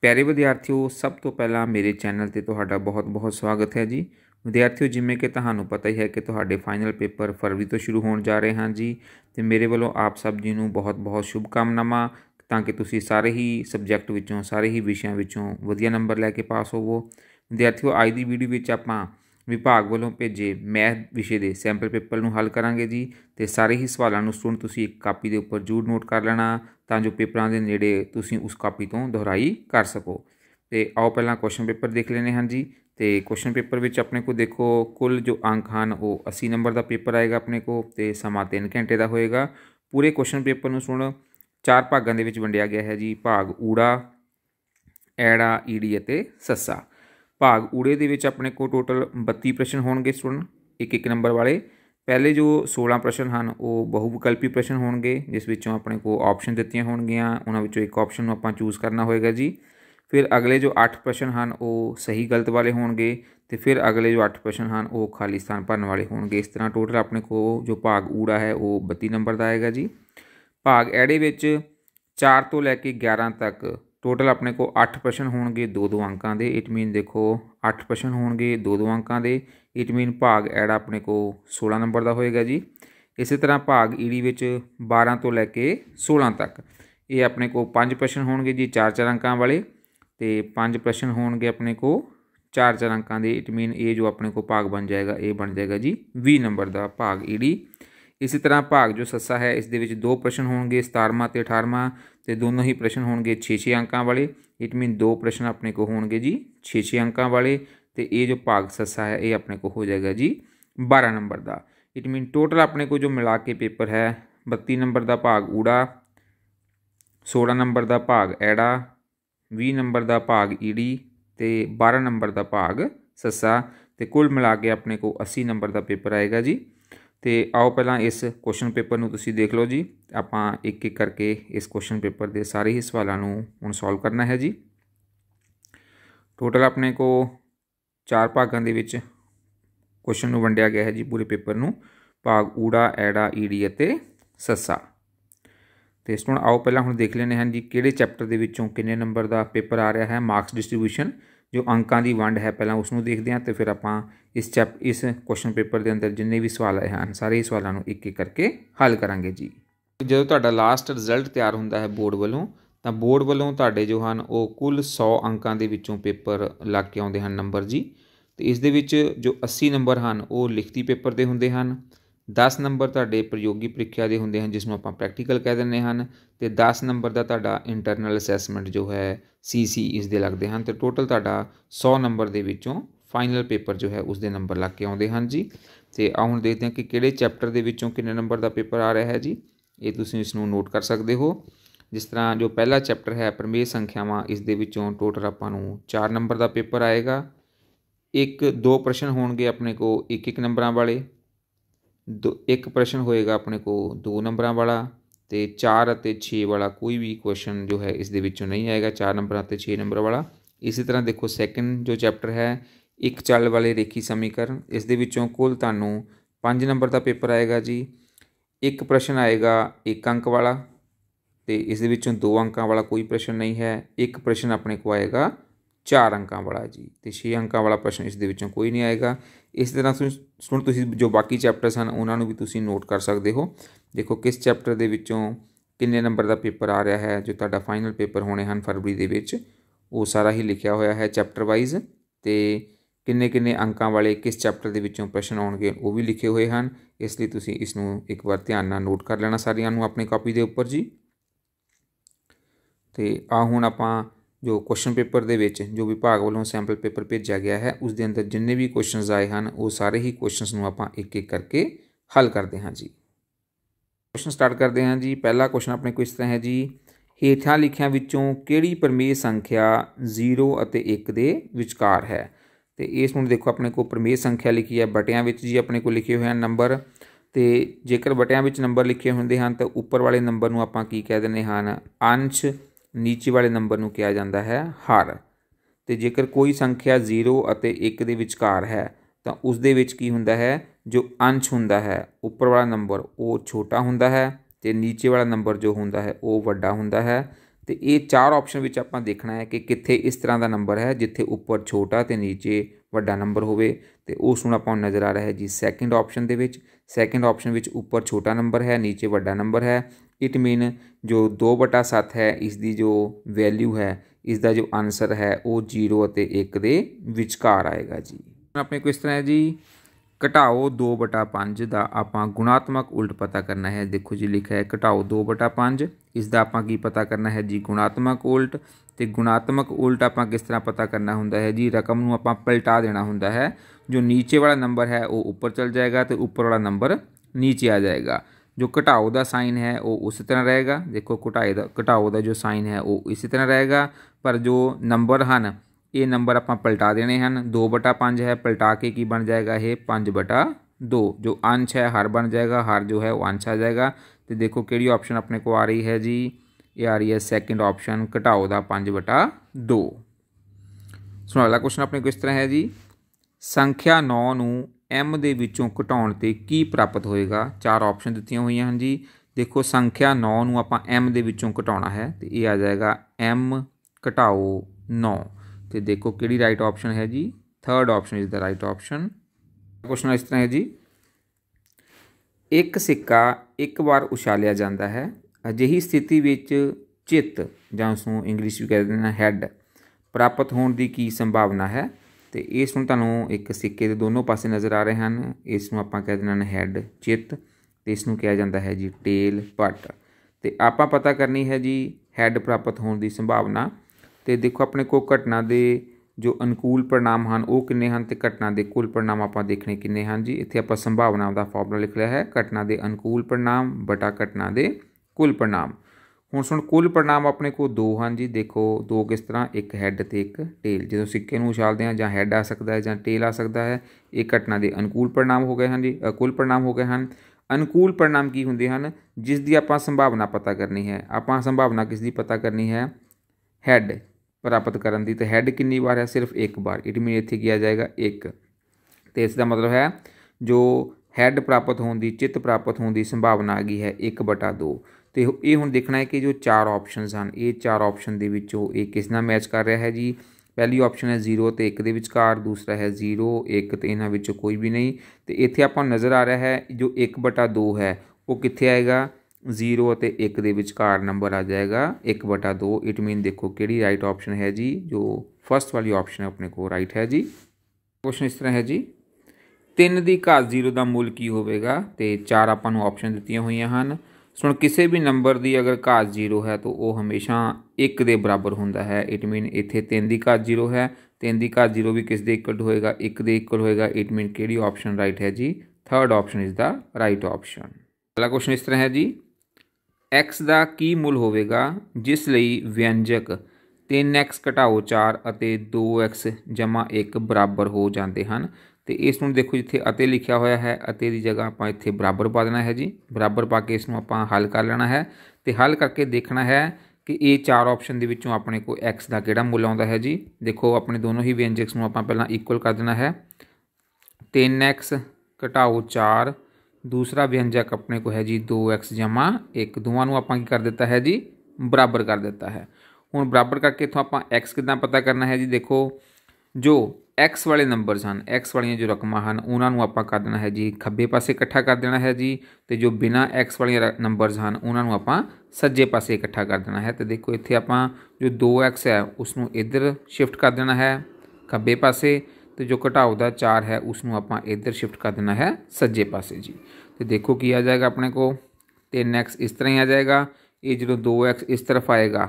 ਪਿਆਰੇ ਵਿਦਿਆਰਥੀਓ ਸਭ ਤੋਂ ਪਹਿਲਾਂ ਮੇਰੇ ਚੈਨਲ ਤੇ ਤੁਹਾਡਾ ਬਹੁਤ-ਬਹੁਤ ਸਵਾਗਤ ਹੈ ਜੀ ਵਿਦਿਆਰਥੀਓ ਜਿਵੇਂ ਕਿ ਤੁਹਾਨੂੰ ਪਤਾ ਹੀ ਹੈ ਕਿ ਤੁਹਾਡੇ ਫਾਈਨਲ ਪੇਪਰ ਫਰਵਰੀ ਤੋਂ ਸ਼ੁਰੂ ਹੋਣ ਜਾ ਰਹੇ ਹਨ ਜੀ ਤੇ ਮੇਰੇ ਵੱਲੋਂ ਆਪ ਸਭ ਜੀ ਨੂੰ ਬਹੁਤ-ਬਹੁਤ ਸ਼ੁਭ ਕਾਮਨਾਵਾਂ ਤਾਂ ਕਿ ਤੁਸੀਂ ਸਾਰੇ ਹੀ ਸਬਜੈਕਟ ਵਿੱਚੋਂ ਸਾਰੇ ਹੀ ਵਿਸ਼ਿਆਂ ਵਿੱਚੋਂ ਵਧੀਆ ਨੰਬਰ ਲੈ ਕੇ ਪਾਸ ਹੋਵੋ ਵਿਦਿਆਰਥੀਓ ਅੱਜ ਦੀ ਵੀਡੀਓ ਵਿੱਚ ਆਪਾਂ ਵਿਭਾਗ ਵੱਲੋਂ ਭੇਜੇ ਮੈਥ ਵਿਸ਼ੇ ਦੇ ਸੈਂਪਲ ਪੇਪਰ ਨੂੰ ਹੱਲ ਕਰਾਂਗੇ ਜੀ ਤੇ ਸਾਰੇ ਹੀ ਸਵਾਲਾਂ ਨੂੰ ਸੁਣ ਤੁਸੀਂ ਇੱਕ ਕਾਪੀ ਦੇ ਉੱਪਰ ਜੂੜ ਨੋਟ ਕਰ ਲੈਣਾ ਤਾਂ ਜੋ ਪੇਪਰਾਂ ਦੇ ਨੇੜੇ ਤੁਸੀਂ ਉਸ ਕਾਪੀ ਤੋਂ ਦੁਹਰਾਈ ਕਰ ਸਕੋ ਤੇ ਆਓ ਪਹਿਲਾਂ ਕੁਐਸਚਨ ਪੇਪਰ ਦੇਖ ਲੈਨੇ ਹਾਂ ਜੀ ਤੇ ਕੁਐਸਚਨ ਪੇਪਰ ਵਿੱਚ ਆਪਣੇ ਕੋ ਦੇਖੋ ਕੁੱਲ ਜੋ ਅੰਕ ਹਨ ਉਹ 80 ਨੰਬਰ ਦਾ ਪੇਪਰ ਆਏਗਾ ਆਪਣੇ ਕੋ ਤੇ ਸਮਾਂ 3 ਘੰਟੇ ਦਾ ਹੋਏਗਾ ਪੂਰੇ ਕੁਐਸਚਨ ਪੇਪਰ ਨੂੰ ਸੁਣ ਚਾਰ ਭਾਗਾਂ ਦੇ ਵਿੱਚ ਵੰਡਿਆ ਗਿਆ ਹੈ ਜੀ ਭਾਗ ਊੜਾ ਐੜਾ ਈੜੀ ਅਤੇ ਸੱਸਾ ਭਾਗ ਊੜੇ ਦੇ ਵਿੱਚ ਆਪਣੇ ਕੋ ਟੋਟਲ 32 ਪ੍ਰਸ਼ਨ ਹੋਣਗੇ ਸੁਣ ਇੱਕ ਇੱਕ ਨੰਬਰ ਵਾਲੇ ਪਹਿਲੇ ਜੋ 16 ਪ੍ਰਸ਼ਨ ਹਨ ਉਹ ਬਹੁ ਵਿਕਲਪੀ ਪ੍ਰਸ਼ਨ ਹੋਣਗੇ ਜਿਸ ਵਿੱਚੋਂ ਆਪਣੇ ਕੋ ਆਪਸ਼ਨ ਦਿੱਤੀਆਂ ਹੋਣਗੀਆਂ ਉਹਨਾਂ ਵਿੱਚੋਂ ਇੱਕ ਆਪਸ਼ਨ ਨੂੰ ਆਪਾਂ ਚੂਜ਼ ਕਰਨਾ ਹੋਏਗਾ ਜੀ ਫਿਰ ਅਗਲੇ ਜੋ 8 ਪ੍ਰਸ਼ਨ ਹਨ ਉਹ ਸਹੀ ਗਲਤ ਵਾਲੇ ਹੋਣਗੇ ਤੇ ਫਿਰ ਅਗਲੇ ਜੋ 8 ਪ੍ਰਸ਼ਨ ਹਨ ਉਹ ਖਾਲੀ ਸਥਾਨ ਭਰਨ ਵਾਲੇ ਹੋਣਗੇ ਇਸ ਤਰ੍ਹਾਂ ਟੋਟਲ ਆਪਣੇ ਕੋ ਜੋ ਭਾਗ ਊੜਾ ਹੈ ਉਹ 32 ਨੰਬਰ ਦਾ ਆਏਗਾ ਜੀ ਭਾਗ ਐੜੇ ਵਿੱਚ 4 ਤੋਂ ਲੈ ਕੇ 11 ਤੱਕ ਟੋਟਲ ਆਪਣੇ ਕੋ 8 ਪ੍ਰਸ਼ਨ ਹੋਣਗੇ 2-2 ਅੰਕਾਂ ਦੇ ਇਟ ਮੀਨ ਦੇਖੋ 8 ਪ੍ਰਸ਼ਨ ਹੋਣਗੇ 2-2 ਅੰਕਾਂ ਦੇ ਇਟ ਮੀਨ ਭਾਗ ਐਡ ਆਪਣੇ ਕੋ 16 ਨੰਬਰ ਦਾ ਹੋਏਗਾ ਜੀ ਇਸੇ ਤਰ੍ਹਾਂ ਭਾਗ ਈਡੀ ਵਿੱਚ 12 ਤੋਂ ਲੈ ਕੇ 16 ਤੱਕ ਇਹ ਆਪਣੇ ਕੋ 5 ਪ੍ਰਸ਼ਨ ਹੋਣਗੇ ਜੀ 4-4 ਅੰਕਾਂ ਵਾਲੇ ਤੇ 5 ਪ੍ਰਸ਼ਨ ਹੋਣਗੇ ਆਪਣੇ ਕੋ 4-4 ਅੰਕਾਂ ਦੇ ਇਟ ਮੀਨ ਇਹ ਜੋ ਆਪਣੇ ਕੋ ਭਾਗ ਬਣ ਜਾਏਗਾ ਇਹ ਬਣ ਜਾਏਗਾ ਜੀ 20 ਨੰਬਰ ਦਾ ਭਾਗ ਈਡੀ ਇਸੇ ਤਰ੍ਹਾਂ ਭਾਗ ਜੋ ਸੱਸਾ ਹੈ ਇਸ ਦੇ ਵਿੱਚ ਦੋ ਪ੍ਰਸ਼ਨ ਹੋਣਗੇ 17ਵਾਂ ਤੇ 18ਵਾਂ तो दोनों ही प्रश्न हो गए छे छः अंकों वाले इट मीन दो प्रश्न अपने को हो जी छे छः अंकों वाले तो ये जो भाग सस्सा है ये अपने को हो जाएगा जी बारह नंबर का इट मीन टोटल अपने को जो मिला के पेपर है बत्ती नंबर का भाग ऊड़ा सोलह नंबर का भाग ऐड़ा भी नंबर का भाग ईड़ी तो बारह नंबर का भाग सस्सा तो कुल मिला के अपने को अस्सी नंबर का पेपर आएगा जी ਤੇ ਆਓ ਪਹਿਲਾਂ ਇਸ ਕੁਐਸਚਨ ਪੇਪਰ ਨੂੰ ਤੁਸੀਂ ਦੇਖ ਲਓ ਜੀ ਆਪਾਂ ਇੱਕ ਇੱਕ ਕਰਕੇ ਇਸ ਕੁਐਸਚਨ ਪੇਪਰ ਦੇ ਸਾਰੇ ਹੀ ਸਵਾਲਾਂ ਨੂੰ ਹੁਣ ਸੋਲਵ ਕਰਨਾ ਹੈ ਜੀ ਟੋਟਲ ਆਪਣੇ ਕੋ ਚਾਰ ਭਾਗਾਂ ਦੇ ਵਿੱਚ ਕੁਐਸਚਨ ਨੂੰ ਵੰਡਿਆ ਗਿਆ ਹੈ ਜੀ ਪੂਰੇ ਪੇਪਰ ਨੂੰ ਭਾਗ ਊੜਾ ਐੜਾ ਈੜੀ ਅਤੇ ਸੱਸਾ ਤੇ ਇਸ ਆਓ ਪਹਿਲਾਂ ਹੁਣ ਦੇਖ ਲੈਨੇ ਹਨ ਜੀ ਕਿਹੜੇ ਚੈਪਟਰ ਦੇ ਵਿੱਚੋਂ ਕਿੰਨੇ ਨੰਬਰ ਦਾ ਪੇਪਰ ਆ ਰਿਹਾ ਹੈ ਮਾਰਕਸ ਡਿਸਟ੍ਰੀਬਿਊਸ਼ਨ ਜੋ ਅੰਕਾਂ ਦੀ ਵੰਡ ਹੈ ਪਹਿਲਾਂ ਉਸ ਨੂੰ ਦੇਖਦੇ ਹਾਂ ਤੇ ਫਿਰ ਆਪਾਂ ਇਸ ਚੈਪ ਇਸ ਕੁਐਸਚਨ ਪੇਪਰ ਦੇ ਅੰਦਰ ਜਿੰਨੇ ਵੀ ਸਵਾਲ ਆਏ ਹਨ ਸਾਰੇ ਸਵਾਲਾਂ ਨੂੰ ਇੱਕ ਇੱਕ ਕਰਕੇ ਹੱਲ ਕਰਾਂਗੇ ਜੀ ਜਦੋਂ ਤੁਹਾਡਾ ਲਾਸਟ ਰਿਜ਼ਲਟ ਤਿਆਰ ਹੁੰਦਾ ਹੈ ਬੋਰਡ ਵੱਲੋਂ ਤਾਂ ਬੋਰਡ ਵੱਲੋਂ ਤੁਹਾਡੇ ਜੋ ਹਨ ਉਹ ਕੁੱਲ 100 ਅੰਕਾਂ ਦੇ ਵਿੱਚੋਂ ਪੇਪਰ ਲੱਗ ਕੇ ਆਉਂਦੇ ਹਨ ਨੰਬਰ ਜੀ ਤੇ ਇਸ ਦੇ ਵਿੱਚ ਜੋ 80 ਨੰਬਰ ਹਨ ਉਹ ਲਿਖਤੀ ਪੇਪਰ ਦੇ ਹੁੰਦੇ ਹਨ 10 ਨੰਬਰ ਤੁਹਾਡੇ ਪ੍ਰਯੋਗੀ ਪ੍ਰੀਖਿਆ ਦੇ ਹੁੰਦੇ ਹਨ ਜਿਸ ਨੂੰ ਆਪਾਂ ਪ੍ਰੈਕਟੀਕਲ ਕਹਿ ਦਿੰਦੇ ਹਨ ਤੇ 10 ਨੰਬਰ ਦਾ ਤੁਹਾਡਾ ਇੰਟਰਨਲ ਅਸੈਸਮੈਂਟ ਜੋ ਹੈ ਸੀਸੀ ਇਸ ਦੇ ਲੱਗਦੇ ਹਨ ਤੇ ਟੋਟਲ ਤੁਹਾਡਾ 100 ਨੰਬਰ ਦੇ ਵਿੱਚੋਂ ਫਾਈਨਲ ਪੇਪਰ ਜੋ ਹੈ ਉਸ ਦੇ ਨੰਬਰ ਲੱਗ ਕੇ ਆਉਂਦੇ ਹਨ ਜੀ ਤੇ ਆ ਹੁਣ ਦੇਖਦੇ ਹਾਂ ਕਿ ਕਿਹੜੇ ਚੈਪਟਰ ਦੇ ਵਿੱਚੋਂ ਕਿੰਨੇ ਨੰਬਰ ਦਾ ਪੇਪਰ ਆ ਰਿਹਾ ਹੈ ਜੀ ਇਹ ਤੁਸੀਂ ਇਸ ਨੂੰ ਨੋਟ ਕਰ ਸਕਦੇ ਹੋ ਜਿਸ ਤਰ੍ਹਾਂ ਜੋ ਪਹਿਲਾ ਚੈਪਟਰ ਹੈ ਪਰਮੇਸ਼ ਸੰਖਿਆਵਾਂ ਇਸ ਦੇ ਵਿੱਚੋਂ ਟੋਟਲ ਆਪਾਂ ਨੂੰ 4 ਨੰਬਰ ਦਾ ਪੇਪਰ ਆਏਗਾ ਇੱਕ ਦੋ ਪ੍ਰਸ਼ਨ ਹੋਣਗੇ ਆਪਣੇ ਕੋ ਇੱਕ ਇੱਕ ਨੰਬਰਾਂ ਵਾਲੇ ਦੋ ਇੱਕ ਪ੍ਰਸ਼ਨ ਹੋਏਗਾ ਆਪਣੇ ਕੋ ਦੋ ਨੰਬਰਾਂ ਵਾਲਾ ਤੇ 4 ਅਤੇ 6 ਵਾਲਾ ਕੋਈ ਵੀ ਕੁਐਸਚਨ ਜੋ ਹੈ ਇਸ ਦੇ ਵਿੱਚੋਂ ਨਹੀਂ ਆਏਗਾ 4 ਨੰਬਰਾਂ ਅਤੇ 6 ਨੰਬਰ ਵਾਲਾ ਇਸੇ ਤਰ੍ਹਾਂ ਦੇਖੋ ਸੈਕਿੰਡ ਜੋ ਚੈਪਟਰ ਹੈ ਇੱਕ ਚੱਲ ਵਾਲੇ ਰੇਖੀ ਸਮੀਕਰਨ ਇਸ ਦੇ ਵਿੱਚੋਂ ਕੁੱਲ ਤੁਹਾਨੂੰ 5 ਨੰਬਰ ਦਾ ਪੇਪਰ ਆਏਗਾ ਜੀ ਇੱਕ ਪ੍ਰਸ਼ਨ ਆਏਗਾ ਇੱਕ ਅੰਕ ਵਾਲਾ ਤੇ ਇਸ ਦੇ ਵਿੱਚੋਂ ਦੋ ਅੰਕਾਂ ਵਾਲਾ ਕੋਈ ਪ੍ਰਸ਼ਨ ਨਹੀਂ ਹੈ ਇੱਕ ਪ੍ਰਸ਼ਨ ਆਪਣੇ ਕੋ ਆਏਗਾ ਚਾਰ ਅੰਕਾਂ ਵਾਲਾ ਜੀ ਤੇ 6 ਅੰਕਾਂ ਵਾਲਾ ਪ੍ਰਸ਼ਨ ਇਸ ਦੇ ਵਿੱਚੋਂ ਕੋਈ ਨਹੀਂ ਆਏਗਾ ਇਸ ਤਰ੍ਹਾਂ ਸਟੂਡੈਂਟ ਤੁਸੀਂ ਜੋ ਬਾਕੀ ਚੈਪਟਰਸ ਹਨ ਉਹਨਾਂ ਨੂੰ ਵੀ ਤੁਸੀਂ ਨੋਟ ਕਰ ਸਕਦੇ ਹੋ ਦੇਖੋ ਕਿਸ ਚੈਪਟਰ ਦੇ ਵਿੱਚੋਂ ਕਿੰਨੇ ਨੰਬਰ ਦਾ ਪੇਪਰ ਆ ਰਿਹਾ ਹੈ ਜੋ ਤੁਹਾਡਾ ਫਾਈਨਲ ਪੇਪਰ ਹੋਣੇ ਹਨ ਫਰਵਰੀ ਦੇ ਵਿੱਚ ਉਹ ਸਾਰਾ ਹੀ ਲਿਖਿਆ ਹੋਇਆ ਹੈ ਚੈਪਟਰ ਵਾਈਜ਼ ਤੇ ਕਿੰਨੇ ਕਿੰਨੇ ਅੰਕਾਂ ਵਾਲੇ ਕਿਸ ਚੈਪਟਰ ਦੇ ਵਿੱਚੋਂ ਪ੍ਰਸ਼ਨ ਆਉਣਗੇ ਉਹ ਵੀ ਲਿਖੇ ਹੋਏ ਹਨ ਇਸ ਲਈ ਤੁਸੀਂ ਇਸ ਨੂੰ ਇੱਕ ਵਾਰ ਧਿਆਨ ਨਾਲ ਨੋਟ ਕਰ ਲੈਣਾ ਸਾਰਿਆਂ ਨੂੰ ਆਪਣੀ ਕਾਪੀ ਦੇ ਉੱਪਰ ਜੀ ਤੇ ਆ ਹੁਣ ਆਪਾਂ ਜੋ ਕੁਐਸਚਨ ਪੇਪਰ ਦੇ ਵਿੱਚ ਜੋ ਵਿਭਾਗ ਵੱਲੋਂ ਸੈਂਪਲ ਪੇਪਰ ਭੇਜਿਆ ਗਿਆ ਹੈ ਉਸ ਦੇ ਅੰਦਰ ਜਿੰਨੇ ਵੀ ਕੁਐਸਚਨਸ ਆਏ ਹਨ ਉਹ ਸਾਰੇ ਹੀ ਕੁਐਸਚਨਸ ਨੂੰ ਆਪਾਂ ਇੱਕ ਇੱਕ ਕਰਕੇ ਹੱਲ ਕਰਦੇ ਹਾਂ ਜੀ ਕੁਐਸਚਨ ਸਟਾਰਟ ਕਰਦੇ ਹਾਂ ਜੀ ਪਹਿਲਾ ਕੁਐਸਚਨ ਆਪਣੇ ਕੋਲ ਇਸ ਤਰ੍ਹਾਂ ਹੈ ਜੀ ਹੇਠਾਂ ਲਿਖਿਆਂ ਵਿੱਚੋਂ ਕਿਹੜੀ ਪਰਮੇਯ ਸੰਖਿਆ 0 ਅਤੇ 1 ਦੇ ਵਿਚਕਾਰ ਹੈ ਤੇ ਇਸ ਨੂੰ ਦੇਖੋ ਆਪਣੇ ਕੋਲ ਪਰਮੇਯ ਸੰਖਿਆ ਲਿਖੀ ਹੈ ਬਟਿਆਂ ਵਿੱਚ ਜੀ ਆਪਣੇ ਕੋਲ ਲਿਖੇ ਹੋਏ ਹਨ ਨੰਬਰ ਤੇ ਜੇਕਰ ਬਟਿਆਂ ਵਿੱਚ ਨੰਬਰ ਲਿਖੇ ਹੁੰਦੇ ਹਨ ਤਾਂ ਉੱਪਰ ਵਾਲੇ ਨੰਬਰ ਨੂੰ ਆਪਾਂ ਕੀ ਕਹਿ ਦਿੰਦੇ ਹਨ ਅੰਸ਼ ਨੀਚੇ ਵਾਲੇ ਨੰਬਰ ਨੂੰ ਕਿਹਾ ਜਾਂਦਾ ਹੈ ਹਰ ਤੇ ਜੇਕਰ ਕੋਈ ਸੰਖਿਆ 0 ਅਤੇ 1 ਦੇ ਵਿਚਕਾਰ ਹੈ ਤਾਂ ਉਸ ਦੇ ਵਿੱਚ ਕੀ ਹੁੰਦਾ ਹੈ ਜੋ ਅੰਸ਼ ਹੁੰਦਾ ਹੈ ਉੱਪਰ ਵਾਲਾ ਨੰਬਰ ਉਹ ਛੋਟਾ ਹੁੰਦਾ ਹੈ ਤੇ ਨੀਚੇ ਵਾਲਾ ਨੰਬਰ ਜੋ ਹੁੰਦਾ ਹੈ ਉਹ ਵੱਡਾ ਹੁੰਦਾ ਹੈ ਤੇ ਇਹ ਚਾਰ ਆਪਸ਼ਨ ਵਿੱਚ ਆਪਾਂ ਦੇਖਣਾ ਹੈ ਕਿ ਕਿੱਥੇ ਇਸ ਤਰ੍ਹਾਂ ਦਾ ਨੰਬਰ ਹੈ ਜਿੱਥੇ ਉੱਪਰ ਛੋਟਾ ਤੇ ਨੀਚੇ ਵੱਡਾ ਨੰਬਰ ਹੋਵੇ ਤੇ ਉਸ ਨੂੰ ਆਪਾਂ ਨਜ਼ਰ ਆ ਰਿਹਾ ਹੈ ਜੀ ਸੈਕਿੰਡ ਆਪਸ਼ਨ ਦੇ ਵਿੱਚ ਸੈਕਿੰਡ ਆਪਸ਼ਨ ਵਿੱਚ ਉੱਪਰ ਛੋਟਾ ਨੰਬਰ ਹੈ ਨੀਚੇ ਵੱਡਾ ਨੰਬਰ ਹੈ ਇਟ ਮੀਨ ਜੋ 2/7 ਹੈ ਇਸ ਦੀ ਜੋ ਵੈਲਿਊ ਹੈ ਇਸ ਦਾ ਜੋ ਆਨਸਰ ਹੈ ਉਹ 0 ਅਤੇ 1 ਦੇ ਵਿਚਕਾਰ ਆਏਗਾ ਜੀ ਆਪਣੇ ਕੋਲ ਇਸ ਤਰ੍ਹਾਂ ਹੈ ਜੀ ਘਟਾਓ 2/5 ਦਾ ਆਪਾਂ ਗੁਣਾਤਮਕ ਉਲਟ ਪਤਾ ਕਰਨਾ ਹੈ ਦੇਖੋ ਜੀ ਲਿਖਿਆ ਹੈ ਘਟਾਓ 2/5 ਇਸ ਦਾ ਆਪਾਂ ਕੀ ਪਤਾ ਕਰਨਾ ਹੈ ਜੀ ਗੁਣਾਤਮਕ ਉਲਟ ਤੇ ਗੁਣਾਤਮਕ ਉਲਟ ਆਪਾਂ ਕਿਸ ਤਰ੍ਹਾਂ ਪਤਾ ਕਰਨਾ ਹੁੰਦਾ ਹੈ ਜੀ ਰਕਮ ਨੂੰ ਆਪਾਂ ਪਲਟਾ ਦੇਣਾ ਹੁੰਦਾ ਹੈ ਜੋ ਨੀਚੇ ਵਾਲਾ ਨੰਬਰ ਹੈ ਉਹ ਉੱਪਰ ਚਲ ਜਾਏਗਾ ਤੇ ਉੱਪਰ ਵਾਲਾ ਨੰਬਰ ਨੀਚੇ ਆ ਜਾਏਗਾ जो घटाओ का साइन है वो उस तरह रहेगा देखो घटाए घटाओ का जो साइन है वो इसी तरह रहेगा पर जो नंबर हैं ये नंबर आप पलटा देने हैं दो बटा पाँच है पलटा के की बन जाएगा ये पाँच बटा दो जो अंश है हर बन जाएगा हर जो है वो अंश आ जाएगा तो देखो कि ऑप्शन अपने को आ रही है जी ये आ रही है सैकेंड ऑप्शन घटाओ का पाँच बटा दो सो अगला क्वेश्चन अपने को इस तरह है जी संख्या नौ न m ਦੇ ਵਿੱਚੋਂ ਘਟਾਉਣ ਤੇ ਕੀ ਪ੍ਰਾਪਤ ਹੋਏਗਾ ਚਾਰ ਆਪਸ਼ਨ ਦਿੱਤੀਆਂ ਹੋਈਆਂ ਹਨ ਜੀ ਦੇਖੋ ਸੰਖਿਆ 9 ਨੂੰ ਆਪਾਂ m ਦੇ ਵਿੱਚੋਂ ਘਟਾਉਣਾ ਹੈ ਤੇ ਇਹ ਆ ਜਾਏਗਾ m ਘਟਾਓ 9 ਤੇ ਦੇਖੋ ਕਿਹੜੀ ਰਾਈਟ ਆਪਸ਼ਨ ਹੈ ਜੀ third option is the right option question ਇਸ ਤਰ੍ਹਾਂ ਹੈ ਜੀ ਇੱਕ ਸਿੱਕਾ ਇੱਕ ਵਾਰ ਉਛਾਲਿਆ ਜਾਂਦਾ ਹੈ ਅਜਿਹੀ ਸਥਿਤੀ ਵਿੱਚ ਚਿੱਤ ਜਾਂ ਉਸ ਨੂੰ ਇੰਗਲਿਸ਼ ਵਿੱਚ ਕਹਿੰਦੇ ਨੇ ਹੈਡ ਪ੍ਰਾਪਤ ਹੋਣ ਦੀ ਕੀ ਸੰਭਾਵਨਾ ਹੈ ਤੇ ਇਸ ਨੂੰ ਤੁਹਾਨੂੰ ਇੱਕ ਸਿੱਕੇ ਦੇ ਦੋਨੋਂ ਪਾਸੇ ਨਜ਼ਰ ਆ ਰਹੇ ਹਨ ਇਸ ਨੂੰ ਆਪਾਂ ਕਹਿ ਹਾਂ ਹੈਡ ਚਿੱਤ ਤੇ ਇਸ ਨੂੰ ਕਿਹਾ ਜਾਂਦਾ ਹੈ ਜੀ ਟੇਲ ਪੱਟ ਤੇ ਆਪਾਂ ਪਤਾ ਕਰਨੀ ਹੈ ਜੀ ਹੈਡ ਪ੍ਰਾਪਤ ਹੋਣ ਦੀ ਸੰਭਾਵਨਾ ਤੇ ਦੇਖੋ ਆਪਣੇ ਕੋ ਘਟਨਾ ਦੇ ਜੋ ਅਨੁਕੂਲ ਪਰਿਣਾਮ ਹਨ ਉਹ ਕਿੰਨੇ ਹਨ ਤੇ ਘਟਨਾ ਦੇ ਕੁੱਲ ਪਰਿਣਾਮ ਆਪਾਂ ਦੇਖਣੇ ਕਿੰਨੇ ਹਨ ਜੀ ਇੱਥੇ ਆਪਾਂ ਸੰਭਾਵਨਾ ਦਾ ਫਾਰਮੂਲਾ ਲਿਖ ਲਿਆ ਹੈ ਘਟਨਾ ਦੇ ਅਨੁਕੂਲ ਪਰਿਣਾਮ ਬਟਾ ਘਟਨਾ ਦੇ ਕੁੱਲ ਪਰਿਣਾਮ ਹੁਣ ਸੁਣ ਕੁੱਲ ਪਰਿਣਾਮ ਆਪਣੇ ਕੋਲ ਦੋ ਹਨ ਜੀ ਦੇਖੋ ਦੋ ਕਿਸ ਤਰ੍ਹਾਂ ਇੱਕ ਹੈੱਡ ਤੇ ਇੱਕ ਟੇਲ ਜਦੋਂ ਸਿੱਕੇ ਨੂੰ ਉਛਾਲਦੇ ਹਾਂ ਜਾਂ ਹੈੱਡ ਆ ਸਕਦਾ ਹੈ ਜਾਂ ਟੇਲ ਆ ਸਕਦਾ ਹੈ ਇਹ ਘਟਨਾ ਦੇ ਅਨੁਕੂਲ ਪਰਿਣਾਮ ਹੋ ਗਏ ਹਨ ਜੀ ਕੁੱਲ ਪਰਿਣਾਮ ਹੋ ਗਏ ਹਨ ਅਨੁਕੂਲ ਪਰਿਣਾਮ ਕੀ ਹੁੰਦੇ ਹਨ ਜਿਸ ਦੀ ਆਪਾਂ ਸੰਭਾਵਨਾ ਪਤਾ ਕਰਨੀ ਹੈ ਆਪਾਂ ਸੰਭਾਵਨਾ ਕਿਸ ਦੀ ਪਤਾ ਕਰਨੀ ਹੈ ਹੈੱਡ ਪ੍ਰਾਪਤ ਕਰਨ ਦੀ ਤੇ ਹੈੱਡ ਕਿੰਨੀ ਵਾਰ ਹੈ ਸਿਰਫ ਇੱਕ ਵਾਰ ਇਟ ਮੀਨ ਇੱਥੇ ਕੀਆ ਜਾਏਗਾ ਇੱਕ ਤੇ ਇਸ ਦਾ ਮਤਲਬ ਹੈ ਜੋ ਹੈੱਡ ਪ੍ਰਾਪਤ ਹੋਣ ਦੀ ਚਿੱਤ ਪ੍ਰਾਪਤ ਹੋਣ ਦੀ ਸੰਭਾਵਨਾ ਆ ਗਈ ਹੈ 1/2 ਤੇ ਇਹ ਹੁਣ ਦੇਖਣਾ ਹੈ ਕਿ ਜੋ ਚਾਰ ਆਪਸ਼ਨਸ ਹਨ ਇਹ ਚਾਰ ਆਪਸ਼ਨ ਦੇ ਵਿੱਚੋਂ ਇਹ ਕਿਸ ਨਾਲ ਮੈਚ ਕਰ ਰਿਹਾ ਹੈ ਜੀ ਪਹਿਲੀ ਆਪਸ਼ਨ ਹੈ 0 ਤੇ 1 ਦੇ ਵਿਚਕਾਰ ਦੂਸਰਾ ਹੈ 0 1 ਤੇ ਇਹਨਾਂ ਵਿੱਚੋਂ ਕੋਈ ਵੀ ਨਹੀਂ ਤੇ ਇੱਥੇ ਆਪਾਂ ਨਜ਼ਰ ਆ ਰਿਹਾ ਹੈ ਜੋ 1/2 ਹੈ ਉਹ ਕਿੱਥੇ ਆਏਗਾ 0 ਅਤੇ 1 ਦੇ ਵਿਚਕਾਰ ਨੰਬਰ ਆ ਜਾਏਗਾ 1/2 ਇਟ ਮੀਨ ਦੇਖੋ ਕਿਹੜੀ ਰਾਈਟ ਆਪਸ਼ਨ ਹੈ ਜੀ ਜੋ ਫਰਸਟ ਵਾਲੀ ਆਪਸ਼ਨ ਆਪਣੇ ਕੋਲ ਰਾਈਟ ਹੈ ਜੀ ਕੁਐਸਚਨ ਇਸ ਤਰ੍ਹਾਂ ਹੈ ਜੀ 3 ਦੀ ਘਾਤ 0 ਦਾ ਮੁੱਲ ਕੀ ਹੋਵੇਗਾ ਤੇ ਚਾਰ ਆਪਾਂ ਨੂੰ ਆਪਸ਼ਨ ਦਿੱਤੀਆਂ ਹੋਈਆਂ ਹਨ ਹੁਣ ਕਿਸੇ ਵੀ ਨੰਬਰ ਦੀ ਅਗਰ ਘਾਤ 0 ਹੈ ਤਾਂ ਉਹ ਹਮੇਸ਼ਾ 1 ਦੇ ਬਰਾਬਰ ਹੁੰਦਾ ਹੈ ਇਟ ਮੀਨ ਇੱਥੇ 3 ਦੀ ਘਾਤ 0 ਹੈ 3 ਦੀ ਘਾਤ 0 ਵੀ ਕਿਸ ਦੇ ਇਕੁਅਲ ਹੋਏਗਾ 1 ਦੇ ਇਕੁਅਲ ਹੋਏਗਾ ਇਟ ਮੀਨ ਕਿਹੜੀ ਆਪਸ਼ਨ ਰਾਈਟ ਹੈ ਜੀ third option is the right option ਅਗਲਾ ਕੁਐਸਚਨ ਇਸ ਤਰ੍ਹਾਂ ਹੈ ਜੀ x ਦਾ ਕੀ ਮੁੱਲ ਹੋਵੇਗਾ ਜਿਸ ਲਈ ਵਿਅੰਜਕ 3x ਘਟਾਓ 4 ਅਤੇ 2x 1 ਬਰਾਬਰ ਹੋ ਜਾਂਦੇ ਹਨ ਤੇ ਇਸ ਨੂੰ ਦੇਖੋ ਜਿੱਥੇ ਅਤੇ ਲਿਖਿਆ ਹੋਇਆ ਹੈ ਅਤੇ ਦੀ ਜਗ੍ਹਾ ਆਪਾਂ ਇੱਥੇ ਬਰਾਬਰ ਪਾ ਦੇਣਾ ਹੈ ਜੀ ਬਰਾਬਰ ਪਾ ਕੇ ਇਸ ਨੂੰ ਆਪਾਂ ਹੱਲ ਕਰ ਲੈਣਾ ਹੈ ਤੇ ਹੱਲ ਕਰਕੇ ਦੇਖਣਾ ਹੈ ਕਿ ਇਹ ਚਾਰ ਆਪਸ਼ਨ ਦੇ ਵਿੱਚੋਂ ਆਪਣੇ ਕੋ x ਦਾ ਕਿਹੜਾ ਮੁੱਲ ਆਉਂਦਾ ਹੈ ਜੀ ਦੇਖੋ ਆਪਣੇ ਦੋਨੋਂ ਹੀ ਵਿਅੰਜਕਸ ਨੂੰ ਆਪਾਂ ਪਹਿਲਾਂ ਇਕੁਅਲ ਕਰ ਦੇਣਾ ਹੈ 3x ਘਟਾਓ 4 ਦੂਸਰਾ ਵਿਅੰਜਕ ਆਪਣੇ ਕੋ ਹੈ ਜੀ 2x 1 ਦੋਵਾਂ ਨੂੰ ਆਪਾਂ ਕੀ ਕਰ ਦਿੱਤਾ ਹੈ ਜੀ ਬਰਾਬਰ ਕਰ ਦਿੱਤਾ ਹੈ ਹੁਣ ਬਰਾਬਰ ਕਰਕੇ ਇਥੋਂ ਆਪਾਂ x ਕਿਦਾਂ ਪਤਾ ਕਰਨਾ ਹੈ ਜੀ ਦੇਖੋ ਜੋ एक्स वाले नंबरस हैं एक्स वाली जो रकम हैं उन्होंने आप देना है जी खब्बे पास इकट्ठा कर देना है जी तो जो बिना एक्स वाली र नंबरस हैं उन्होंने आप सज्जे पास इकट्ठा कर देना है तो देखो इतने आप जो दो एक्स है उसनों इधर शिफ्ट कर देना है खब्बे पास तो जो घटाओ का चार है उसनों आप इधर शिफ्ट कर देना है सज्जे पास जी तो देखो की आ जाएगा अपने को तीन एक्स इस तरह ही आ जाएगा ये जो दो एक्स इस तरफ आएगा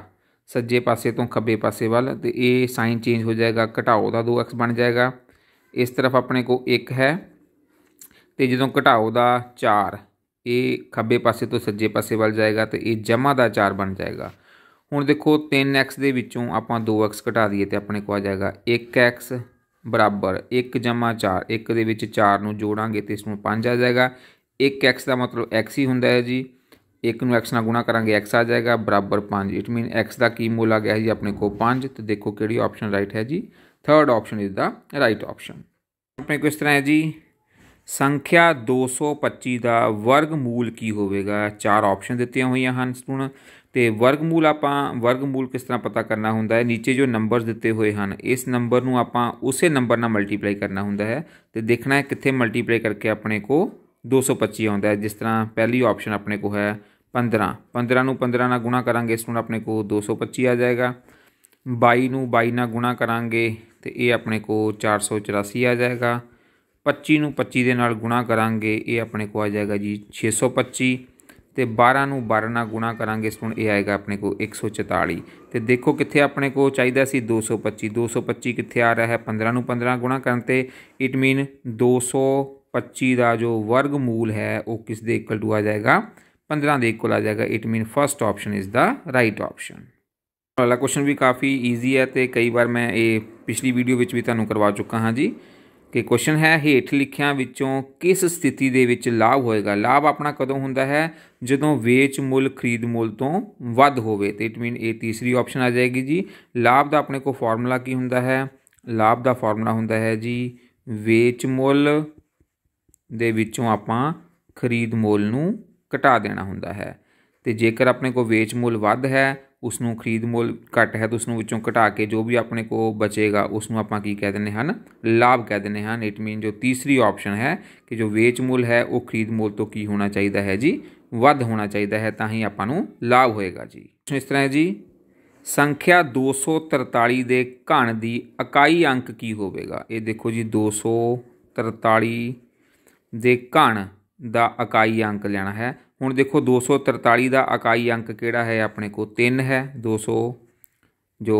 ਸੱਜੇ ਪਾਸੇ ਤੋਂ ਖੱਬੇ ਪਾਸੇ ਵੱਲ ਤੇ ਇਹ ਸਾਈਨ ਚੇਂਜ ਹੋ ਜਾਏਗਾ ਘਟਾਓ ਦਾ 2x ਬਣ ਜਾਏਗਾ ਇਸ ਤਰਫ ਆਪਣੇ ਕੋ 1 ਹੈ ਤੇ ਜਦੋਂ ਘਟਾਓ ਦਾ 4 ਇਹ ਖੱਬੇ ਪਾਸੇ ਤੋਂ ਸੱਜੇ ਪਾਸੇ ਵੱਲ ਜਾਏਗਾ ਤੇ ਇਹ ਜਮਾ ਦਾ 4 ਬਣ ਜਾਏਗਾ ਹੁਣ ਦੇਖੋ 3x ਦੇ ਵਿੱਚੋਂ ਆਪਾਂ 2x ਘਟਾ ਦਈਏ ਤੇ ਆਪਣੇ ਕੋ ਆ ਜਾਏਗਾ 1x ਬਰਾਬਰ 1 4 1 ਦੇ ਵਿੱਚ 4 ਨੂੰ ਜੋੜਾਂਗੇ ਤੇ ਇਸ ਨੂੰ 5 ਆ ਜਾਏਗਾ 1x ਦਾ ਮਤਲਬ x ਹੀ ਹੁੰਦਾ ਹੈ ਜੀ 1 ਨੂੰ x ਨਾਲ ਗੁਣਾ ਕਰਾਂਗੇ x ਆ ਜਾਏਗਾ ਬਰਾਬਰ 5 ਇਟ ਮੀਨ x ਦਾ ਕੀ ਮੁੱਲ ਆ ਗਿਆ ਜੀ ਆਪਣੇ ਕੋਲ 5 ਤੇ ਦੇਖੋ ਕਿਹੜੀ ਆਪਸ਼ਨ ਰਾਈਟ ਹੈ ਜੀ third option is the right option ਆਪਣੇ ਕੋਲ ਇਸ ਤਰ੍ਹਾਂ ਹੈ ਜੀ ਸੰਖਿਆ 225 ਦਾ ਵਰਗਮੂਲ ਕੀ ਹੋਵੇਗਾ ਚਾਰ ਆਪਸ਼ਨ ਦਿੱਤੀਆਂ ਹੋਈਆਂ ਹਨ ਸਟੂਡੈਂਟ ਤੇ ਵਰਗਮੂਲ ਆਪਾਂ ਵਰਗਮੂਲ ਕਿਸ ਤਰ੍ਹਾਂ ਪਤਾ ਕਰਨਾ ਹੁੰਦਾ ਹੈ ਨੀਚੇ ਜੋ ਨੰਬਰਸ ਦਿੱਤੇ ਹੋਏ ਹਨ ਇਸ ਨੰਬਰ ਨੂੰ ਆਪਾਂ ਉਸੇ ਨੰਬਰ ਨਾਲ ਮਲਟੀਪਲਾਈ ਕਰਨਾ ਹੁੰਦਾ ਹੈ ਤੇ ਦੇਖਣਾ ਹੈ ਕਿੱਥੇ ਮਲਟੀਪਲਾਈ ਕਰਕੇ ਆਪਣੇ ਕੋ 225 ਆਉਂਦਾ ਹੈ ਜਿਸ ਤਰ੍ਹਾਂ ਪਹਿਲੀ ਆਪਸ਼ਨ ਆਪਣੇ ਕੋ ਹੈ 15 15 ਨੂੰ 15 ਨਾਲ ਗੁਣਾ ਕਰਾਂਗੇ ਇਸ ਨੂੰ ਆਪਣੇ ਕੋਲ 225 ਆ ਜਾਏਗਾ 22 ਨੂੰ 22 ਨਾਲ ਗੁਣਾ ਕਰਾਂਗੇ ਤੇ ਇਹ ਆਪਣੇ ਕੋਲ 484 ਆ ਜਾਏਗਾ 25 ਨੂੰ 25 ਦੇ ਨਾਲ ਗੁਣਾ ਕਰਾਂਗੇ ਇਹ ਆਪਣੇ ਕੋਲ ਆ ਜਾਏਗਾ ਜੀ 625 ਤੇ 12 ਨੂੰ 12 ਨਾਲ ਗੁਣਾ ਕਰਾਂਗੇ ਇਸ ਨੂੰ ਇਹ ਆਏਗਾ ਆਪਣੇ ਕੋਲ 144 ਤੇ ਦੇਖੋ ਕਿੱਥੇ ਆਪਣੇ ਕੋਲ ਚਾਹੀਦਾ ਸੀ 225 225 ਕਿੱਥੇ ਆ ਰਿਹਾ ਹੈ 15 ਨੂੰ 15 ਗੁਣਾ ਕਰਨ ਤੇ ਇਟ ਮੀਨ 225 ਦਾ ਜੋ ਵਰਗਮੂਲ ਹੈ ਉਹ ਕਿਸ ਦੇ ਇਕੁਅਲ ਟੂ ਆ ਜਾਏਗਾ 15 ਦੇ इक्वल आ ਜਾਏਗਾ it mean first option is the right option ਅਗਲਾ ਕੁਐਸਚਨ ਵੀ ਕਾਫੀ ਈਜ਼ੀ ਹੈ ਤੇ ਕਈ ਵਾਰ ਮੈਂ ਇਹ ਪਿਛਲੀ ਵੀਡੀਓ ਵਿੱਚ ਵੀ ਤੁਹਾਨੂੰ ਕਰਵਾ ਚੁੱਕਾ ਹਾਂ ਜੀ ਕਿ ਕੁਐਸਚਨ ਹੈ ਹੇਠ ਲਿਖਿਆਂ ਵਿੱਚੋਂ ਕਿਸ ਸਥਿਤੀ ਦੇ ਵਿੱਚ ਲਾਭ ਹੋਏਗਾ ਲਾਭ ਆਪਣਾ ਕਦੋਂ ਹੁੰਦਾ ਹੈ ਜਦੋਂ ਵੇਚ ਮੁੱਲ ਖਰੀਦ ਮੁੱਲ ਤੋਂ ਵੱਧ ਹੋਵੇ ਤੇ ਇਟ ਮੀਨ ਇਹ ਤੀਸਰੀ ਆਪਸ਼ਨ ਆ ਜਾਏਗੀ ਜੀ ਲਾਭ ਦਾ ਆਪਣੇ ਕੋ ਫਾਰਮੂਲਾ ਕੀ ਹੁੰਦਾ ਹੈ ਲਾਭ ਦਾ ਫਾਰਮੂਲਾ ਹੁੰਦਾ ਹੈ ਜੀ ਵੇਚ ਮੁੱਲ ਦੇ ਵਿੱਚੋਂ ਆਪਾਂ ਖਰੀਦ ਮੁੱਲ ਨੂੰ ਘਟਾ ਦੇਣਾ ਹੁੰਦਾ ਹੈ ਤੇ ਜੇਕਰ ਆਪਣੇ ਕੋਲ ਵੇਚ ਮੁੱਲ ਵੱਧ ਹੈ ਉਸ ਨੂੰ ਖਰੀਦ ਮੁੱਲ ਘੱਟ ਹੈ ਤਾਂ ਉਸ ਨੂੰ ਵਿੱਚੋਂ ਘਟਾ ਕੇ ਜੋ ਵੀ ਆਪਣੇ ਕੋ ਬਚੇਗਾ ਉਸ ਨੂੰ ਆਪਾਂ ਕੀ ਕਹਿ ਦਿੰਦੇ ਹਨ ਲਾਭ ਕਹਿ ਦਿੰਦੇ ਹਨ ਇਟ ਮੀਨ ਜੋ ਤੀਸਰੀ ਆਪਸ਼ਨ ਹੈ ਕਿ ਜੋ ਵੇਚ ਮੁੱਲ ਹੈ ਉਹ ਖਰੀਦ ਮੁੱਲ ਤੋਂ ਕੀ ਹੋਣਾ ਚਾਹੀਦਾ ਹੈ ਜੀ ਵੱਧ ਹੋਣਾ ਚਾਹੀਦਾ ਹੈ ਤਾਂ ਹੀ ਆਪਾਂ ਨੂੰ ਲਾਭ ਹੋਏਗਾ ਜੀ ਇਸ ਤਰ੍ਹਾਂ ਹੈ ਜੀ ਸੰਖਿਆ 243 ਦੇ ਘਣ ਦੀ ਇਕਾਈ ਅੰਕ ਕੀ ਹੋਵੇਗਾ ਇਹ ਦੇਖੋ ਜੀ 243 ਦੇ ਘਣ ਦਾ ਇਕਾਈ ਅੰਕ ਲੈਣਾ ਹੈ ਹੁਣ ਦੇਖੋ 243 ਦਾ ਇਕਾਈ ਅੰਕ ਕਿਹੜਾ ਹੈ ਆਪਣੇ ਕੋ 3 ਹੈ 200 ਜੋ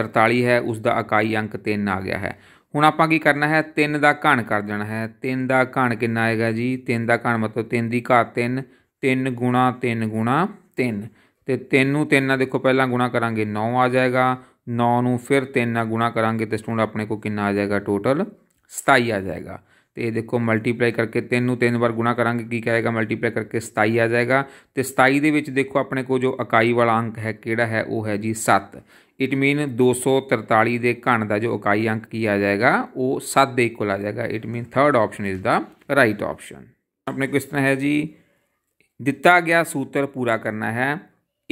43 ਹੈ ਉਸ ਦਾ ਇਕਾਈ ਅੰਕ 3 ਆ ਗਿਆ ਹੈ ਹੁਣ ਆਪਾਂ ਕੀ ਕਰਨਾ ਹੈ 3 ਦਾ ਘਣ ਕਰ ਦੇਣਾ ਹੈ 3 ਦਾ ਘਣ ਕਿੰਨਾ ਆਏਗਾ ਜੀ 3 ਦਾ ਘਣ ਮਤਲਬ 3 ਦੀ ਘਾਤ 3 3 ਗੁਣਾ 3 ਗੁਣਾ 3 ਤੇ 3 ਨੂੰ 3 ਨਾਲ ਦੇਖੋ ਪਹਿਲਾਂ ਗੁਣਾ ਕਰਾਂਗੇ 9 ਆ ਜਾਏਗਾ 9 ਨੂੰ ਫਿਰ 3 ਨਾਲ ਗੁਣਾ ਕਰਾਂਗੇ ਤੇ ਸਟੂਡੈਂਟ ਆਪਣੇ ਕੋ ਕਿੰਨਾ ਆ ਜਾਏਗਾ ਟੋਟਲ 27 ਆ ਜਾਏਗਾ ਤੇ ਦੇਖੋ ਮਲਟੀਪਲਾਈ ਕਰਕੇ 3 ਨੂੰ 3 ਵਾਰ ਗੁਣਾ ਕਰਾਂਗੇ ਕੀ ਕਹੇਗਾ ਮਲਟੀਪਲਾਈ ਕਰਕੇ 27 ਆ ਜਾਏਗਾ ਤੇ 27 ਦੇ ਵਿੱਚ ਦੇਖੋ ਆਪਣੇ ਕੋਲ ਜੋ ਇਕਾਈ ਵਾਲਾ ਅੰਕ ਹੈ ਕਿਹੜਾ ਹੈ ਉਹ ਹੈ ਜੀ 7 ਇਟ ਮੀਨ 243 ਦੇ ਘਣ ਦਾ ਜੋ ਇਕਾਈ ਅੰਕ ਕੀ ਆ ਜਾਏਗਾ ਉਹ 7 ਦੇ ਇਕੁਅਲ ਆ ਜਾਏਗਾ it mean 3rd option is the right option ਆਪਣੇ ਕੋਲ ਇਸ ਤਰ੍ਹਾਂ ਹੈ ਜੀ ਦਿੱਤਾ ਗਿਆ ਸੂਤਰ ਪੂਰਾ ਕਰਨਾ ਹੈ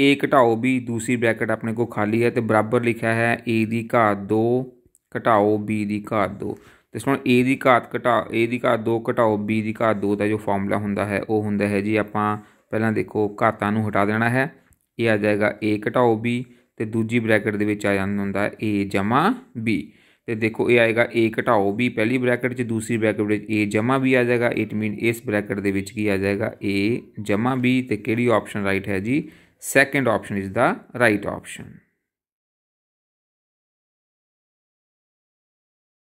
a ਘਟਾਓ b ਦੂਸਰੀ ਬ੍ਰੈਕਟ ਆਪਣੇ ਕੋਲ ਖਾਲੀ ਹੈ ਤੇ ਬਰਾਬਰ ਲਿਖਿਆ ਹੈ a ਦੀ ਘਾਤ 2 ਘਟਾਓ b ਦੀ ਘਾਤ 2 ਤੇ ਸੁਣ a ਦੀ ਘਾਤ ਘਟਾ a ਦੀ ਘਾਤ 2 ਘਟਾਓ b ਦੀ ਘਾਤ 2 ਦਾ ਜੋ ਫਾਰਮੂਲਾ ਹੁੰਦਾ ਹੈ ਉਹ ਹੁੰਦਾ ਹੈ ਜੀ ਆਪਾਂ ਪਹਿਲਾਂ ਦੇਖੋ ਘਾਤਾਂ ਨੂੰ ਹਟਾ ਦੇਣਾ ਹੈ ਇਹ ਆ ਜਾਏਗਾ a ਘਟਾਓ b ਤੇ ਦੂਜੀ ਬ੍ਰੈਕਟ ਦੇ ਵਿੱਚ ਆ ਜਾਂਦਾ ਹੁੰਦਾ a ਜਮਾ b ਤੇ ਦੇਖੋ ਇਹ ਆਏਗਾ a ਘਟਾਓ b ਪਹਿਲੀ ਬ੍ਰੈਕਟ 'ਚ ਦੂਸਰੀ ਬ੍ਰੈਕਟ ਵਿੱਚ a ਜਮਾ b ਆ ਜਾਏਗਾ ਇਟ ਮੀਨ ਇਸ ਬ੍ਰੈਕਟ ਦੇ ਵਿੱਚ ਕੀ ਆ ਜਾਏਗਾ a ਜਮਾ b ਤੇ ਕਿਹੜੀ ਆਪਸ਼ਨ ਰਾਈਟ ਹੈ ਜੀ second option is the right option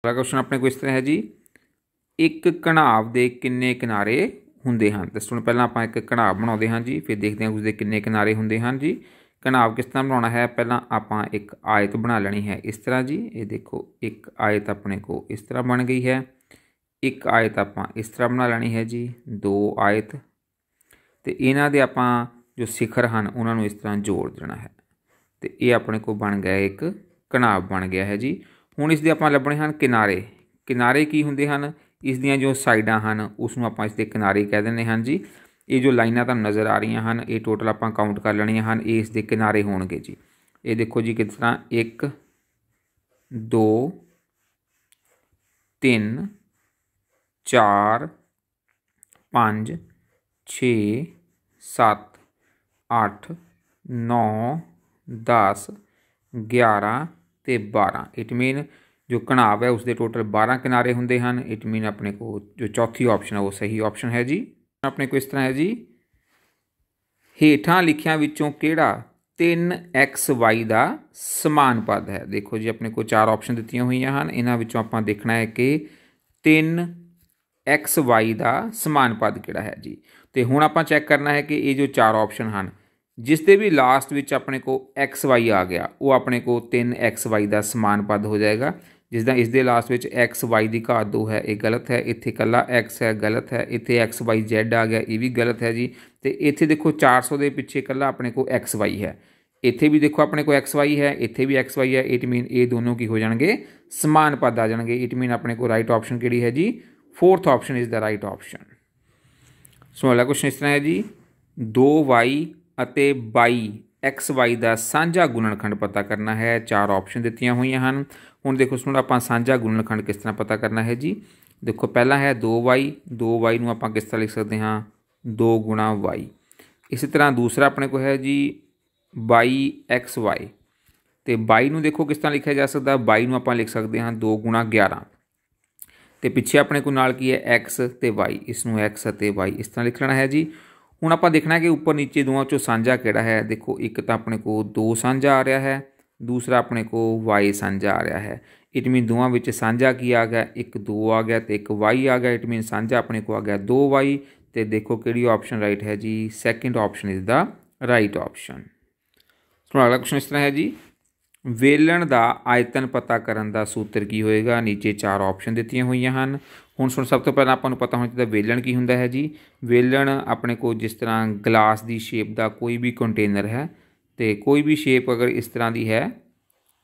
ਅਗਲਾ ਕੁਐਸਚਨ ਆਪਣੇ ਕੋਲ ਇਸ ਤਰ੍ਹਾਂ ਹੈ ਜੀ ਇੱਕ ਕਣਾਵ ਦੇ ਕਿੰਨੇ ਕਿਨਾਰੇ ਹੁੰਦੇ ਹਨ ਤਾਂ ਸੁਣ ਪਹਿਲਾਂ ਆਪਾਂ ਇੱਕ ਕਣਾਵ ਬਣਾਉਂਦੇ ਹਾਂ ਜੀ ਫਿਰ ਦੇਖਦੇ ਹਾਂ ਉਸ ਦੇ ਕਿੰਨੇ ਕਿਨਾਰੇ ਹੁੰਦੇ ਹਨ ਜੀ ਕਣਾਵ ਕਿਸ ਤਰ੍ਹਾਂ ਬਣਾਉਣਾ ਹੈ ਪਹਿਲਾਂ ਆਪਾਂ ਇੱਕ ਆਇਤ ਬਣਾ ਲੈਣੀ ਹੈ ਇਸ ਤਰ੍ਹਾਂ ਜੀ ਇਹ ਦੇਖੋ ਇੱਕ ਆਇਤ ਆਪਣੇ ਕੋ ਇਸ ਤਰ੍ਹਾਂ ਬਣ ਗਈ ਹੈ ਇੱਕ ਆਇਤ ਆਪਾਂ ਇਸ ਤਰ੍ਹਾਂ ਬਣਾ ਲੈਣੀ ਹੈ ਜੀ ਦੋ ਆਇਤ ਤੇ ਇਹਨਾਂ ਦੇ ਆਪਾਂ ਜੋ ਸਿਖਰ ਹਨ ਉਹਨਾਂ ਨੂੰ ਇਸ ਤਰ੍ਹਾਂ ਜੋੜ ਦੇਣਾ ਹੈ ਤੇ ਇਹ ਆਪਣੇ ਕੋ ਬਣ ਗਿਆ ਇੱਕ ਕਣਾਵ ਬਣ ਗਿਆ ਹੈ ਜੀ ਹੁਣ ਇਸ ਦੇ ਆਪਾਂ ਲੱਭਣੇ ਹਨ ਕਿਨਾਰੇ ਕਿਨਾਰੇ ਕੀ ਹੁੰਦੇ ਹਨ ਇਸ ਦੀਆਂ ਜੋ ਸਾਈਡਾਂ ਹਨ ਉਸ ਨੂੰ ਆਪਾਂ ਇਸ ਦੇ ਕਿਨਾਰੇ ਕਹਿ ਦਿੰਦੇ ਹਾਂ ਜੀ ਇਹ ਜੋ ਲਾਈਨਾਂ ਤੁਹਾਨੂੰ ਨਜ਼ਰ ਆ ਰਹੀਆਂ ਹਨ ਇਹ ਟੋਟਲ ਆਪਾਂ ਕਾਊਂਟ ਕਰ ਲੈਣੀਆਂ ਹਨ ਇਸ ਦੇ ਕਿਨਾਰੇ ਹੋਣਗੇ ਜੀ ਇਹ ਦੇਖੋ ਜੀ ਕਿਸ ਤਰ੍ਹਾਂ 1 2 3 4 5 6 7 8 9 10 11 ਤੇ 12 ਇਟ ਮੀਨ ਜੋ ਕਣਾਵ ਹੈ ਉਸ ਦੇ ਟੋਟਲ 12 ਕਿਨਾਰੇ ਹੁੰਦੇ ਹਨ ਇਟ ਮੀਨ ਆਪਣੇ ਕੋ ਜੋ ਚੌਥੀ ਆਪਸ਼ਨ ਹੈ ਉਹ ਸਹੀ ਆਪਸ਼ਨ ਹੈ ਜੀ ਆਪਣੇ ਕੋ ਇਸ ਤਰ੍ਹਾਂ ਹੈ ਜੀ ਹੇਠਾਂ ਲਿਖਿਆਂ ਵਿੱਚੋਂ ਕਿਹੜਾ 3xy ਦਾ ਸਮਾਨ ਪਦ ਹੈ ਦੇਖੋ ਜੀ ਆਪਣੇ ਕੋ ਚਾਰ ਆਪਸ਼ਨ ਦਿੱਤੀਆਂ ਹੋਈਆਂ ਹਨ ਇਹਨਾਂ ਵਿੱਚੋਂ ਆਪਾਂ ਦੇਖਣਾ ਹੈ ਕਿ 3xy ਦਾ ਸਮਾਨ ਪਦ ਕਿਹੜਾ ਹੈ ਜੀ ਤੇ ਹੁਣ ਆਪਾਂ ਚੈੱਕ ਕਰਨਾ ਹੈ ਕਿ ਇਹ ਜੋ ਚਾਰ ਆਪਸ਼ਨ ਹਨ ਜਿਸ ਤੇ ਵੀ ਲਾਸਟ ਵਿੱਚ ਆਪਣੇ ਕੋ xy ਆ ਗਿਆ ਉਹ ਆਪਣੇ ਕੋ 3xy ਦਾ ਸਮਾਨ ਪਦ ਹੋ ਜਾਏਗਾ ਜਿਸ ਦਾ ਇਸ ਦੇ ਲਾਸਟ ਵਿੱਚ xy ਦੀ ਘਾਤ 2 ਹੈ ਇਹ ਗਲਤ ਹੈ ਇੱਥੇ ਕੱਲਾ x ਹੈ ਗਲਤ ਹੈ ਇੱਥੇ xyz ਆ ਗਿਆ ਇਹ ਵੀ ਗਲਤ ਹੈ ਜੀ ਤੇ ਇੱਥੇ ਦੇਖੋ 400 ਦੇ ਪਿੱਛੇ ਕੱਲਾ ਆਪਣੇ ਕੋ xy ਹੈ ਇੱਥੇ ਵੀ ਦੇਖੋ ਆਪਣੇ ਕੋ xy ਹੈ ਇੱਥੇ ਵੀ xy ਹੈ ਇਟ ਮੀਨ ਇਹ ਦੋਨੋਂ ਕੀ ਹੋ ਜਾਣਗੇ ਸਮਾਨ ਪਦ ਆ ਜਾਣਗੇ ਇਟ ਮੀਨ ਆਪਣੇ ਕੋ ਰਾਈਟ ਆਪਸ਼ਨ ਕਿਹੜੀ ਹੈ ਜੀ fourth option is the right option so ਅਗਲਾ ਕੁਐਸਚਨ ਇਸ ਤਰ੍ਹਾਂ ਹੈ ਜੀ 2y ਅਤੇ 22 xy ਦਾ ਸਾਂਝਾ ਗੁਣਨਖੰਡ ਪਤਾ ਕਰਨਾ ਹੈ ਚਾਰ ਆਪਸ਼ਨ ਦਿੱਤੀਆਂ ਹੋਈਆਂ ਹਨ ਹੁਣ ਦੇਖੋ ਸੁਣੋ ਆਪਾਂ ਸਾਂਝਾ ਗੁਣਨਖੰਡ ਕਿਸ ਤਰ੍ਹਾਂ ਪਤਾ ਕਰਨਾ ਹੈ ਜੀ ਦੇਖੋ ਪਹਿਲਾ ਹੈ 2y 2y ਨੂੰ ਆਪਾਂ ਕਿਸ ਤਰ੍ਹਾਂ ਲਿਖ ਸਕਦੇ ਹਾਂ 2 y ਇਸੇ ਤਰ੍ਹਾਂ ਦੂਸਰਾ ਆਪਣੇ ਕੋਲ ਹੈ ਜੀ 22 xy ਤੇ 22 ਨੂੰ ਦੇਖੋ ਕਿਸ ਤਰ੍ਹਾਂ ਲਿਖਿਆ ਜਾ ਸਕਦਾ 22 ਨੂੰ ਆਪਾਂ ਲਿਖ ਸਕਦੇ ਹਾਂ 2 11 ਤੇ ਪਿੱਛੇ ਆਪਣੇ ਕੋਲ ਨਾਲ ਕੀ ਹੈ x ਤੇ y ਇਸ ਨੂੰ x ਅਤੇ y ਇਸ ਤਰ੍ਹਾਂ ਲਿਖਣਾ ਹੈ ਜੀ ਹੁਣ ਆਪਾਂ ਦੇਖਣਾ ਕਿ ਉੱਪਰ ਨੀਚੇ ਦੋਵਾਂ ਚੋਂ ਸਾਂਝਾ ਕਿਹੜਾ ਹੈ ਦੇਖੋ ਇੱਕ ਤਾਂ ਆਪਣੇ ਕੋਲ ਦੋ ਸਾਂਝਾ ਆ ਰਿਹਾ ਹੈ ਦੂਸਰਾ ਆਪਣੇ ਕੋਲ y ਸਾਂਝਾ ਆ ਰਿਹਾ ਹੈ ਇਟ ਮੀਨ ਦੋਵਾਂ ਵਿੱਚ ਸਾਂਝਾ ਕੀ ਆ ਗਿਆ ਇੱਕ 2 ਆ ਗਿਆ ਤੇ ਇੱਕ y ਆ ਗਿਆ ਇਟ ਮੀਨ ਸਾਂਝਾ ਆਪਣੇ ਕੋਲ ਆ ਗਿਆ 2y ਤੇ ਦੇਖੋ ਕਿਹੜੀ ਆਪਸ਼ਨ ਰਾਈਟ ਹੈ ਜੀ second option is the right option so ਅਗਲਾ ਕੁਐਸਚਨ ਇਸ ਤਰ੍ਹਾਂ ਹੈ ਜੀ ਵੇਲਣ ਦਾ ਆਇਤਨ ਪਤਾ ਕਰਨ ਦਾ ਸੂਤਰ ਕੀ ਹੋਏਗਾ ਨੀਚੇ ਚਾਰ ਆਪਸ਼ਨ ਦਿੱਤੀਆਂ ਹੋਈਆਂ ਹਨ ਹੁਣ ਸੁਣ ਸਭ ਤੋਂ ਪਹਿਲਾਂ ਆਪਾਂ ਨੂੰ ਪਤਾ ਹੋਣਾ ਚਾਹੀਦਾ ਵੇਲਣ ਕੀ ਹੁੰਦਾ ਹੈ ਜੀ ਵੇਲਣ ਆਪਣੇ ਕੋਲ ਜਿਸ ਤਰ੍ਹਾਂ ਗਲਾਸ ਦੀ ਸ਼ੇਪ ਦਾ ਕੋਈ ਵੀ ਕੰਟੇਨਰ ਹੈ ਤੇ ਕੋਈ ਵੀ ਸ਼ੇਪ ਅਗਰ ਇਸ ਤਰ੍ਹਾਂ ਦੀ ਹੈ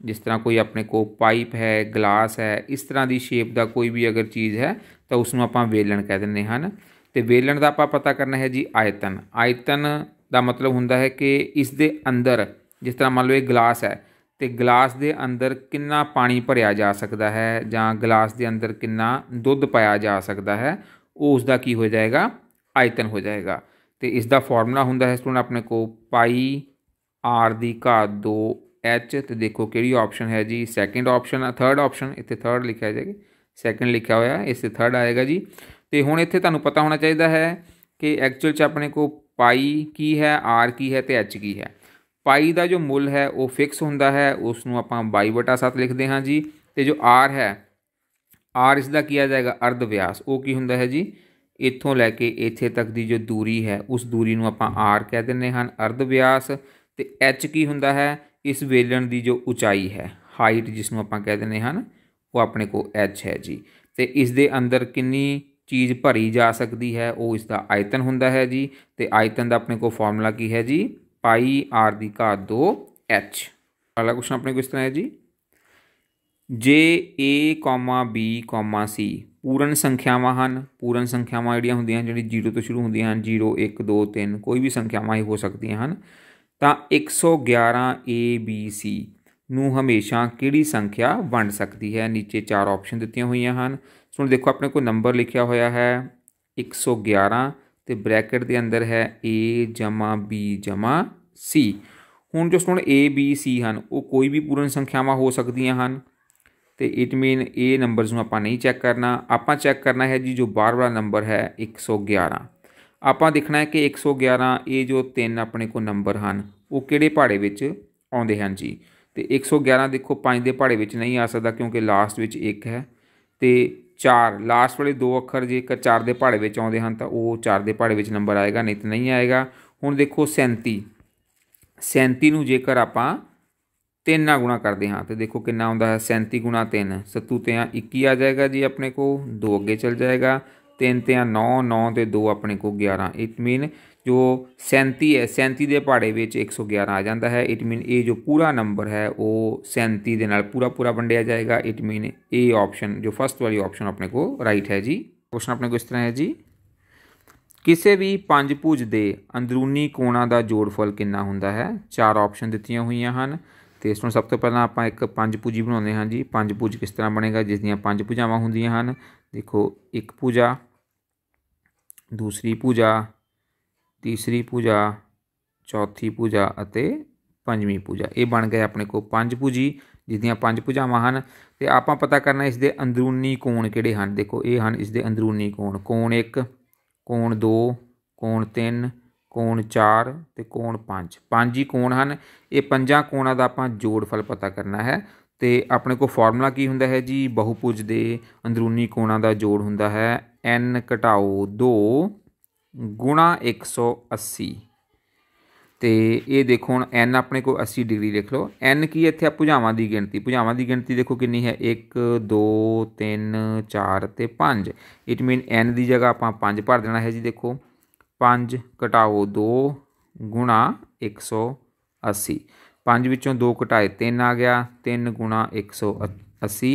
ਜਿਸ ਤਰ੍ਹਾਂ ਕੋਈ ਆਪਣੇ ਕੋਲ ਪਾਈਪ ਹੈ ਗਲਾਸ ਹੈ ਇਸ ਤਰ੍ਹਾਂ ਦੀ ਸ਼ੇਪ ਦਾ ਕੋਈ ਵੀ ਅਗਰ ਚੀਜ਼ ਹੈ ਤਾਂ ਉਸ ਨੂੰ ਆਪਾਂ ਵੇਲਣ ਕਹਿ ਦਿੰਦੇ ਹਨ ਤੇ ਵੇਲਣ ਦਾ ਆਪਾਂ ਪਤਾ ਕਰਨਾ ਹੈ ਜੀ ਆਇਤਨ ਆਇਤਨ ਦਾ ਮਤਲਬ ਹੁੰਦਾ ਹੈ ਕਿ ਇਸ ਦੇ ਅੰਦਰ ਜਿਸ ਤਰ੍ਹਾਂ ਮੰਨ ਲਓ ਇਹ ਗਲਾਸ ਹੈ ਤੇ ਗਲਾਸ ਦੇ ਅੰਦਰ ਕਿੰਨਾ ਪਾਣੀ ਭਰਿਆ ਜਾ ਸਕਦਾ ਹੈ ਜਾਂ ਗਲਾਸ ਦੇ ਅੰਦਰ ਕਿੰਨਾ ਦੁੱਧ ਪਾਇਆ ਜਾ ਸਕਦਾ ਹੈ ਉਹ ਉਸ ਦਾ ਕੀ ਹੋ ਜਾਏਗਾ ਆਇਤਨ ਹੋ ਜਾਏਗਾ ਤੇ ਇਸ ਦਾ ਫਾਰਮੂਲਾ ਹੁੰਦਾ ਹੈ ਸਟੂਡੈਂਟ ਆਪਣੇ ਕੋ ਪਾਈ ਆਰ ਦੀ ਘਾਤ 2 ਐਚ ਤੇ ਦੇਖੋ ਕਿਹੜੀ ਆਪਸ਼ਨ ਹੈ ਜੀ ਸੈਕੰਡ ਆਪਸ਼ਨ ਆ ਥਰਡ ਆਪਸ਼ਨ ਇੱਥੇ ਥਰਡ ਲਿਖਿਆ ਜਾਏਗਾ ਸੈਕੰਡ ਲਿਖਿਆ ਹੋਇਆ ਇਸ ਤੇ ਥਰਡ ਆਏਗਾ ਜੀ ਤੇ ਹੁਣ ਇੱਥੇ ਤੁਹਾਨੂੰ ਪਤਾ ਹੋਣਾ ਚਾਹੀਦਾ ਹੈ ਕਿ ਐਕਚੁਅਲ ਚ ਆਪਣੇ ਕੋ ਪਾਈ ਕੀ ਹੈ ਆਰ ਕੀ ਹੈ ਤੇ ਐਚ ਕੀ ਹੈ ਪਾਈ ਦਾ ਜੋ ਮੁੱਲ ਹੈ ਉਹ ਫਿਕਸ ਹੁੰਦਾ ਹੈ ਉਸ ਨੂੰ ਆਪਾਂ 22/7 ਲਿਖਦੇ ਹਾਂ ਜੀ ਤੇ ਜੋ r ਹੈ r ਇਸ ਦਾ ਕੀਆ ਜਾਏਗਾ ਅਰਧ ਵਿਆਸ ਉਹ ਕੀ ਹੁੰਦਾ ਹੈ ਜੀ ਇੱਥੋਂ ਲੈ ਕੇ ਇੱਥੇ ਤੱਕ ਦੀ ਜੋ ਦੂਰੀ ਹੈ ਉਸ ਦੂਰੀ ਨੂੰ ਆਪਾਂ r ਕਹਿ ਦਿੰਨੇ ਹਨ ਅਰਧ ਵਿਆਸ ਤੇ h ਕੀ ਹੁੰਦਾ ਹੈ ਇਸ ਵੇਲਣ ਦੀ ਜੋ ਉਚਾਈ ਹੈ ਹਾਈਟ ਜਿਸ ਨੂੰ ਆਪਾਂ ਕਹਿ ਦਿੰਨੇ ਹਨ ਉਹ ਆਪਣੇ ਕੋ h ਹੈ ਜੀ ਤੇ ਇਸ ਦੇ ਅੰਦਰ ਕਿੰਨੀ ਚੀਜ਼ ਭਰੀ ਜਾ ਸਕਦੀ ਹੈ ਉਹ ਇਸ ਦਾ ਆਇਤਨ ਹੁੰਦਾ ਹੈ ਜੀ ਤੇ ਆਇਤਨ ਦਾ ਆਪਣੇ ਕੋ ਫਾਰਮੂਲਾ ਕੀ ਹੈ ਜੀ पाई आर दी का दो एच अगला क्वेश्चन अपने को तरह है जी J A comma B comma C पूर्ण संख्याव पूर्ण संख्याव जीडिया होंगे जी जीरो तो शुरू होंगे जीरो एक दो तीन कोई भी संख्याव ही हो सकती हैं तो एक सौ ग्यारह ए बी सी हमेशा कि संख्या वंड सकती है नीचे चार ऑप्शन दिखाई हुई हैं सुन देखो अपने को नंबर लिखा हुआ है एक सौ ग्यारह ਤੇ ਬ੍ਰੈਕਟ ਦੇ ਅੰਦਰ ਹੈ a ਜਮਾ b ਜਮਾ c ਹੁਣ ਜੋ ਸਟੂਡੈਂਟ a b c ਹਨ ਉਹ ਕੋਈ ਵੀ ਪੂਰਨ ਸੰਖਿਆਵਾਂ ਹੋ ਸਕਦੀਆਂ ਹਨ ਤੇ ਇਟ ਮੀਨ a ਨੰਬਰਸ ਨੂੰ ਆਪਾਂ ਨਹੀਂ ਚੈੱਕ ਕਰਨਾ ਆਪਾਂ ਚੈੱਕ ਕਰਨਾ ਹੈ ਜੀ ਜੋ ਬਾਹਰ ਵਾਲਾ ਨੰਬਰ ਹੈ 111 ਆਪਾਂ ਦੇਖਣਾ ਹੈ ਕਿ 111 ਇਹ ਜੋ ਤਿੰਨ ਆਪਣੇ ਕੋ ਨੰਬਰ ਹਨ ਉਹ ਕਿਹੜੇ ਪਹਾੜੇ ਵਿੱਚ ਆਉਂਦੇ ਹਨ ਜੀ ਤੇ 111 ਦੇਖੋ 5 ਦੇ ਪਹਾੜੇ ਵਿੱਚ ਨਹੀਂ ਆ ਸਕਦਾ ਕਿਉਂਕਿ ਲਾਸਟ ਵਿੱਚ 1 ਹੈ ਤੇ ਚਾਰ ਲਾਸਟ ਵਾਲੇ ਦੋ ਅੱਖਰ ਜੇਕਰ ਚਾਰ ਦੇ ਪਹਾੜੇ ਵਿੱਚ ਆਉਂਦੇ ਹਨ ਤਾਂ ਉਹ ਚਾਰ ਦੇ ਪਹਾੜੇ ਵਿੱਚ ਨੰਬਰ ਆਏਗਾ ਨਹੀਂ ਤਾਂ ਨਹੀਂ ਆਏਗਾ ਹੁਣ ਦੇਖੋ 37 37 ਨੂੰ ਜੇਕਰ ਆਪਾਂ 3 ਨਾਲ ਗੁਣਾ ਕਰਦੇ ਹਾਂ ਤੇ ਦੇਖੋ ਕਿੰਨਾ ਆਉਂਦਾ ਹੈ 37 ਗੁਣਾ 3 7 ਤੇ 21 ਆ ਜਾਏਗਾ ਜੀ ਆਪਣੇ ਕੋ 2 ਅੱਗੇ ਚਲ ਜਾਏਗਾ 3 ਤੇ 9 9 ਤੇ 2 ਆਪਣੇ ਕੋ 11 ਇਟ ਮੀਨ ਜੋ 37 ਹੈ 37 ਦੇ ਪਹਾੜੇ ਵਿੱਚ 111 ਆ ਜਾਂਦਾ ਹੈ ਇਟ ਮੀਨ ਇਹ ਜੋ ਪੂਰਾ ਨੰਬਰ ਹੈ ਉਹ 37 ਦੇ ਨਾਲ ਪੂਰਾ ਪੂਰਾ ਵੰਡਿਆ ਜਾਏਗਾ ਇਟ ਮੀਨ ਇਹ ਆਪਸ਼ਨ ਜੋ ਫਸਟ ਵਾਲੀ ਆਪਸ਼ਨ ਆਪਣੇ ਕੋ ਰਾਈਟ ਹੈ ਜੀ ਕੁਐਸਚਨ ਆਪਣੇ ਕੋ ਇਸ ਤਰ੍ਹਾਂ ਹੈ ਜੀ ਕਿਸੇ ਵੀ ਪੰਜ ਭੁਜ ਦੇ ਅੰਦਰੂਨੀ ਕੋਣਾਂ ਦਾ ਜੋੜਫਲ ਕਿੰਨਾ ਹੁੰਦਾ ਹੈ ਚਾਰ ਆਪਸ਼ਨ ਦਿੱਤੀਆਂ ਹੋਈਆਂ ਹਨ ਤੇ ਇਸ ਨੂੰ ਸਭ ਤੋਂ ਪਹਿਲਾਂ ਆਪਾਂ ਇੱਕ ਪੰਜ ਭੁਜੀ ਬਣਾਉਂਦੇ ਹਾਂ ਜੀ ਪੰਜ ਭੁਜ ਕਿਸ ਤਰ੍ਹਾਂ ਬਣੇਗਾ ਜਿਸ ਦੀਆਂ ਪੰਜ ਭੁਜਾਵਾਂ ਹੁੰਦੀਆਂ ਹਨ ਦੇਖੋ ਇੱਕ ਭੁਜਾ ਦੂਸਰੀ ਭੁਜਾ ਤੀਸਰੀ ਪੂਜਾ ਚੌਥੀ ਪੂਜਾ ਅਤੇ ਪੰਜਵੀਂ ਪੂਜਾ ਇਹ ਬਣ ਗਏ ਆਪਣੇ ਕੋਲ ਪੰਜ ਪੂਜੀ ਜਿਹਦੀਆਂ ਪੰਜ ਪੂਜਾਵਾਂ ਹਨ ਤੇ ਆਪਾਂ ਪਤਾ ਕਰਨਾ ਇਸ ਦੇ ਅੰਦਰੂਨੀ ਕੋਣ ਕਿਹੜੇ ਹਨ ਦੇਖੋ ਇਹ ਹਨ ਇਸ ਦੇ ਅੰਦਰੂਨੀ ਕੋਣ ਕੋਣ 1 ਕੋਣ 2 ਕੋਣ 3 ਕੋਣ 4 ਤੇ ਕੋਣ 5 ਪੰਜ ਹੀ ਕੋਣ ਹਨ ਇਹ ਪੰਜਾਂ ਕੋਣਾਂ ਦਾ ਆਪਾਂ ਜੋੜਫਲ ਪਤਾ ਕਰਨਾ ਹੈ ਤੇ ਆਪਣੇ ਕੋਲ ਫਾਰਮੂਲਾ ਕੀ ਹੁੰਦਾ ਹੈ ਜੀ ਬਹੁਪੂਜ ਦੇ ਅੰਦਰੂਨੀ ਕੋਣਾਂ ਦਾ ਜੋੜ ਹੁੰਦਾ ਹੈ n 2 ਗੁਣਾ 180 ਤੇ ਇਹ ਦੇਖੋ ਹੁਣ n ਆਪਣੇ ਕੋਲ 80 ਡਿਗਰੀ ਲਿਖ ਲਓ n ਕੀ ਇੱਥੇ ਆ ਭੁਜਾਵਾਂ ਦੀ ਗਿਣਤੀ ਭੁਜਾਵਾਂ ਦੀ ਗਿਣਤੀ ਦੇਖੋ ਕਿੰਨੀ ਹੈ 1 2 3 4 ਤੇ 5 ਇਟ ਮੀਨ n ਦੀ ਜਗ੍ਹਾ ਆਪਾਂ 5 ਭਰ ਦੇਣਾ ਹੈ ਜੀ ਦੇਖੋ 5 ਘਟਾਓ 2 ਗੁਣਾ 180 5 ਵਿੱਚੋਂ 2 ਘਟਾਏ 3 ਆ ਗਿਆ 3 ਗੁਣਾ 180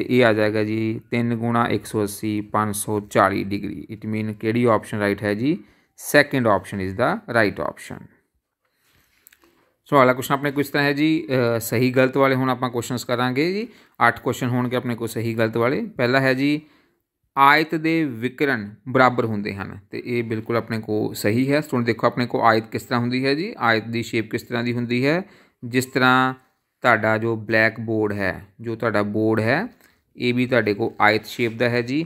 ਤੇ ਇਹ ਆ ਜਾਏਗਾ ਜੀ 3 180 540 ਡਿਗਰੀ ਇਟ ਮੀਨ ਕਿਹੜੀ ਆਪਸ਼ਨ ਰਾਈਟ ਹੈ ਜੀ second option is the right option so ਅਗਲਾ ਕੁਐਸਚਨ ਆਪਣੇ ਇਸ ਤਰ੍ਹਾਂ ਹੈ ਜੀ ਸਹੀ ਗਲਤ ਵਾਲੇ ਹੁਣ ਆਪਾਂ ਕੁਐਸਚਨਸ ਕਰਾਂਗੇ ਜੀ 8 ਕੁਐਸਚਨ ਹੋਣਗੇ ਆਪਣੇ ਕੋਲ ਸਹੀ ਗਲਤ ਵਾਲੇ ਪਹਿਲਾ ਹੈ ਜੀ ਆਇਤ ਦੇ ਵਿਕਰਣ ਬਰਾਬਰ ਹੁੰਦੇ ਹਨ ਤੇ ਇਹ ਬਿਲਕੁਲ ਆਪਣੇ ਕੋ ਸਹੀ ਹੈ ਸਟੂਡੈਂਟ ਦੇਖੋ ਆਪਣੇ ਕੋ ਆਇਤ ਕਿਸ ਤਰ੍ਹਾਂ ਹੁੰਦੀ ਹੈ ਜੀ ਆਇਤ ਦੀ ਸ਼ੇਪ ਕਿਸ ਤਰ੍ਹਾਂ ਦੀ ਹੁੰਦੀ ਹੈ ਜਿਸ ਤਰ੍ਹਾਂ ਤੁਹਾਡਾ ਜੋ ਬਲੈਕ ਬੋਰਡ ਹੈ ਜੋ ਤੁਹਾਡਾ ਬੋਰਡ ਹੈ ਇਹ ਵੀ ਤੁਹਾਡੇ ਕੋਲ ਆਇਤ ਸ਼ੇਪ ਦਾ ਹੈ ਜੀ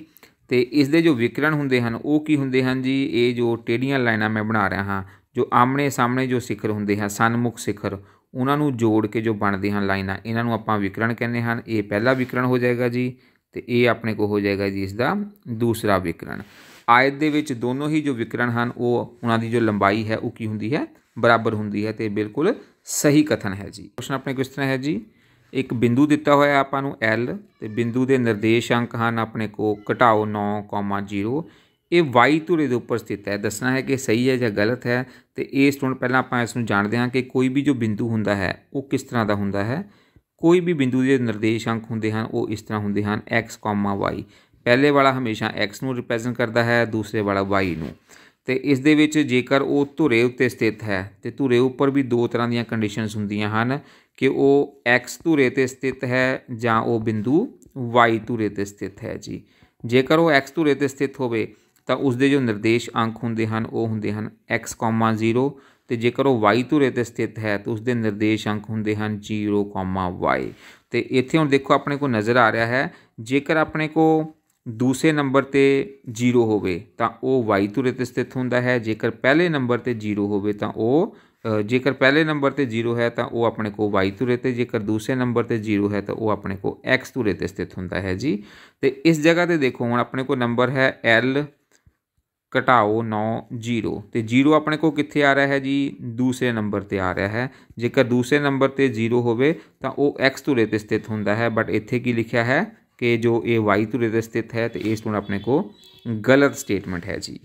ਤੇ ਇਸ ਦੇ ਜੋ ਵਿਕਰਣ ਹੁੰਦੇ ਹਨ ਉਹ ਕੀ ਹੁੰਦੇ ਹਨ ਜੀ ਇਹ ਜੋ ਟੇਡੀਆਂ ਲਾਈਨਾਂ ਮੈਂ ਬਣਾ ਰਿਹਾ ਹਾਂ ਜੋ ਆਮਣੇ ਸਾਹਮਣੇ ਜੋ ਸਿਖਰ ਹੁੰਦੇ ਹਨ ਸਨਮੁਖ ਸਿਖਰ ਉਹਨਾਂ ਨੂੰ ਜੋੜ ਕੇ ਜੋ ਬਣਦੇ ਹਨ ਲਾਈਨਾਂ ਇਹਨਾਂ ਨੂੰ ਆਪਾਂ ਵਿਕਰਣ ਕਹਿੰਦੇ ਹਨ ਇਹ ਪਹਿਲਾ ਵਿਕਰਣ ਹੋ ਜਾਏਗਾ ਜੀ ਤੇ ਇਹ ਆਪਣੇ ਕੋ ਹੋ ਜਾਏਗਾ ਜੀ ਇਸ ਦਾ ਦੂਸਰਾ ਵਿਕਰਣ ਆਇਤ ਦੇ ਵਿੱਚ ਦੋਨੋਂ ਹੀ ਜੋ ਵਿਕਰਣ ਹਨ ਉਹ ਉਹਨਾਂ ਦੀ ਜੋ ਲੰਬਾਈ ਹੈ ਉਹ ਕੀ ਹੁੰਦੀ ਹੈ ਬਰਾਬਰ ਹੁੰਦੀ ਹੈ ਤੇ ਬਿਲਕੁਲ ਸਹੀ ਕਥਨ ਹੈ ਜੀ ਪ੍ਰਸ਼ਨ ਆਪਣੇ ਇਸ ਤਰ੍ਹਾਂ ਹੈ ਜੀ ਇੱਕ ਬਿੰਦੂ ਦਿੱਤਾ ਹੋਇਆ ਆਪਾਂ ਨੂੰ L ਤੇ ਬਿੰਦੂ ਦੇ ਨਿਰਦੇਸ਼ ਅੰਕ ਹਨ ਆਪਣੇ ਕੋ ਘਟਾਓ 9,0 ਇਹ y ਧੁਰੇ ਦੇ ਉੱਪਰ ਸਥਿਤ ਹੈ ਦੱਸਣਾ ਹੈ ਕਿ ਸਹੀ ਹੈ ਜਾਂ ਗਲਤ ਹੈ ਤੇ ਇਹ ਸਟੂਡੈਂਟ ਪਹਿਲਾਂ ਆਪਾਂ ਇਸ ਨੂੰ ਜਾਣਦੇ ਹਾਂ ਕਿ ਕੋਈ ਵੀ ਜੋ ਬਿੰਦੂ ਹੁੰਦਾ ਹੈ ਉਹ ਕਿਸ ਤਰ੍ਹਾਂ ਦਾ ਹੁੰਦਾ ਹੈ ਕੋਈ ਵੀ ਬਿੰਦੂ ਦੇ ਨਿਰਦੇਸ਼ ਅੰਕ ਹੁੰਦੇ ਹਨ ਉਹ ਇਸ ਤਰ੍ਹਾਂ ਹੁੰਦੇ ਹਨ x, y ਪਹਿਲੇ ਵਾਲਾ ਹਮੇਸ਼ਾ x ਨੂੰ ਰਿਪਰੈਜ਼ੈਂਟ ਕਰਦਾ ਹੈ ਦੂਸਰੇ ਵਾਲਾ y ਨੂੰ ਤੇ ਇਸ ਦੇ ਵਿੱਚ ਜੇਕਰ ਉਹ ਧੁਰੇ ਉੱਤੇ ਸਥਿਤ ਹੈ ਤੇ ਧੁਰੇ ਉੱਪਰ ਵੀ ਦੋ ਤਰ੍ਹਾਂ ਦੀਆਂ ਕੰਡੀਸ਼ਨਸ ਹੁੰਦੀਆਂ ਹਨ ਕਿ ਉਹ x ਧੁਰੇ ਤੇ ਸਥਿਤ ਹੈ ਜਾਂ ਉਹ ਬਿੰਦੂ y ਧੁਰੇ ਤੇ ਸਥਿਤ ਹੈ ਜੀ ਜੇਕਰ ਉਹ x ਧੁਰੇ ਤੇ ਸਥਿਤ ਹੋਵੇ ਤਾਂ ਉਸ ਦੇ ਜੋ ਨਿਰਦੇਸ਼ ਅੰਕ ਹੁੰਦੇ ਹਨ ਉਹ ਹੁੰਦੇ ਹਨ x, 0 ਤੇ ਜੇਕਰ ਉਹ y ਧੁਰੇ ਤੇ ਸਥਿਤ ਹੈ ਤਾਂ ਉਸ ਦੇ ਨਿਰਦੇਸ਼ ਅੰਕ ਹੁੰਦੇ ਹਨ 0, y ਤੇ ਇੱਥੇ ਹੁਣ ਦੇਖੋ ਆਪਣੇ ਕੋ ਨਜ਼ਰ ਆ ਰਿਹਾ ਹੈ ਜੇਕਰ ਆਪਣੇ ਕੋ ਦੂਸਰੇ ਨੰਬਰ ਤੇ 0 ਹੋਵੇ ਤਾਂ ਉਹ y ਧੁਰੇ ਤੇ ਸਥਿਤ ਹੁੰਦਾ ਹੈ ਜੇਕਰ ਪਹਿਲੇ ਨੰਬਰ ਤੇ 0 ਹੋਵੇ ਤਾਂ ਉਹ जेकर पहले नंबर पर जीरो है तो वो अपने को वाई धुरे पर जेकर दूसरे नंबर पर जीरो है तो वह अपने को एक्स धुरे पर स्थित हों जी तो इस जगह पर देखो हूँ अपने को नंबर है एल घटाओ नौ जीरो तो जीरो अपने को कितने आ रहा है जी दूसरे नंबर पर आ रहा है जेकर दूसरे नंबर पर जीरो होक्स धुरे पर स्थित होंगे है बट इतने की लिखा है कि जो ये वाई धुरे पर स्थित है तो इस हूँ अपने को गलत स्टेटमेंट है जी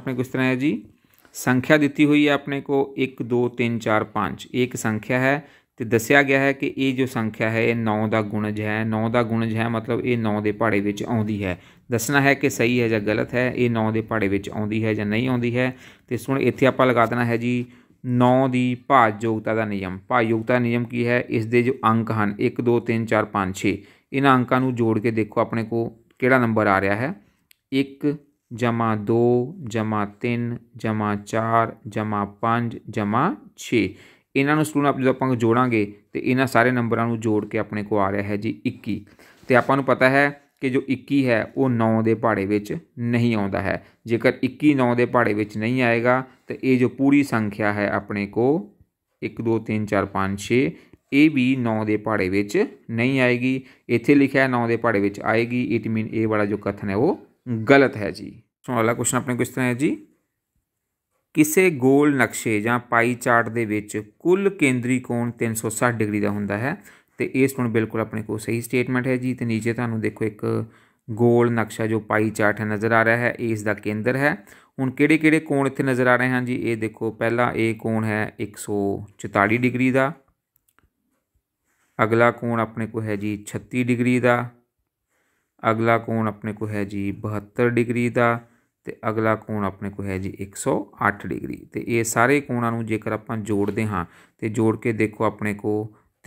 अपने को इस तरह है जी ਸੰਖਿਆ ਦਿੱਤੀ ਹੋਈ ਹੈ ਆਪਣੇ ਕੋ 1 2 3 4 5 ਇਹ ਇੱਕ ਸੰਖਿਆ ਹੈ ਤੇ ਦੱਸਿਆ ਗਿਆ ਹੈ ਕਿ ਇਹ ਜੋ ਸੰਖਿਆ ਹੈ ਇਹ 9 ਦਾ ਗੁਣਜ ਹੈ 9 ਦਾ ਗੁਣਜ ਹੈ ਮਤਲਬ ਇਹ 9 ਦੇ ਪਹਾੜੇ ਵਿੱਚ ਆਉਂਦੀ ਹੈ ਦੱਸਣਾ ਹੈ ਕਿ ਸਹੀ ਹੈ ਜਾਂ ਗਲਤ ਹੈ ਇਹ 9 ਦੇ ਪਹਾੜੇ ਵਿੱਚ ਆਉਂਦੀ ਹੈ ਜਾਂ ਨਹੀਂ ਆਉਂਦੀ ਹੈ ਤੇ ਸੁਣ ਇੱਥੇ ਆਪਾਂ ਲਗਾ ਦੇਣਾ ਹੈ ਜੀ 9 ਦੀ ਭਾਜਯੋਗਤਾ ਦਾ ਨਿਯਮ ਭਾਜਯੋਗਤਾ ਨਿਯਮ ਕੀ ਹੈ ਇਸ ਦੇ ਜੋ ਅੰਕ ਹਨ 1 2 3 4 5 6 ਇਹਨਾਂ ਅੰਕਾਂ ਨੂੰ ਜੋੜ ਕੇ ਦੇਖੋ ਆਪਣੇ ਕੋ ਕਿਹੜਾ ਨੰਬਰ ਆ ਰਿਹਾ ਹੈ 1 ਜਮਾ 2 ਜਮਾ 3 ਜਮਾ 4 ਜਮਾ 5 ਜਮਾ 6 ਇਹਨਾਂ ਨੂੰ ਸਟੂਡੈਂਟ ਜਦੋਂ ਆਪਾਂ ਜੋੜਾਂਗੇ ਤੇ ਇਹਨਾਂ ਸਾਰੇ ਨੰਬਰਾਂ ਨੂੰ ਜੋੜ ਕੇ ਆਪਣੇ ਕੋ ਆ ਰਿਹਾ ਹੈ ਜੀ 21 ਤੇ ਆਪਾਂ ਨੂੰ ਪਤਾ ਹੈ ਕਿ ਜੋ 21 ਹੈ ਉਹ 9 ਦੇ ਪਹਾੜੇ ਵਿੱਚ ਨਹੀਂ ਆਉਂਦਾ ਹੈ ਜੇਕਰ 21 9 ਦੇ ਪਹਾੜੇ ਵਿੱਚ ਨਹੀਂ ਆਏਗਾ ਤੇ ਇਹ ਜੋ ਪੂਰੀ ਸੰਖਿਆ ਹੈ ਆਪਣੇ ਕੋ 1 2 3 4 5 6 ਇਹ ਵੀ 9 ਦੇ ਪਹਾੜੇ ਵਿੱਚ ਨਹੀਂ ਆਏਗੀ ਇੱਥੇ ਲਿਖਿਆ 9 ਦੇ ਪਹਾੜੇ ਵਿੱਚ ਆਏਗੀ ਇਟ ਮੀਨ ਇਹ ਵਾਲਾ ਜੋ ਕਥਨ ਹੈ ਉਹ ਗਲਤ ਹੈ ਜੀ ਸੋ ਅਗਲਾ ਕੁਐਸਚਨ ਆਪਣੇ ਕੋਲ ਇਸ ਤਰ੍ਹਾਂ ਹੈ ਜੀ ਕਿਸੇ ਗੋਲ ਨਕਸ਼ੇ ਜਾਂ ਪਾਈ ਚਾਰਟ ਦੇ ਵਿੱਚ ਕੁੱਲ ਕੇਂਦਰੀ ਕੋਣ 360 ਡਿਗਰੀ ਦਾ ਹੁੰਦਾ ਹੈ ਤੇ ਇਸ ਨੂੰ ਬਿਲਕੁਲ ਆਪਣੇ ਕੋਲ ਸਹੀ ਸਟੇਟਮੈਂਟ ਹੈ ਜੀ ਤੇ ਨੀਚੇ ਤੁਹਾਨੂੰ ਦੇਖੋ ਇੱਕ ਗੋਲ ਨਕਸ਼ਾ ਜੋ ਪਾਈ ਚਾਰਟ ਹੈ ਨਜ਼ਰ ਆ ਰਿਹਾ ਹੈ ਇਸ ਦਾ ਕੇਂਦਰ ਹੈ ਹੁਣ ਕਿਹੜੇ ਕਿਹੜੇ ਕੋਣ ਇੱਥੇ ਨਜ਼ਰ ਆ ਰਹੇ ਹਨ ਜੀ ਇਹ ਦੇਖੋ ਪਹਿਲਾ ਇਹ ਕੋਣ ਹੈ 144 ਡਿਗਰੀ ਦਾ ਅਗਲਾ ਕੋਣ ਆਪਣੇ ਕੋਲ ਹੈ ਜੀ 36 ਡਿਗਰੀ ਦਾ ਅਗਲਾ ਕੋਣ ਆਪਣੇ ਕੋ ਹੈ ਜੀ 72 ਡਿਗਰੀ ਦਾ ਤੇ ਅਗਲਾ ਕੋਣ ਆਪਣੇ ਕੋ ਹੈ ਜੀ 108 ਡਿਗਰੀ ਤੇ ਇਹ ਸਾਰੇ ਕੋਣਾਂ ਨੂੰ ਜੇਕਰ ਆਪਾਂ ਜੋੜਦੇ ਹਾਂ ਤੇ ਜੋੜ ਕੇ ਦੇਖੋ ਆਪਣੇ ਕੋ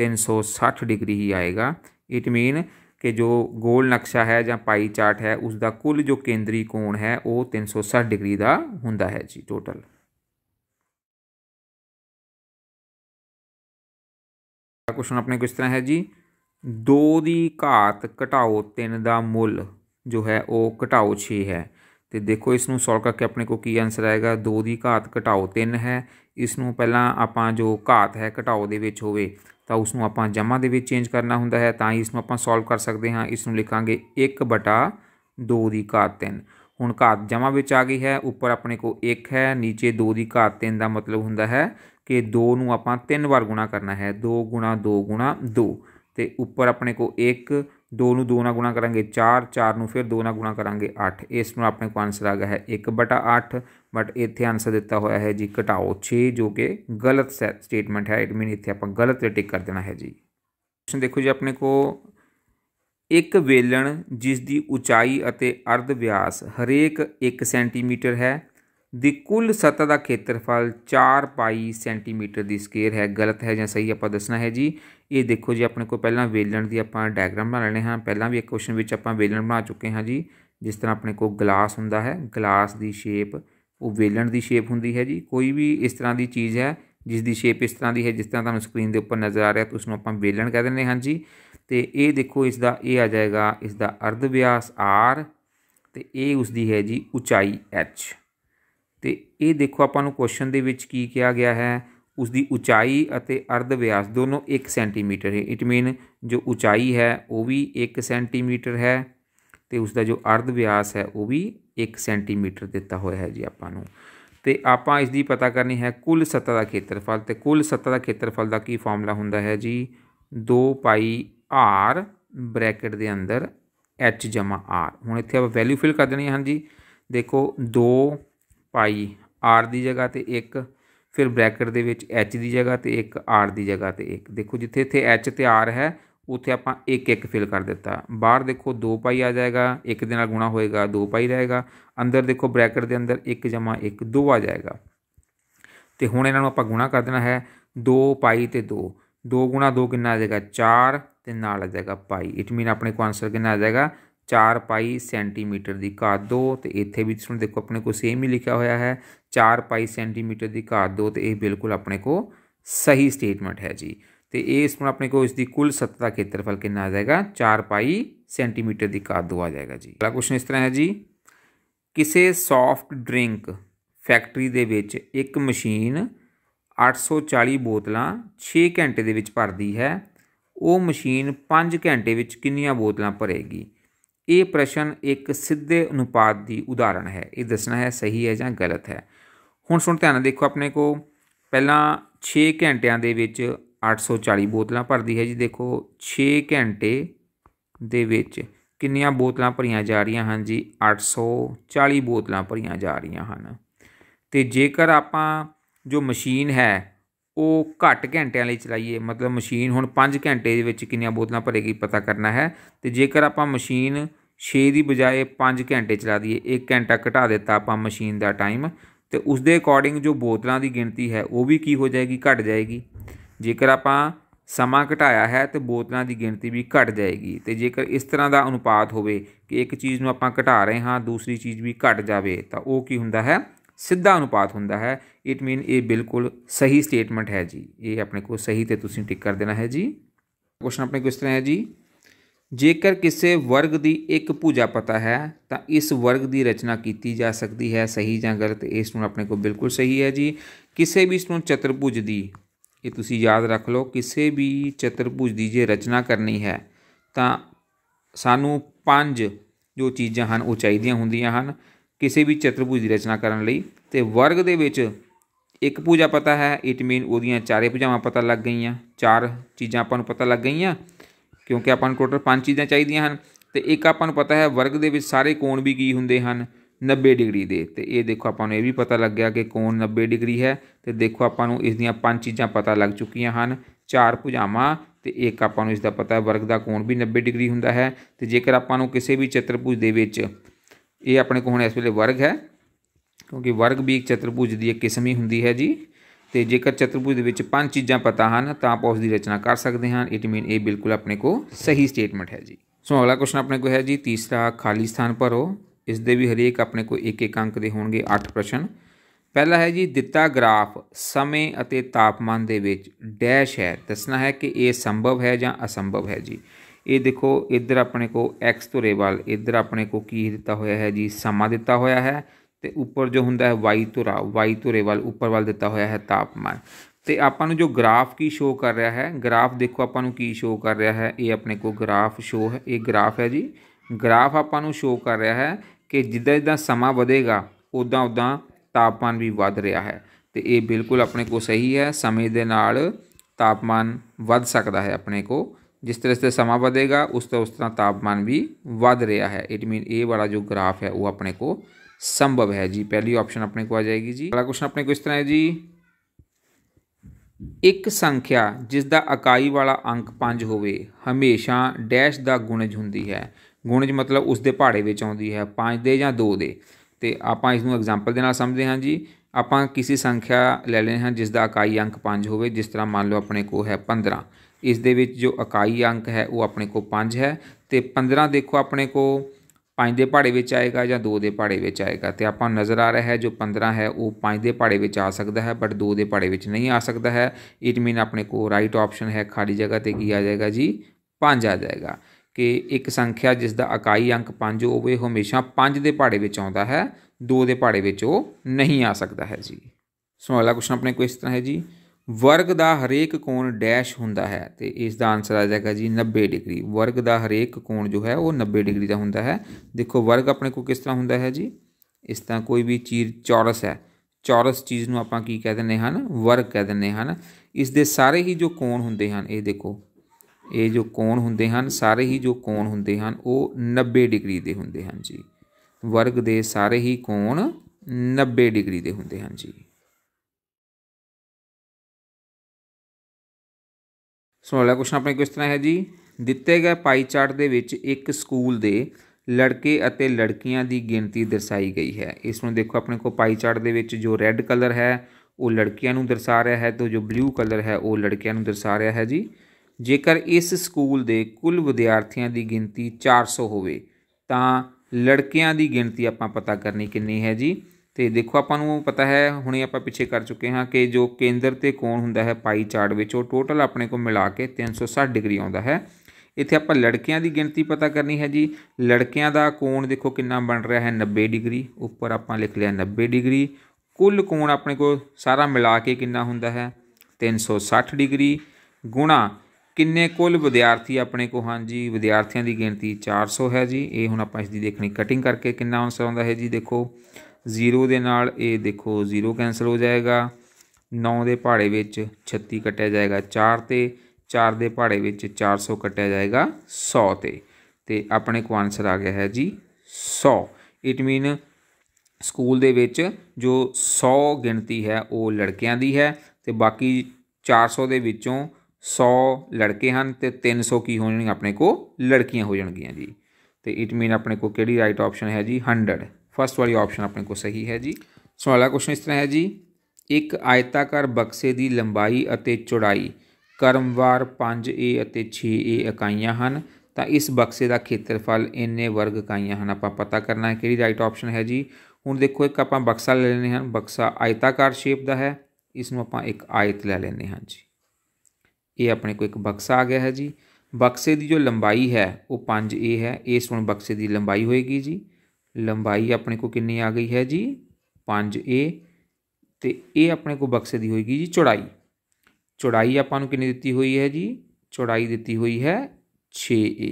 360 ਡਿਗਰੀ ਹੀ ਆਏਗਾ ਇਟ ਮੀਨ ਕਿ ਜੋ ਗੋਲ ਨਕਸ਼ਾ ਹੈ ਜਾਂ ਪਾਈ ਚਾਰਟ ਹੈ ਉਸ ਦਾ ਕੁੱਲ ਜੋ ਕੇਂਦਰੀ ਕੋਣ ਹੈ ਉਹ 360 ਡਿਗਰੀ ਦਾ ਹੁੰਦਾ ਹੈ ਜੀ ਟੋਟਲ ਕੁਐਸਚਨ ਆਪਣੇ ਕੋ ਇਸ ਤਰ੍ਹਾਂ ਹੈ ਜੀ 2 ਦੀ ਘਾਤ ਘਟਾਓ 3 ਦਾ ਮੁੱਲ ਜੋ ਹੈ ਉਹ ਘਟਾਓ 6 ਹੈ ਤੇ ਦੇਖੋ ਇਸ ਨੂੰ ਸੋਲਵ ਕਰਕੇ ਆਪਣੇ ਕੋ ਕੀ ਆਨਸਰ ਆਏਗਾ 2 ਦੀ ਘਾਤ ਘਟਾਓ 3 ਹੈ ਇਸ ਨੂੰ ਪਹਿਲਾਂ ਆਪਾਂ ਜੋ ਘਾਤ ਹੈ ਘਟਾਓ ਦੇ ਵਿੱਚ ਹੋਵੇ ਤਾਂ ਉਸ ਨੂੰ ਆਪਾਂ ਜਮਾ ਦੇ ਵਿੱਚ ਚੇਂਜ ਕਰਨਾ ਹੁੰਦਾ ਹੈ ਤਾਂ ਹੀ ਇਸ ਨੂੰ ਆਪਾਂ ਸੋਲਵ ਕਰ ਸਕਦੇ ਹਾਂ ਇਸ ਨੂੰ ਲਿਖਾਂਗੇ 1 ਬਟਾ 2 ਦੀ ਘਾਤ 3 ਹੁਣ ਘਾਤ ਜਮਾ ਵਿੱਚ ਆ ਗਈ ਹੈ ਉੱਪਰ ਆਪਣੇ ਕੋ 1 ਹੈ ਨੀਚੇ 2 ਦੀ ਘਾਤ 3 ਦਾ ਮਤਲਬ ਹੁੰਦਾ ਹੈ ਕਿ 2 ਨੂੰ ਆਪਾਂ 3 ਵਾਰ ਗੁਣਾ ਕਰਨਾ ਹੈ 2 2 2 ਤੇ ਉੱਪਰ ਆਪਣੇ ਕੋ 1 2 ਨੂੰ 2 ਨਾਲ ਗੁਣਾ ਕਰਾਂਗੇ 4 4 ਨੂੰ ਫਿਰ 2 ਨਾਲ ਗੁਣਾ ਕਰਾਂਗੇ 8 ਇਸ ਨੂੰ ਆਪਣੇ ਕੋ ਆਨਸਰ ਆ ਗਿਆ ਹੈ 1/8 ਬਟ ਇੱਥੇ ਆਨਸਰ ਦਿੱਤਾ ਹੋਇਆ ਹੈ ਜੀ ਘਟਾਓ 6 ਜੋ ਕਿ ਗਲਤ ਸਟੇਟਮੈਂਟ ਹੈ ਇਟ ਮੀਨ ਇੱਥੇ ਆਪਾਂ ਗਲਤ ਟਿਕ ਕਰ ਦੇਣਾ ਹੈ ਜੀ ਕੁਐਸਚਨ ਦੇਖੋ ਜੀ ਆਪਣੇ ਕੋ ਇੱਕ ਵੇਲਣ ਜਿਸ ਦੀ ਉਚਾਈ ਅਤੇ ਅਰਧ ਵਿਆਸ ਹਰੇਕ 1 ਸੈਂਟੀਮੀਟਰ ਹੈ ਦੀ ਕੁੱਲ ਸਤਹ ਦਾ ਖੇਤਰਫਲ 4 ਪਾਈ ਸੈਂਟੀਮੀਟਰ ਦੀ ਸਕੇਅਰ ਹੈ ਗਲਤ ਹੈ ਜਾਂ ਸਹੀ ਆਪਾਂ ਦੱਸਣਾ ਹੈ ਜੀ ਇਹ ਦੇਖੋ ਜੀ ਆਪਣੇ ਕੋਲ ਪਹਿਲਾਂ ਵੇਲਣ ਦੀ ਆਪਾਂ ਡਾਇਗਰਾਮ ਬਣਾ ਲੈਣੇ ਹਾਂ ਪਹਿਲਾਂ ਵੀ ਇੱਕ ਕੁਐਸਚਨ ਵਿੱਚ ਆਪਾਂ ਵੇਲਣ ਬਣਾ ਚੁੱਕੇ ਹਾਂ ਜੀ ਜਿਸ ਤਰ੍ਹਾਂ ਆਪਣੇ ਕੋਲ ਗਲਾਸ ਹੁੰਦਾ ਹੈ ਗਲਾਸ ਦੀ ਸ਼ੇਪ ਉਹ ਵੇਲਣ ਦੀ ਸ਼ੇਪ ਹੁੰਦੀ ਹੈ ਜੀ ਕੋਈ ਵੀ ਇਸ ਤਰ੍ਹਾਂ ਦੀ ਚੀਜ਼ ਹੈ ਜਿਸ ਦੀ ਸ਼ੇਪ ਇਸ ਤਰ੍ਹਾਂ ਦੀ ਹੈ ਜਿਸ ਤਰ੍ਹਾਂ ਤੁਹਾਨੂੰ ਸਕਰੀਨ ਦੇ ਉੱਪਰ ਨਜ਼ਰ ਆ ਰਿਹਾ ਤੁਸ ਉਸ ਨੂੰ ਆਪਾਂ ਵੇਲਣ ਕਹਿ ਦਿੰਦੇ ਹਾਂ ਜੀ ਤੇ ਇਹ ਦੇਖੋ ਇਸ ਦਾ ਇਹ ਆ ਜਾਏਗਾ ਇਸ ਦਾ ਅਰਧ ਵਿਆਸ r ਤੇ ਇਹ ਉਸ ਦੀ ਹੈ ਜੀ ਉਚਾਈ h ਤੇ ਇਹ ਦੇਖੋ ਆਪਾਂ ਨੂੰ ਕੁਐਸਚਨ ਦੇ ਵਿੱਚ ਕੀ ਕਿਹਾ ਗਿਆ ਹੈ ਉਸ ਦੀ ਉਚਾਈ ਅਤੇ ਅਰਧ ਵਿਆਸ ਦੋਨੋਂ 1 ਸੈਂਟੀਮੀਟਰ ਹੈ ਇਟ ਮੀਨ ਜੋ ਉਚਾਈ ਹੈ ਉਹ ਵੀ 1 ਸੈਂਟੀਮੀਟਰ ਹੈ ਤੇ ਉਸ ਦਾ ਜੋ ਅਰਧ ਵਿਆਸ ਹੈ ਉਹ ਵੀ 1 ਸੈਂਟੀਮੀਟਰ ਦਿੱਤਾ ਹੋਇਆ ਹੈ ਜੀ ਆਪਾਂ ਨੂੰ ਤੇ ਆਪਾਂ ਇਸ ਦੀ ਪਤਾ ਕਰਨੀ ਹੈ ਕੁੱਲ ਸਤ੍ਹਾ ਦਾ ਖੇਤਰਫਲ ਤੇ ਕੁੱਲ ਸਤ੍ਹਾ ਦਾ ਖੇਤਰਫਲ ਦਾ ਕੀ ਫਾਰਮੂਲਾ ਹੁੰਦਾ ਹੈ ਜੀ 2 ਪਾਈ r ਬ੍ਰੈਕਟ ਦੇ ਅੰਦਰ h r ਹੁਣ ਇੱਥੇ ਆਪਾਂ ਵੈਲਿਊ ਫਿਲ ਕਰ ਦੇਣੀ ਹੈ ਹਾਂਜੀ ਦੇਖੋ 2 ਪਾਈ ਆਰ ਦੀ ਜਗ੍ਹਾ ਤੇ 1 ਫਿਰ ਬ੍ਰੈਕਟ ਦੇ ਵਿੱਚ ਐਚ ਦੀ ਜਗ੍ਹਾ ਤੇ 1 ਆਰ ਦੀ ਜਗ੍ਹਾ ਤੇ 1 ਦੇਖੋ ਜਿੱਥੇ ਇੱਥੇ ਐਚ ਤੇ ਆਰ ਹੈ ਉੱਥੇ ਆਪਾਂ 1 1 ਫਿਲ ਕਰ ਦਿੱਤਾ ਬਾਹਰ ਦੇਖੋ 2 ਪਾਈ ਆ ਜਾਏਗਾ 1 ਦੇ ਨਾਲ ਗੁਣਾ ਹੋਏਗਾ 2 ਪਾਈ ਰਹੇਗਾ ਅੰਦਰ ਦੇਖੋ ਬ੍ਰੈਕਟ ਦੇ ਅੰਦਰ 1 1 2 ਆ ਜਾਏਗਾ ਤੇ ਹੁਣ ਇਹਨਾਂ ਨੂੰ ਆਪਾਂ ਗੁਣਾ ਕਰ ਦੇਣਾ ਹੈ 2 ਪਾਈ ਤੇ 2 2 2 ਕਿੰਨਾ ਆ ਜਾਏਗਾ 4 ਤੇ ਨਾਲ ਆ ਜਾਏਗਾ ਪਾਈ ਇਟ ਮੀਨ ਆਪਣੇ ਕੋ ਆਨਸਰ ਕਿੰਨਾ ਆ ਜਾਏਗਾ 4 ਪਾਈ ਸੈਂਟੀਮੀਟਰ ਦੀ ਘਾਤ 2 ਤੇ ਇੱਥੇ ਵੀ ਤੁਸੀਂ ਦੇਖੋ ਆਪਣੇ ਕੋਲ ਸੇਮ ਹੀ ਲਿਖਿਆ ਹੋਇਆ ਹੈ 4 ਪਾਈ ਸੈਂਟੀਮੀਟਰ ਦੀ ਘਾਤ 2 ਤੇ ਇਹ ਬਿਲਕੁਲ ਆਪਣੇ ਕੋਲ ਸਹੀ ਸਟੇਟਮੈਂਟ ਹੈ ਜੀ ਤੇ ਇਹ ਇਸ ਨੂੰ ਆਪਣੇ ਕੋਲ ਇਸ ਦੀ ਕੁੱਲ ਸਤਤਾ ਦਾ ਖੇਤਰਫਲ ਕਿੰਨਾ ਆ ਜਾਏਗਾ 4 ਪਾਈ ਸੈਂਟੀਮੀਟਰ ਦੀ ਘਾਤ 2 ਆ ਜਾਏਗਾ ਜੀ ਅਗਲਾ ਕੁਐਸਚਨ ਇਸ ਤਰ੍ਹਾਂ ਹੈ ਜੀ ਕਿਸੇ ਸੌਫਟ ਡਰਿੰਕ ਫੈਕਟਰੀ ਦੇ ਵਿੱਚ ਇੱਕ ਮਸ਼ੀਨ 840 ਬੋਤਲਾਂ 6 ਘੰਟੇ ਦੇ ਵਿੱਚ ਭਰਦੀ ਹੈ ਉਹ ਮਸ਼ੀਨ 5 ਘੰਟੇ ਵਿੱਚ ਕਿੰਨੀਆਂ ਬੋਤਲਾਂ ਭਰੇਗੀ ਇਹ ਪ੍ਰਸ਼ਨ ਇੱਕ ਸਿੱਧੇ ਅਨੁਪਾਤ ਦੀ ਉਦਾਹਰਣ ਹੈ ਇਹ ਦੱਸਣਾ ਹੈ ਸਹੀ ਹੈ ਜਾਂ ਗਲਤ ਹੈ ਹੁਣ ਸੁਣ ਧਿਆਨ ਨਾਲ ਦੇਖੋ ਆਪਣੇ ਕੋ ਪਹਿਲਾਂ 6 ਘੰਟਿਆਂ ਦੇ ਵਿੱਚ 840 ਬੋਤਲਾਂ ਭਰਦੀ ਹੈ ਜੀ ਦੇਖੋ 6 ਘੰਟੇ ਦੇ ਵਿੱਚ ਕਿੰਨੀਆਂ ਬੋਤਲਾਂ ਭਰੀਆਂ ਜਾ ਰਹੀਆਂ ਹਨ ਜੀ 840 ਬੋਤਲਾਂ ਭਰੀਆਂ ਜਾ ਰਹੀਆਂ ਹਨ ਤੇ ਜੇਕਰ ਆਪਾਂ ਜੋ ਮਸ਼ੀਨ ਹੈ ਉਹ ਘੱਟ ਘੰਟਿਆਂ ਲਈ ਚਲਾਈਏ ਮਤਲਬ ਮਸ਼ੀਨ ਹੁਣ 5 ਘੰਟੇ ਦੇ ਵਿੱਚ ਕਿੰਨੀਆਂ ਬੋਤਲਾਂ ਭਰੇਗੀ ਪਤਾ ਕਰਨਾ ਹੈ ਤੇ ਜੇਕਰ ਆਪਾਂ ਮਸ਼ੀਨ 6 ਦੀ ਬਜਾਏ 5 ਘੰਟੇ ਚਲਾ ਦਈਏ 1 ਘੰਟਾ ਘਟਾ ਦਿੱਤਾ ਆਪਾਂ ਮਸ਼ੀਨ ਦਾ ਟਾਈਮ ਤੇ ਉਸ ਦੇ ਅਕੋਰਡਿੰਗ ਜੋ ਬੋਤਲਾਂ ਦੀ ਗਿਣਤੀ ਹੈ ਉਹ ਵੀ ਕੀ ਹੋ ਜਾਏਗੀ ਘਟ ਜਾਏਗੀ ਜੇਕਰ ਆਪਾਂ ਸਮਾਂ ਘਟਾਇਆ ਹੈ ਤੇ ਬੋਤਲਾਂ ਦੀ ਗਿਣਤੀ ਵੀ ਘਟ ਜਾਏਗੀ ਤੇ ਜੇਕਰ ਇਸ ਤਰ੍ਹਾਂ ਦਾ ਅਨੁਪਾਤ ਹੋਵੇ ਕਿ ਇੱਕ ਚੀਜ਼ ਨੂੰ ਆਪਾਂ ਘਟਾ ਰਹੇ ਹਾਂ ਦੂਸਰੀ ਚੀਜ਼ ਵੀ ਘਟ ਜਾਵੇ ਤਾਂ ਉਹ ਕੀ ਹੁੰਦਾ ਹੈ ਸਿੱਧਾ ਅਨੁਪਾਤ ਹੁੰਦਾ ਹੈ ਇਟ ਮੀਨ ਇਹ ਬਿਲਕੁਲ ਸਹੀ ਸਟੇਟਮੈਂਟ ਹੈ ਜੀ ਇਹ ਆਪਣੇ ਕੋਲ ਸਹੀ ਤੇ ਤੁਸੀਂ ਟਿਕ ਕਰ ਦੇਣਾ ਹੈ ਜੀ ਕੁਐਸਚਨ ਆਪਣੇ ਕੋਲ ਇਸ ਤਰ੍ਹਾਂ ਹੈ ਜੀ ਜੇਕਰ ਕਿਸੇ ਵਰਗ ਦੀ ਇੱਕ ਭੁਜਾ ਪਤਾ ਹੈ ਤਾਂ ਇਸ ਵਰਗ ਦੀ ਰਚਨਾ ਕੀਤੀ ਜਾ ਸਕਦੀ ਹੈ ਸਹੀ ਜਾਂ ਗਲਤ ਇਸ ਨੂੰ ਆਪਣੇ ਕੋਲ ਬਿਲਕੁਲ ਸਹੀ ਹੈ ਜੀ ਕਿਸੇ ਵੀ ਇਸ ਨੂੰ ਚਤੁਰਭੁਜ ਦੀ ਇਹ ਤੁਸੀਂ ਯਾਦ ਰੱਖ ਲਓ ਕਿਸੇ ਵੀ ਚਤੁਰਭੁਜ ਦੀ ਜੇ ਰਚਨਾ ਕਰਨੀ ਹੈ ਤਾਂ ਸਾਨੂੰ ਪੰਜ ਜੋ ਚੀਜ਼ਾਂ ਹਨ ਉਹ ਚਾਹੀਦੀਆਂ ਹੁੰਦੀਆਂ ਹਨ ਕਿਸੇ ਵੀ ਚਤੁਰਭੁਜ ਦੀ ਰਚਨਾ ਕਰਨ ਲਈ ਤੇ ਵਰਗ ਦੇ ਵਿੱਚ ਇੱਕ ਪੂਜਾ ਪਤਾ ਹੈ ਇਟ ਮੀਨ ਉਹਦੀਆਂ ਚਾਰੇ ਪੂਜਾਵਾਂ ਪਤਾ ਲੱਗ ਗਈਆਂ ਚਾਰ ਚੀਜ਼ਾਂ ਆਪਾਂ ਨੂੰ ਪਤਾ ਲੱਗ ਗਈਆਂ ਕਿਉਂਕਿ ਆਪਾਂ ਨੂੰ ਟੋਟਲ ਪੰਜ ਚੀਜ਼ਾਂ ਚਾਹੀਦੀਆਂ ਹਨ ਤੇ ਇੱਕ ਆਪਾਂ ਨੂੰ ਪਤਾ ਹੈ ਵਰਗ ਦੇ ਵਿੱਚ ਸਾਰੇ ਕੋਣ ਵੀ ਕੀ ਹੁੰਦੇ ਹਨ 90 ਡਿਗਰੀ ਦੇ ਤੇ ਇਹ ਦੇਖੋ ਆਪਾਂ ਨੂੰ ਇਹ ਵੀ ਪਤਾ ਲੱਗ ਗਿਆ ਕਿ ਕੋਣ 90 ਡਿਗਰੀ ਹੈ ਤੇ ਦੇਖੋ ਆਪਾਂ ਨੂੰ ਇਸ ਦੀਆਂ ਪੰਜ ਚੀਜ਼ਾਂ ਪਤਾ ਲੱਗ ਚੁੱਕੀਆਂ ਹਨ ਚਾਰ ਭੁਜਾਵਾਂ ਤੇ ਇੱਕ ਆਪਾਂ ਨੂੰ ਇਸ ਦਾ ਪਤਾ ਹੈ ਵਰਗ ਦਾ ਕੋਣ ਵੀ 90 ਡਿਗਰੀ ਹੁੰਦਾ ਹੈ ਤੇ ਜੇਕਰ ਆਪਾਂ ਨੂੰ ਕਿਸੇ ਵੀ ਚਤੁਰਭੁਜ ਦੇ ਵਿੱਚ ਇਹ ਆਪਣੇ ਕੋਲ ਹੁਣ ਇਸ ਵੇਲੇ ਵਰਗ ਹੈ ਕਿਉਂਕਿ ਵਰਗ ਵੀ ਇੱਕ ਚਤੁਰਭੁਜ ਦੀ ਇੱਕ ਕਿਸਮ ਹੀ ਹੁੰਦੀ ਹੈ ਜੀ ਤੇ ਜੇਕਰ ਚਤੁਰਭੁਜ ਦੇ ਵਿੱਚ ਪੰਜ ਚੀਜ਼ਾਂ ਪਤਾ ਹਨ ਤਾਂ ਆਪ ਉਸ ਦੀ ਰਚਨਾ ਕਰ ਸਕਦੇ ਹਾਂ ਇਟ ਮੀਨ ਇਹ ਬਿਲਕੁਲ ਆਪਣੇ ਕੋ ਸਹੀ ਸਟੇਟਮੈਂਟ ਹੈ ਜੀ ਸੋ ਅਗਲਾ ਕੁਐਸਚਨ ਆਪਣੇ ਕੋ ਹੈ ਜੀ ਤੀਸਰਾ ਖਾਲੀ ਸਥਾਨ ਭਰੋ ਇਸ ਦੇ ਵੀ ਹਰੇਕ ਆਪਣੇ ਕੋ ਇੱਕ ਇੱਕ ਅੰਕ ਦੇ ਹੋਣਗੇ 8 ਪ੍ਰਸ਼ਨ ਪਹਿਲਾ ਹੈ ਜੀ ਦਿੱਤਾ ਗ੍ਰਾਫ ਸਮੇਂ ਅਤੇ ਤਾਪਮਾਨ ਦੇ ਵਿੱਚ ਡੈਸ਼ ਹੈ ਦੱਸਣਾ ਹੈ ਕਿ ਇਹ ਸੰਭਵ ਹੈ ਜਾਂ ਅਸੰਭਵ ਹੈ ਜੀ ਇਹ ਦੇਖੋ ਇੱਧਰ ਆਪਣੇ ਕੋ x ਧੁਰੇ ਵੱਲ ਇੱਧਰ ਆਪਣੇ ਕੋ ਕੀ ਦਿੱਤਾ ਹੋਇਆ ਹੈ ਜੀ ਸਮਾਂ ਦਿੱਤਾ ਹੋਇਆ ਹੈ ਤੇ ਉੱਪਰ ਜੋ ਹੁੰਦਾ ਹੈ y ਧੁਰਾ y ਧੁਰੇ ਵੱਲ ਉੱਪਰ ਵੱਲ ਦਿੱਤਾ ਹੋਇਆ ਹੈ ਤਾਪਮਾਨ ਤੇ ਆਪਾਂ ਨੂੰ ਜੋ ਗ੍ਰਾਫ ਕੀ ਸ਼ੋ ਕਰ ਰਿਹਾ ਹੈ ਗ੍ਰਾਫ ਦੇਖੋ ਆਪਾਂ ਨੂੰ ਕੀ ਸ਼ੋ ਕਰ ਰਿਹਾ ਹੈ ਇਹ ਆਪਣੇ ਕੋ ਗ੍ਰਾਫ ਸ਼ੋ ਹੈ ਇਹ ਗ੍ਰਾਫ ਹੈ ਜੀ ਗ੍ਰਾਫ ਆਪਾਂ ਨੂੰ ਸ਼ੋ ਕਰ ਰਿਹਾ ਹੈ ਕਿ ਜਿੱਦਾਂ ਜਿੱਦਾਂ ਸਮਾਂ ਵਧੇਗਾ ਉਦਾਂ ਉਦਾਂ ਤਾਪਮਾਨ ਵੀ ਵੱਧ ਰਿਹਾ ਹੈ ਤੇ ਇਹ ਬਿਲਕੁਲ ਆਪਣੇ ਕੋ ਸਹੀ ਹੈ ਸਮੇਂ ਦੇ ਨਾਲ ਤਾਪਮਾਨ ਵੱਧ ਸਕਦਾ ਹੈ ਆਪਣੇ ਕੋ ਜਿਸ ਤਰ੍ਹਾਂ ਇਸ ਸਮਾਂ ਵਧੇਗਾ ਉਸ ਤੋਂ ਉਸ ਤਰ੍ਹਾਂ ਤਾਪਮਾਨ ਵੀ ਵਧ ਰਿਹਾ ਹੈ ਇਟ ਮੀਨ ਇਹ ਵਾਲਾ ਜੋ ਗ੍ਰਾਫ ਹੈ ਉਹ ਆਪਣੇ ਕੋ ਸੰਭਵ ਹੈ ਜੀ ਪਹਿਲੀ ਆਪਸ਼ਨ ਆਪਣੇ ਕੋ ਆ ਜਾਏਗੀ ਜੀ ਅਗਲਾ ਕੁਐਸਚਨ ਆਪਣੇ ਕੋ ਇਸ ਤਰ੍ਹਾਂ ਹੈ ਜੀ ਇੱਕ ਸੰਖਿਆ ਜਿਸ ਦਾ ਇਕਾਈ ਵਾਲਾ ਅੰਕ 5 ਹੋਵੇ ਹਮੇਸ਼ਾ ਡੈਸ਼ ਦਾ ਗੁਣਜ ਹੁੰਦੀ ਹੈ ਗੁਣਜ ਮਤਲਬ ਉਸ ਦੇ ਪਹਾੜੇ ਵਿੱਚ ਆਉਂਦੀ ਹੈ 5 ਦੇ ਜਾਂ 2 ਦੇ ਤੇ ਆਪਾਂ ਇਸ ਨੂੰ ਐਗਜ਼ਾਮਪਲ ਦੇ ਨਾਲ ਸਮਝਦੇ ਹਾਂ ਜੀ ਆਪਾਂ ਕਿਸੇ ਸੰਖਿਆ ਲੈ ਲੈਂਦੇ ਹਾਂ ਜਿਸ ਦਾ ਇਕਾਈ ਅੰਕ 5 ਹੋਵੇ ਜਿਸ ਤਰ੍ਹਾਂ ਮੰਨ ਲਓ ਆਪਣੇ ਕੋ ਹੈ 15 ਇਸ ਦੇ ਵਿੱਚ ਜੋ ਇਕਾਈ ਅੰਕ ਹੈ ਉਹ ਆਪਣੇ ਕੋਲ 5 ਹੈ ਤੇ 15 ਦੇਖੋ ਆਪਣੇ ਕੋ 5 ਦੇ ਪਹਾੜੇ ਵਿੱਚ ਆਏਗਾ ਜਾਂ 2 ਦੇ ਪਹਾੜੇ ਵਿੱਚ ਆਏਗਾ ਤੇ ਆਪਾਂ ਨਜ਼ਰ ਆ ਰਿਹਾ ਹੈ ਜੋ 15 ਹੈ ਉਹ 5 ਦੇ ਪਹਾੜੇ ਵਿੱਚ ਆ ਸਕਦਾ ਹੈ ਬਟ 2 ਦੇ ਪਹਾੜੇ ਵਿੱਚ ਨਹੀਂ ਆ ਸਕਦਾ ਹੈ ਇਟ ਮੀਨ ਆਪਣੇ ਕੋ ਰਾਈਟ ਆਪਸ਼ਨ ਹੈ ਖਾਲੀ ਜਗ੍ਹਾ ਤੇ ਕੀ ਆ ਜਾਏਗਾ ਜੀ 5 ਆ ਜਾਏਗਾ ਕਿ ਇੱਕ ਸੰਖਿਆ ਜਿਸ ਦਾ ਇਕਾਈ ਅੰਕ 5 ਹੋਵੇ ਹਮੇਸ਼ਾ 5 ਦੇ ਪਹਾੜੇ ਵਿੱਚ ਆਉਂਦਾ ਹੈ 2 ਦੇ ਪਹਾੜੇ ਵਿੱਚ ਉਹ ਨਹੀਂ ਆ ਸਕਦਾ ਹੈ ਜੀ ਸੋ ਅਗਲਾ ਕੁਐਸਚਨ ਆਪਣੇ ਕੋ ਇਸ ਤਰ੍ਹਾਂ ਹੈ ਜੀ ਵਰਗ ਦਾ ਹਰੇਕ ਕੋਣ ਡੈਸ਼ ਹੁੰਦਾ ਹੈ ਤੇ ਇਸ ਦਾ ਆਨਸਰ ਆ ਜਾਏਗਾ ਜੀ 90 ਡਿਗਰੀ ਵਰਗ ਦਾ ਹਰੇਕ ਕੋਣ ਜੋ ਹੈ ਉਹ 90 ਡਿਗਰੀ ਦਾ ਹੁੰਦਾ ਹੈ ਦੇਖੋ ਵਰਗ ਆਪਣੇ ਕੋ ਕਿਸ ਤਰ੍ਹਾਂ ਹੁੰਦਾ ਹੈ ਜੀ ਇਸ ਤਰ੍ਹਾਂ ਕੋਈ ਵੀ ਚੀਜ਼ ਚੌਰਸ ਹੈ ਚੌਰਸ ਚੀਜ਼ ਨੂੰ ਆਪਾਂ ਕੀ ਕਹਿ ਦਿੰਦੇ ਹਨ ਵਰਗ ਕਹਿ ਦਿੰਦੇ ਹਨ ਇਸ ਦੇ ਸਾਰੇ ਹੀ ਜੋ ਕੋਣ ਹੁੰਦੇ ਹਨ ਇਹ ਦੇਖੋ ਇਹ ਜੋ ਕੋਣ ਹੁੰਦੇ ਹਨ ਸਾਰੇ ਹੀ ਜੋ ਕੋਣ ਹੁੰਦੇ ਹਨ ਉਹ 90 ਡਿਗਰੀ ਦੇ ਹੁੰਦੇ ਹਨ ਜੀ ਵਰਗ ਦੇ ਸਾਰੇ ਹੀ ਕੋਣ 90 ਡਿਗਰੀ ਦੇ ਹੁੰਦੇ ਹਨ ਜੀ ਸੋ ਅਗਲਾ ਕੁਐਸਚਨ ਆਪਣੇ ਇਸ ਤਰ੍ਹਾਂ ਹੈ ਜੀ ਦਿੱਤੇ ਗਏ ਪਾਈ ਚਾਰਟ ਦੇ ਵਿੱਚ ਇੱਕ ਸਕੂਲ ਦੇ ਲੜਕੇ ਅਤੇ ਲੜਕੀਆਂ ਦੀ ਗਿਣਤੀ ਦਰਸਾਈ ਗਈ ਹੈ ਇਸ ਨੂੰ ਦੇਖੋ ਆਪਣੇ ਕੋਲ ਪਾਈ ਚਾਰਟ ਦੇ ਵਿੱਚ ਜੋ ਰੈੱਡ ਕਲਰ ਹੈ ਉਹ ਲੜਕੀਆਂ ਨੂੰ ਦਰਸਾ ਰਿਹਾ ਹੈ ਤੇ ਜੋ ਬਲੂ ਕਲਰ ਹੈ ਉਹ ਲੜਕਿਆਂ ਨੂੰ ਦਰਸਾ ਰਿਹਾ ਹੈ ਜੀ ਜੇਕਰ ਇਸ ਸਕੂਲ ਦੇ ਕੁੱਲ ਵਿਦਿਆਰਥੀਆਂ ਦੀ ਗਿਣਤੀ 400 ਹੋਵੇ ਤਾਂ ਲੜਕਿਆਂ ਦੀ ਗਿਣਤੀ ਆਪਾਂ ਪਤਾ ਕਰਨੀ ਕਿੰਨੀ ਹੈ ਜੀ ਤੇ ਦੇਖੋ ਆਪਾਂ ਨੂੰ ਪਤਾ ਹੈ ਹੁਣੇ ਆਪਾਂ ਪਿੱਛੇ ਕਰ ਚੁੱਕੇ ਹਾਂ ਕਿ ਜੋ ਕੇਂਦਰ ਤੇ ਕੋਣ ਹੁੰਦਾ ਹੈ ਪਾਈ ਚਾਰਟ ਵਿੱਚ ਉਹ ਟੋਟਲ ਆਪਣੇ ਕੋ ਮਿਲਾ ਕੇ 360 ਡਿਗਰੀ ਆਉਂਦਾ ਹੈ ਇੱਥੇ ਆਪਾਂ ਲੜਕਿਆਂ ਦੀ ਗਿਣਤੀ ਪਤਾ ਕਰਨੀ ਹੈ ਜੀ ਲੜਕਿਆਂ ਦਾ ਕੋਣ ਦੇਖੋ ਕਿੰਨਾ ਬਣ ਰਿਹਾ ਹੈ 90 ਡਿਗਰੀ ਉੱਪਰ ਆਪਾਂ ਲਿਖ ਲਿਆ 90 ਡਿਗਰੀ ਕੁੱਲ ਕੋਣ ਆਪਣੇ ਕੋ ਸਾਰਾ ਮਿਲਾ ਕੇ ਕਿੰਨਾ ਹੁੰਦਾ ਹੈ 360 ਡਿਗਰੀ ਗੁਣਾ ਕਿੰਨੇ ਕੁੱਲ ਵਿਦਿਆਰਥੀ ਆਪਣੇ ਕੋ ਹਾਂ ਜੀ ਵਿਦਿਆਰਥੀਆਂ ਦੀ ਗਿਣਤੀ 400 ਹੈ ਜੀ ਇਹ ਹੁਣ ਆਪਾਂ ਇਸ ਦੀ ਦੇਖਣੀ ਕਟਿੰਗ ਕਰਕੇ ਕਿੰਨਾ ਆਨਸਰ ਆਉਂਦਾ ਹੈ ਜੀ ਦੇਖੋ ਜ਼ੀਰੋ ਦੇ ਨਾਲ ਇਹ ਦੇਖੋ ਜ਼ੀਰੋ ਕੈਨਸਲ ਹੋ ਜਾਏਗਾ 9 ਦੇ ਪਹਾੜੇ ਵਿੱਚ 36 ਕੱਟਿਆ ਜਾਏਗਾ 4 ਤੇ 4 ਦੇ ਪਹਾੜੇ ਵਿੱਚ 400 ਕੱਟਿਆ ਜਾਏਗਾ 100 ਤੇ ਤੇ ਆਪਣੇ ਕੋ ਆਨਸਰ ਆ ਗਿਆ ਹੈ ਜੀ 100 ਇਟ ਮੀਨ ਸਕੂਲ ਦੇ ਵਿੱਚ ਜੋ 100 ਗਿਣਤੀ ਹੈ ਉਹ ਲੜਕਿਆਂ ਦੀ ਹੈ ਤੇ ਬਾਕੀ 400 ਦੇ ਵਿੱਚੋਂ 100 ਲੜਕੇ ਹਨ ਤੇ 300 ਕੀ ਹੋਣਗੇ ਆਪਣੇ ਕੋ ਲੜਕੀਆਂ ਹੋ ਜਾਣਗੀਆਂ ਜੀ ਤੇ ਇਟ ਮੀਨ ਆਪਣੇ ਕੋ ਕਿਹੜੀ ਰਾਈਟ ਆਪਸ਼ਨ ਹੈ ਜੀ 100 ਫਸਟ ਵਾਲੀ ਆਪਸ਼ਨ ਆਪਣੇ ਕੋਲ ਸਹੀ ਹੈ ਜੀ ਸੋ ਅਗਲਾ ਕੁਐਸਚਨ ਇਸ ਤਰ੍ਹਾਂ ਹੈ ਜੀ ਇੱਕ ਆਇਤਾਕਾਰ ਬਕਸੇ ਦੀ ਲੰਬਾਈ ਅਤੇ ਚੌੜਾਈ ਕਰਮਵਾਰ 5a ਅਤੇ 6a ਇਕਾਈਆਂ ਹਨ ਤਾਂ ਇਸ ਬਕਸੇ ਦਾ ਖੇਤਰਫਲ ਇੰਨੇ ਵਰਗ ਇਕਾਈਆਂ ਹਨ ਆਪਾਂ ਪਤਾ ਕਰਨਾ ਹੈ ਕਿਹੜੀ ਰਾਈਟ ਆਪਸ਼ਨ ਹੈ ਜੀ ਹੁਣ ਦੇਖੋ ਇੱਕ ਆਪਾਂ ਬਕਸਾ ਲੈ ਲੈਨੇ ਹਨ ਬਕਸਾ ਆਇਤਾਕਾਰ ਸ਼ੇਪ ਦਾ ਹੈ ਇਸ ਨੂੰ ਆਪਾਂ ਇੱਕ ਆਇਤ ਲੈ ਲੈਨੇ ਹਾਂ ਜੀ ਇਹ ਆਪਣੇ ਕੋਲ ਇੱਕ ਬਕਸਾ ਆ ਗਿਆ ਹੈ ਜੀ ਬਕਸੇ ਦੀ ਜੋ ਲੰਬਾਈ ਹੈ ਉਹ 5a ਹੈ ਇਸ ਨੂੰ ਬਕਸੇ ਦੀ ਲੰਬਾਈ ਹੋਏਗੀ ਜੀ ਲੰਬਾਈ ਆਪਣੇ ਕੋ ਕਿੰਨੀ ਆ ਗਈ ਹੈ ਜੀ 5a ਤੇ ਇਹ ਆਪਣੇ ਕੋ ਬਕਸੇ ਦੀ ਹੋਏਗੀ ਜੀ ਚੌੜਾਈ ਚੌੜਾਈ ਆਪਾਂ ਨੂੰ ਕਿੰਨੀ ਦਿੱਤੀ ਹੋਈ ਹੈ ਜੀ ਚੌੜਾਈ ਦਿੱਤੀ ਹੋਈ ਹੈ 6a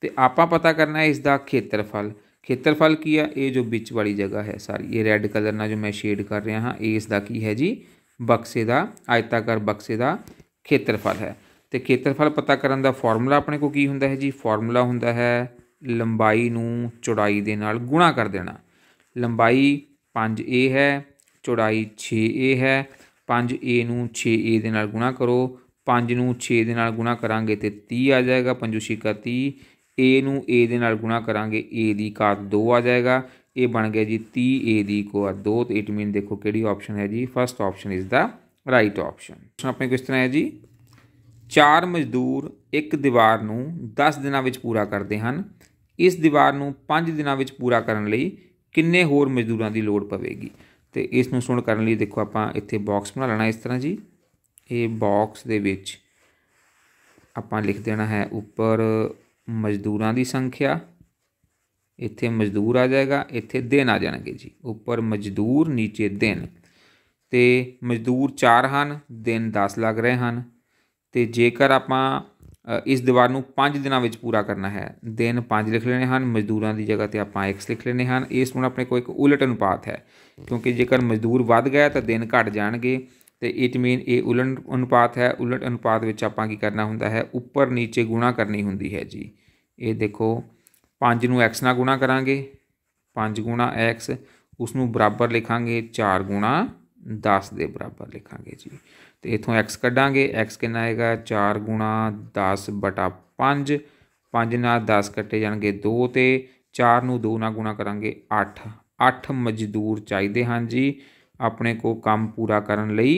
ਤੇ ਆਪਾਂ ਪਤਾ ਕਰਨਾ ਹੈ ਇਸ ਦਾ ਖੇਤਰਫਲ ਖੇਤਰਫਲ ਕੀ ਹੈ ਇਹ ਜੋ ਵਿੱਚ ਵਾਲੀ ਜਗ੍ਹਾ ਹੈ ਸਾਰੀ ਇਹ ਰੈੱਡ ਕਲਰ ਨਾਲ ਜੋ ਮੈਂ ਸ਼ੇਡ ਕਰ ਰਿਹਾ ਹਾਂ ਇਹ ਇਸ ਦਾ ਕੀ ਹੈ ਜੀ ਬਕਸੇ ਦਾ ਆਇਤਾਕਾਰ ਬਕਸੇ ਦਾ ਖੇਤਰਫਲ ਹੈ ਤੇ ਖੇਤਰਫਲ ਪਤਾ ਕਰਨ ਦਾ ਫਾਰਮੂਲਾ ਆਪਣੇ ਕੋ ਕੀ ਹੁੰਦਾ ਹੈ ਜੀ ਫਾਰਮੂਲਾ ਹੁੰਦਾ ਹੈ ਲੰਬਾਈ ਨੂੰ ਚੌੜਾਈ ਦੇ ਨਾਲ ਗੁਣਾ ਕਰ ਦੇਣਾ ਲੰਬਾਈ 5a ਹੈ ਚੌੜਾਈ 6a ਹੈ 5a ਨੂੰ 6a ਦੇ ਨਾਲ ਗੁਣਾ ਕਰੋ 5 ਨੂੰ 6 ਦੇ ਨਾਲ ਗੁਣਾ ਕਰਾਂਗੇ ਤੇ 30 ਆ ਜਾਏਗਾ 5 6 30 a ਨੂੰ a ਦੇ ਨਾਲ ਗੁਣਾ ਕਰਾਂਗੇ a ਦੀ ਘਾਤ 2 ਆ ਜਾਏਗਾ ਇਹ ਬਣ ਗਿਆ ਜੀ 30a ਦੀ ਘਾਤ 2 ਤੇ ਇਟ ਮੀਨ ਦੇਖੋ ਕਿਹੜੀ ਆਪਸ਼ਨ ਹੈ ਜੀ first option is the right option ਆਪਣੇ ਕਿਸ ਤਰ੍ਹਾਂ ਹੈ ਜੀ ਚਾਰ ਮਜ਼ਦੂਰ ਇੱਕ ਦੀਵਾਰ ਨੂੰ 10 ਦਿਨਾਂ ਵਿੱਚ ਪੂਰਾ ਕਰਦੇ ਹਨ ਇਸ ਦੀਵਾਰ ਨੂੰ 5 ਦਿਨਾਂ ਵਿੱਚ ਪੂਰਾ ਕਰਨ ਲਈ ਕਿੰਨੇ ਹੋਰ ਮਜ਼ਦੂਰਾਂ ਦੀ ਲੋੜ ਪਵੇਗੀ ਤੇ ਇਸ ਨੂੰ ਸੁਣ ਕਰਨ ਲਈ ਦੇਖੋ ਆਪਾਂ ਇੱਥੇ ਬਾਕਸ ਬਣਾ ਲੈਣਾ ਇਸ ਤਰ੍ਹਾਂ ਜੀ ਇਹ ਬਾਕਸ ਦੇ ਵਿੱਚ ਆਪਾਂ ਲਿਖ ਦੇਣਾ ਹੈ ਉੱਪਰ ਮਜ਼ਦੂਰਾਂ ਦੀ ਸੰਖਿਆ ਇੱਥੇ ਮਜ਼ਦੂਰ ਆ ਜਾਏਗਾ ਇੱਥੇ ਦਿਨ ਆ ਜਾਣਗੇ ਜੀ ਉੱਪਰ ਮਜ਼ਦੂਰ ਨੀਚੇ ਦਿਨ ਤੇ ਮਜ਼ਦੂਰ 4 ਹਨ ਦਿਨ 10 ਲੱਗ ਰਹੇ ਹਨ ਤੇ ਜੇਕਰ ਆਪਾਂ ਇਸ ਦੀਵਾਰ ਨੂੰ 5 ਦਿਨਾਂ ਵਿੱਚ ਪੂਰਾ ਕਰਨਾ ਹੈ ਦਿਨ 5 ਲਿਖ ਲੈਣੇ ਹਨ ਮਜ਼ਦੂਰਾਂ ਦੀ ਜਗ੍ਹਾ ਤੇ ਆਪਾਂ x ਲਿਖ ਲੈਣੇ ਹਨ ਇਸ ਨੂੰ ਆਪਣੇ ਕੋਲ ਇੱਕ ਉਲਟ ਅਨੁਪਾਤ ਹੈ ਕਿਉਂਕਿ ਜੇਕਰ ਮਜ਼ਦੂਰ ਵੱਧ ਗਏ ਤਾਂ ਦਿਨ ਘਟ ਜਾਣਗੇ ਤੇ ਇਟ ਮੀਨ ਇਹ ਉਲਟ ਅਨੁਪਾਤ ਹੈ ਉਲਟ ਅਨੁਪਾਤ ਵਿੱਚ ਆਪਾਂ ਕੀ ਕਰਨਾ ਹੁੰਦਾ ਹੈ ਉੱਪਰ ਨੀਚੇ ਗੁਣਾ ਕਰਨੀ ਹੁੰਦੀ ਹੈ ਜੀ ਇਹ ਦੇਖੋ 5 ਨੂੰ x ਨਾਲ ਗੁਣਾ ਕਰਾਂਗੇ 5 ਗੁਣਾ x ਉਸ ਨੂੰ ਬਰਾਬਰ ਲਿਖਾਂਗੇ 4 ਗੁਣਾ 10 ਦੇ ਬਰਾਬਰ ਲਿਖਾਂਗੇ ਜੀ ਤੇ ਇਥੋਂ x ਕੱਢਾਂਗੇ x ਕਿੰਨਾ ਆਏਗਾ 4 ਗੁਣਾ 10 ਬਟਾ 5 5 ਨਾਲ 10 ਕੱਟੇ ਜਾਣਗੇ 2 ਤੇ 4 ਨੂੰ 2 ਨਾਲ ਗੁਣਾ ਕਰਾਂਗੇ 8 8 ਮਜ਼ਦੂਰ ਚਾਹੀਦੇ ਹਨ ਜੀ ਆਪਣੇ ਕੋ ਕੰਮ ਪੂਰਾ ਕਰਨ ਲਈ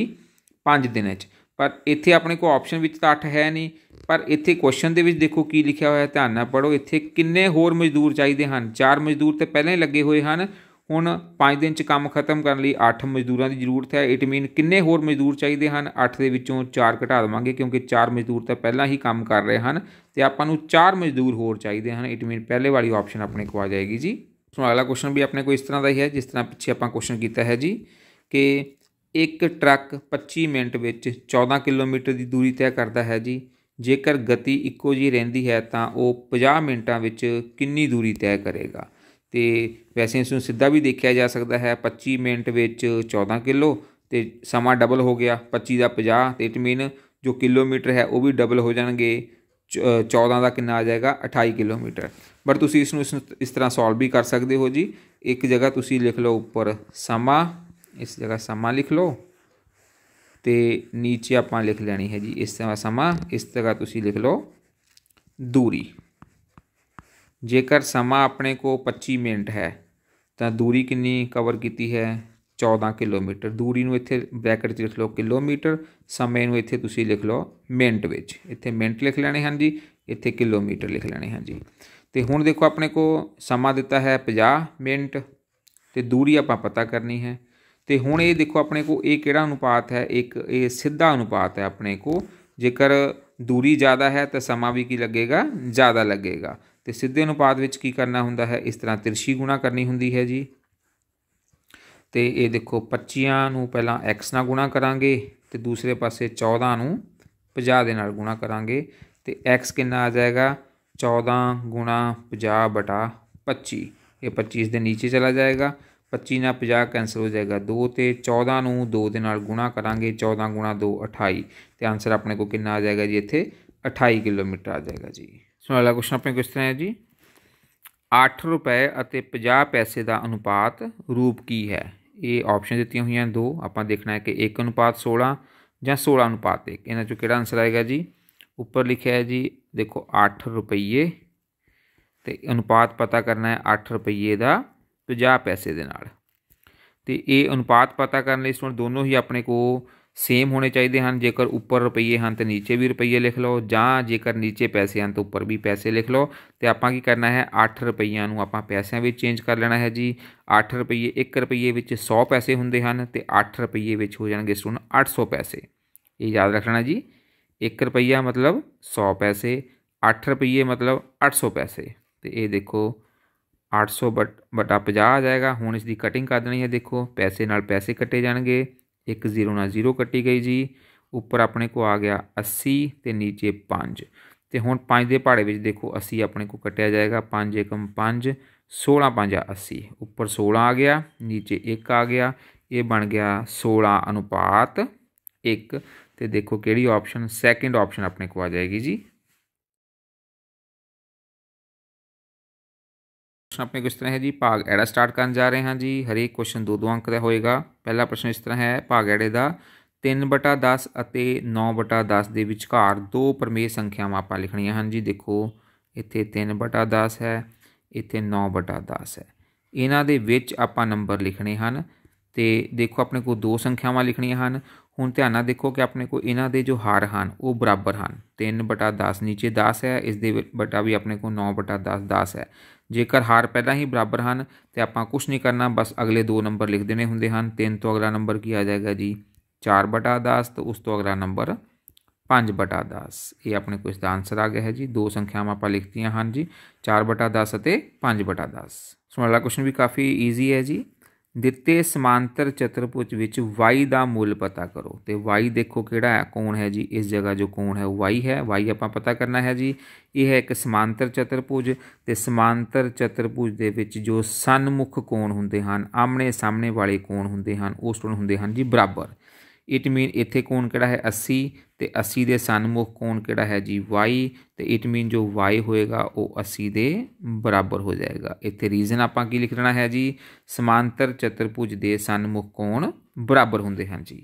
5 ਦਿਨਾਂ 'ਚ ਪਰ ਇੱਥੇ ਆਪਣੇ ਕੋ ਆਪਸ਼ਨ ਵਿੱਚ ਤਾਂ 8 ਹੈ ਨਹੀਂ ਪਰ ਇੱਥੇ ਕੁਐਸਚਨ ਦੇ ਵਿੱਚ ਦੇਖੋ ਕੀ ਲਿਖਿਆ ਹੋਇਆ ਧਿਆਨ ਨਾਲ ਪੜੋ ਇੱਥੇ ਕਿੰਨੇ ਹੋਰ ਮਜ਼ਦੂਰ ਚਾਹੀਦੇ ਹਨ 4 ਮਜ਼ਦੂਰ ਤੇ ਪਹਿਲਾਂ ਹੀ ਲੱਗੇ ਹੋਏ ਹਨ ਹੁਣ 5 ਦਿਨ 'ਚ ਕੰਮ ਖਤਮ ਕਰਨ ਲਈ 8 ਮਜ਼ਦੂਰਾਂ ਦੀ ਜ਼ਰੂਰਤ ਹੈ ਇਟ ਮੀਨ ਕਿੰਨੇ ਹੋਰ ਮਜ਼ਦੂਰ ਚਾਹੀਦੇ ਹਨ 8 ਦੇ ਵਿੱਚੋਂ 4 ਘਟਾ ਦਵਾਂਗੇ ਕਿਉਂਕਿ 4 ਮਜ਼ਦੂਰ ਤਾਂ ਪਹਿਲਾਂ ਹੀ ਕੰਮ ਕਰ ਰਹੇ ਹਨ ਤੇ ਆਪਾਂ ਨੂੰ 4 ਮਜ਼ਦੂਰ ਹੋਰ ਚਾਹੀਦੇ ਹਨ ਇਟ ਮੀਨ ਪਹਿਲੇ ਵਾਲੀ ਆਪਸ਼ਨ ਆਪਣੇ ਕੋ ਆ ਜਾਏਗੀ ਜੀ ਸੋ ਅਗਲਾ ਕੁਐਸਚਨ ਵੀ ਆਪਣੇ ਕੋ ਇਸ ਤਰ੍ਹਾਂ ਦਾ ਹੀ ਹੈ ਜਿਸ ਤਰ੍ਹਾਂ ਪਿੱਛੇ ਆਪਾਂ ਕੁਐਸਚਨ ਕੀਤਾ ਹੈ ਜੀ ਕਿ ਇੱਕ ਟਰੱਕ 25 ਮਿੰਟ ਵਿੱਚ 14 ਕਿਲੋਮੀਟਰ ਦੀ ਦੂਰੀ ਤੈਅ ਕਰਦਾ ਹੈ ਜੀ ਜੇਕਰ ਗਤੀ ਇੱਕੋ ਜੀ ਰਹਿੰਦੀ ਹੈ ਤਾਂ ਉਹ 50 ਮਿੰਟਾਂ ਵਿੱਚ ਕਿੰਨੀ ਦੂਰੀ ਤੈਅ ਕਰੇਗਾ ਤੇ ਵੈਸੇ ਇਸ ਨੂੰ ਸਿੱਧਾ ਵੀ ਦੇਖਿਆ ਜਾ ਸਕਦਾ ਹੈ 25 ਮਿੰਟ ਵਿੱਚ 14 ਕਿਲੋ ਤੇ ਸਮਾਂ ਡਬਲ ਹੋ ਗਿਆ 25 ਦਾ 50 ਤੇ ਇਟ ਮੀਨ ਜੋ ਕਿਲੋਮੀਟਰ ਹੈ ਉਹ ਵੀ ਡਬਲ ਹੋ ਜਾਣਗੇ 14 ਦਾ ਕਿੰਨਾ ਆ ਜਾਏਗਾ 28 ਕਿਲੋਮੀਟਰ ਪਰ ਤੁਸੀਂ ਇਸ ਨੂੰ ਇਸ ਤਰ੍ਹਾਂ ਸੋਲਵ ਵੀ ਕਰ ਸਕਦੇ ਹੋ ਜੀ ਇੱਕ ਜਗ੍ਹਾ ਤੁਸੀਂ ਲਿਖ ਲਓ ਉੱਪਰ ਸਮਾਂ ਇਸ ਜਗ੍ਹਾ ਸਮਾਂ ਲਿਖ ਲਓ ਤੇ ਨੀਚੇ ਆਪਾਂ ਲਿਖ ਲੈਣੀ ਹੈ ਜੀ ਇਸ ਤਰ੍ਹਾਂ ਸਮਾਂ ਇਸ ਤਰ੍ਹਾਂ ਤੁਸੀਂ ਲਿਖ ਲਓ ਦੂਰੀ ਜੇਕਰ ਸਮਾਂ ਆਪਣੇ ਕੋ 25 ਮਿੰਟ ਹੈ ਤਾਂ ਦੂਰੀ ਕਿੰਨੀ ਕਵਰ ਕੀਤੀ ਹੈ 14 ਕਿਲੋਮੀਟਰ ਦੂਰੀ ਨੂੰ ਇੱਥੇ ਬ੍ਰੈਕਟ 'ਚ ਲਿਖ ਲਓ ਕਿਲੋਮੀਟਰ ਸਮੇਂ ਨੂੰ ਇੱਥੇ ਤੁਸੀਂ ਲਿਖ ਲਓ ਮਿੰਟ ਵਿੱਚ ਇੱਥੇ ਮਿੰਟ ਲਿਖ ਲੈਣੇ ਹਨ ਜੀ ਇੱਥੇ ਕਿਲੋਮੀਟਰ ਲਿਖ ਲੈਣੇ ਹਨ ਜੀ ਤੇ ਹੁਣ ਦੇਖੋ ਆਪਣੇ ਕੋ ਸਮਾਂ ਦਿੱਤਾ ਹੈ 50 ਮਿੰਟ ਤੇ ਦੂਰੀ ਆਪਾਂ ਪਤਾ ਕਰਨੀ ਹੈ ਤੇ ਹੁਣ ਇਹ ਦੇਖੋ ਆਪਣੇ ਕੋ ਇਹ ਕਿਹੜਾ ਅਨੁਪਾਤ ਹੈ ਇੱਕ ਇਹ ਸਿੱਧਾ ਅਨੁਪਾਤ ਹੈ ਆਪਣੇ ਕੋ ਜੇਕਰ ਦੂਰੀ ਜ਼ਿਆਦਾ ਹੈ ਤਾਂ ਸਮਾਂ ਵੀ ਕੀ ਲੱਗੇਗਾ ਜ਼ਿਆਦਾ ਲੱਗੇਗਾ ਤੇ ਸਿੱਧੇ ਅਨੁਪਾਤ ਵਿੱਚ ਕੀ ਕਰਨਾ ਹੁੰਦਾ ਹੈ ਇਸ ਤਰ੍ਹਾਂ ਤਿਰਸ਼ੀ ਗੁਣਾ ਕਰਨੀ ਹੁੰਦੀ ਹੈ ਜੀ ਤੇ ਇਹ ਦੇਖੋ 25 ਨੂੰ ਪਹਿਲਾਂ x ਨਾਲ ਗੁਣਾ ਕਰਾਂਗੇ ਤੇ ਦੂਸਰੇ ਪਾਸੇ 14 ਨੂੰ 50 ਦੇ ਨਾਲ ਗੁਣਾ ਕਰਾਂਗੇ ਤੇ x ਕਿੰਨਾ ਆ ਜਾਏਗਾ 14 50 ਬਟਾ 25 ਇਹ 25 ਦੇ ਨੀਚੇ ਚਲਾ ਜਾਏਗਾ 25 ਨਾਲ 50 ਕੈਂਸਲ ਹੋ ਜਾਏਗਾ 2 ਤੇ 14 ਨੂੰ 2 ਦੇ ਨਾਲ ਗੁਣਾ ਕਰਾਂਗੇ 14 ਗੁਣਾ 2 28 ਤੇ ਆਨਸਰ ਆਪਣੇ ਕੋ ਕਿੰਨਾ ਆ ਜਾਏਗਾ ਜੀ ਇੱਥੇ 28 ਕਿਲੋਮੀਟਰ ਆ ਜਾਏਗਾ ਜੀ ਸੋ ਅਗਲਾ ਕੁਐਸਚਨ ਆਪਣੇ ਕੋ ਇਸ ਤਰ੍ਹਾਂ ਹੈ ਜੀ 8 ਰੁਪਏ ਅਤੇ 50 ਪੈਸੇ ਦਾ ਅਨੁਪਾਤ ਰੂਪ ਕੀ ਹੈ ਇਹ ਆਪਸ਼ਨ ਦਿੱਤੀਆਂ ਹੋਈਆਂ ਦੋ ਆਪਾਂ ਦੇਖਣਾ ਹੈ ਕਿ 1 ਅਨੁਪਾਤ 16 ਜਾਂ 16 ਅਨੁਪਾਤ 1 ਇਹਨਾਂ ਚੋਂ ਕਿਹੜਾ ਆਨਸਰ ਆਏਗਾ ਜੀ ਉੱਪਰ ਲਿਖਿਆ ਹੈ ਜੀ ਦੇਖੋ 8 ਰੁਪਏ ਤੇ ਅਨੁਪਾਤ ਪਤਾ ਕਰਨਾ ਹੈ 8 ਰੁਪਏ ਦਾ 50 ਪੈਸੇ ਦੇ ਨਾਲ ਤੇ ਇਹ ਅਨੁਪਾਤ ਪਤਾ ਕਰਨ ਲਈ ਸਟੂਡੈਂਟ ਦੋਨੋਂ ਹੀ ਆਪਣੇ ਕੋ ਸੇਮ ਹੋਣੇ ਚਾਹੀਦੇ ਹਨ ਜੇਕਰ ਉੱਪਰ ਰੁਪਏ ਹਨ ਤੇ ਨੀਚੇ ਵੀ ਰੁਪਏ ਲਿਖ ਲਓ ਜਾਂ ਜੇਕਰ ਨੀਚੇ ਪੈਸੇ ਹਨ ਤਾਂ ਉੱਪਰ ਵੀ ਪੈਸੇ ਲਿਖ ਲਓ ਤੇ ਆਪਾਂ ਕੀ ਕਰਨਾ ਹੈ 8 ਰੁਪਈਆਂ ਨੂੰ ਆਪਾਂ ਪੈਸਿਆਂ ਵਿੱਚ ਚੇਂਜ ਕਰ ਲੈਣਾ ਹੈ ਜੀ 8 ਰੁਪਈਏ 1 ਰੁਪਈਏ ਵਿੱਚ 100 ਪੈਸੇ ਹੁੰਦੇ ਹਨ ਤੇ 8 ਰੁਪਈਏ ਵਿੱਚ ਹੋ ਜਾਣਗੇ ਸਟੂਡੈਂਟ 800 ਪੈਸੇ ਇਹ ਯਾਦ ਰੱਖਣਾ ਜੀ 1 ਰੁਪਈਆ ਮਤਲਬ 100 ਪੈਸੇ 8 ਰੁਪਈਏ ਮਤਲਬ 800 ਪੈਸੇ ਤੇ ਇਹ ਦੇਖੋ 800 ਬਟ ਬਟਾ 50 ਆ ਜਾਏਗਾ ਹੁਣ ਇਸ ਦੀ ਕਟਿੰਗ ਕਰ ਦੇਣੀ ਹੈ ਦੇਖੋ ਪੈਸੇ ਨਾਲ ਪੈਸੇ ਕੱਟੇ ਜਾਣਗੇ ਇੱਕ ਜ਼ੀਰੋ ਨਾਲ ਜ਼ੀਰੋ ਕੱਟੀ ਗਈ ਜੀ ਉੱਪਰ ਆਪਣੇ ਕੋ ਆ ਗਿਆ 80 ਤੇ ਨੀਚੇ 5 ਤੇ ਹੁਣ 5 ਦੇ ਪਾੜੇ ਵਿੱਚ ਦੇਖੋ 80 ਆਪਣੇ ਕੋ ਕੱਟਿਆ ਜਾਏਗਾ 5 1 5 16 5 80 ਉੱਪਰ 16 ਆ ਗਿਆ ਨੀਚੇ 1 ਆ ਗਿਆ ਇਹ ਬਣ ਗਿਆ 16 ਅਨੁਪਾਤ 1 ਤੇ ਦੇਖੋ ਕਿਹੜੀ ਆਪਸ਼ਨ ਸੈਕਿੰਡ ਆਪਸ਼ਨ ਆਪਣੇ ਕੋ ਆ ਜਾਏਗੀ ਜੀ ਪ੍ਰਸ਼ਨ ਆਪਣੇ ਇਸ ਤਰ੍ਹਾਂ ਹੈ ਜੀ ਭਾਗ ਐੜਾ ਸਟਾਰਟ ਕਰਨ ਜਾ ਰਹੇ ਹਾਂ ਜੀ ਹਰੇਕ ਕੁਐਸਚਨ ਦੋ ਦੋ ਅੰਕ ਦਾ ਹੋਏਗਾ ਪਹਿਲਾ ਪ੍ਰਸ਼ਨ ਇਸ ਤਰ੍ਹਾਂ ਹੈ ਭਾਗ ਐੜੇ ਦਾ 3/10 ਅਤੇ 9/10 ਦੇ ਵਿਚਕਾਰ ਦੋ ਪਰਮੇਯ ਸੰਖਿਆਵਾਂ ਆਪਾਂ ਲਿਖਣੀਆਂ ਹਨ ਜੀ ਦੇਖੋ ਇੱਥੇ 3/10 ਹੈ ਇੱਥੇ 9/10 ਹੈ ਇਹਨਾਂ ਦੇ ਵਿੱਚ ਆਪਾਂ ਨੰਬਰ ਲਿਖਣੇ ਹਨ ਤੇ ਦੇਖੋ ਆਪਣੇ ਕੋਲ ਦੋ ਸੰਖਿਆਵਾਂ ਲਿਖਣੀਆਂ ਹਨ ਹੁਣ ਧਿਆਨ ਨਾਲ ਦੇਖੋ ਕਿ ਆਪਣੇ ਕੋਲ ਇਹਨਾਂ ਦੇ ਜੋ ਹਾਰ ਹਨ ਉਹ ਬਰਾਬਰ ਹਨ 3/10 ਨੀਚੇ 10 ਹੈ ਇਸ ਦੇ ਬਟਾ ਵੀ ਆਪਣੇ ਕੋਲ 9/10 10 ਹੈ ਜੇਕਰ ਹਾਰ ਪੈਦਾ ਹੀ ਬਰਾਬਰ ਹਨ ਤੇ ਆਪਾਂ ਕੁਝ ਨਹੀਂ ਕਰਨਾ ਬਸ ਅਗਲੇ ਦੋ ਨੰਬਰ ਲਿਖ ਦੇਣੇ ਹੁੰਦੇ ਹਨ 3 ਤੋਂ ਅਗਲਾ ਨੰਬਰ ਕੀ ਆ ਜਾਏਗਾ ਜੀ 4 10 ਤੋਂ ਉਸ ਤੋਂ ਅਗਲਾ ਨੰਬਰ 5 10 ਇਹ ਆਪਣੇ ਕੋਲ ਇਸ ਦਾ ਆਨਸਰ ਆ ਗਿਆ ਹੈ ਜੀ ਦੋ ਸੰਖਿਆਵਾਂ ਆਪਾਂ ਲਿਖਤੀਆਂ ਹਨ ਜੀ 4 10 ਅਤੇ 5 10 ਸੋ ਅਗਲਾ ਕੁਐਸਚਨ ਵੀ ਕਾਫੀ ਈਜ਼ੀ ਹੈ ਜੀ ਦਿੱਤੇ ਸਮਾਂਤਰ ਚਤੁਰਭੁਜ ਵਿੱਚ y ਦਾ ਮੁੱਲ ਪਤਾ ਕਰੋ ਤੇ y ਦੇਖੋ ਕਿਹੜਾ ਹੈ ਕੋਣ ਹੈ ਜੀ ਇਸ ਜਗ੍ਹਾ ਜੋ ਕੋਣ ਹੈ ਉਹ y ਹੈ y ਆਪਾਂ ਪਤਾ ਕਰਨਾ ਹੈ ਜੀ ਇਹ ਹੈ ਇੱਕ ਸਮਾਂਤਰ ਚਤੁਰਭੁਜ ਤੇ ਸਮਾਂਤਰ ਚਤੁਰਭੁਜ ਦੇ ਵਿੱਚ ਜੋ ਸਨਮੁਖ ਕੋਣ ਹੁੰਦੇ ਹਨ ਆਮਣੇ ਸਾਹਮਣੇ ਵਾਲੇ ਕੋਣ ਹੁੰਦੇ ਹਨ ਉਸ ਤੋਂ ਹੁੰਦੇ ਹਨ ਜੀ ਬਰਾਬਰ ਇਟ ਮੀਨ ਇੱਥੇ ਕੋਣ ਕਿਹੜਾ ਹੈ 80 ਤੇ 80 ਦੇ ਸਨਮੁਖ ਕੋਣ ਕਿਹੜਾ ਹੈ ਜੀ y ਤੇ ਇਟ ਮੀਨ ਜੋ y ਹੋਏਗਾ ਉਹ 80 ਦੇ ਬਰਾਬਰ ਹੋ ਜਾਏਗਾ ਇੱਥੇ ਰੀਜਨ ਆਪਾਂ ਕੀ ਲਿਖਣਾ ਹੈ ਜੀ ਸਮਾਂਤਰ ਚਤੁਰਭੁਜ ਦੇ ਸਨਮੁਖ ਕੋਣ ਬਰਾਬਰ ਹੁੰਦੇ ਹਨ ਜੀ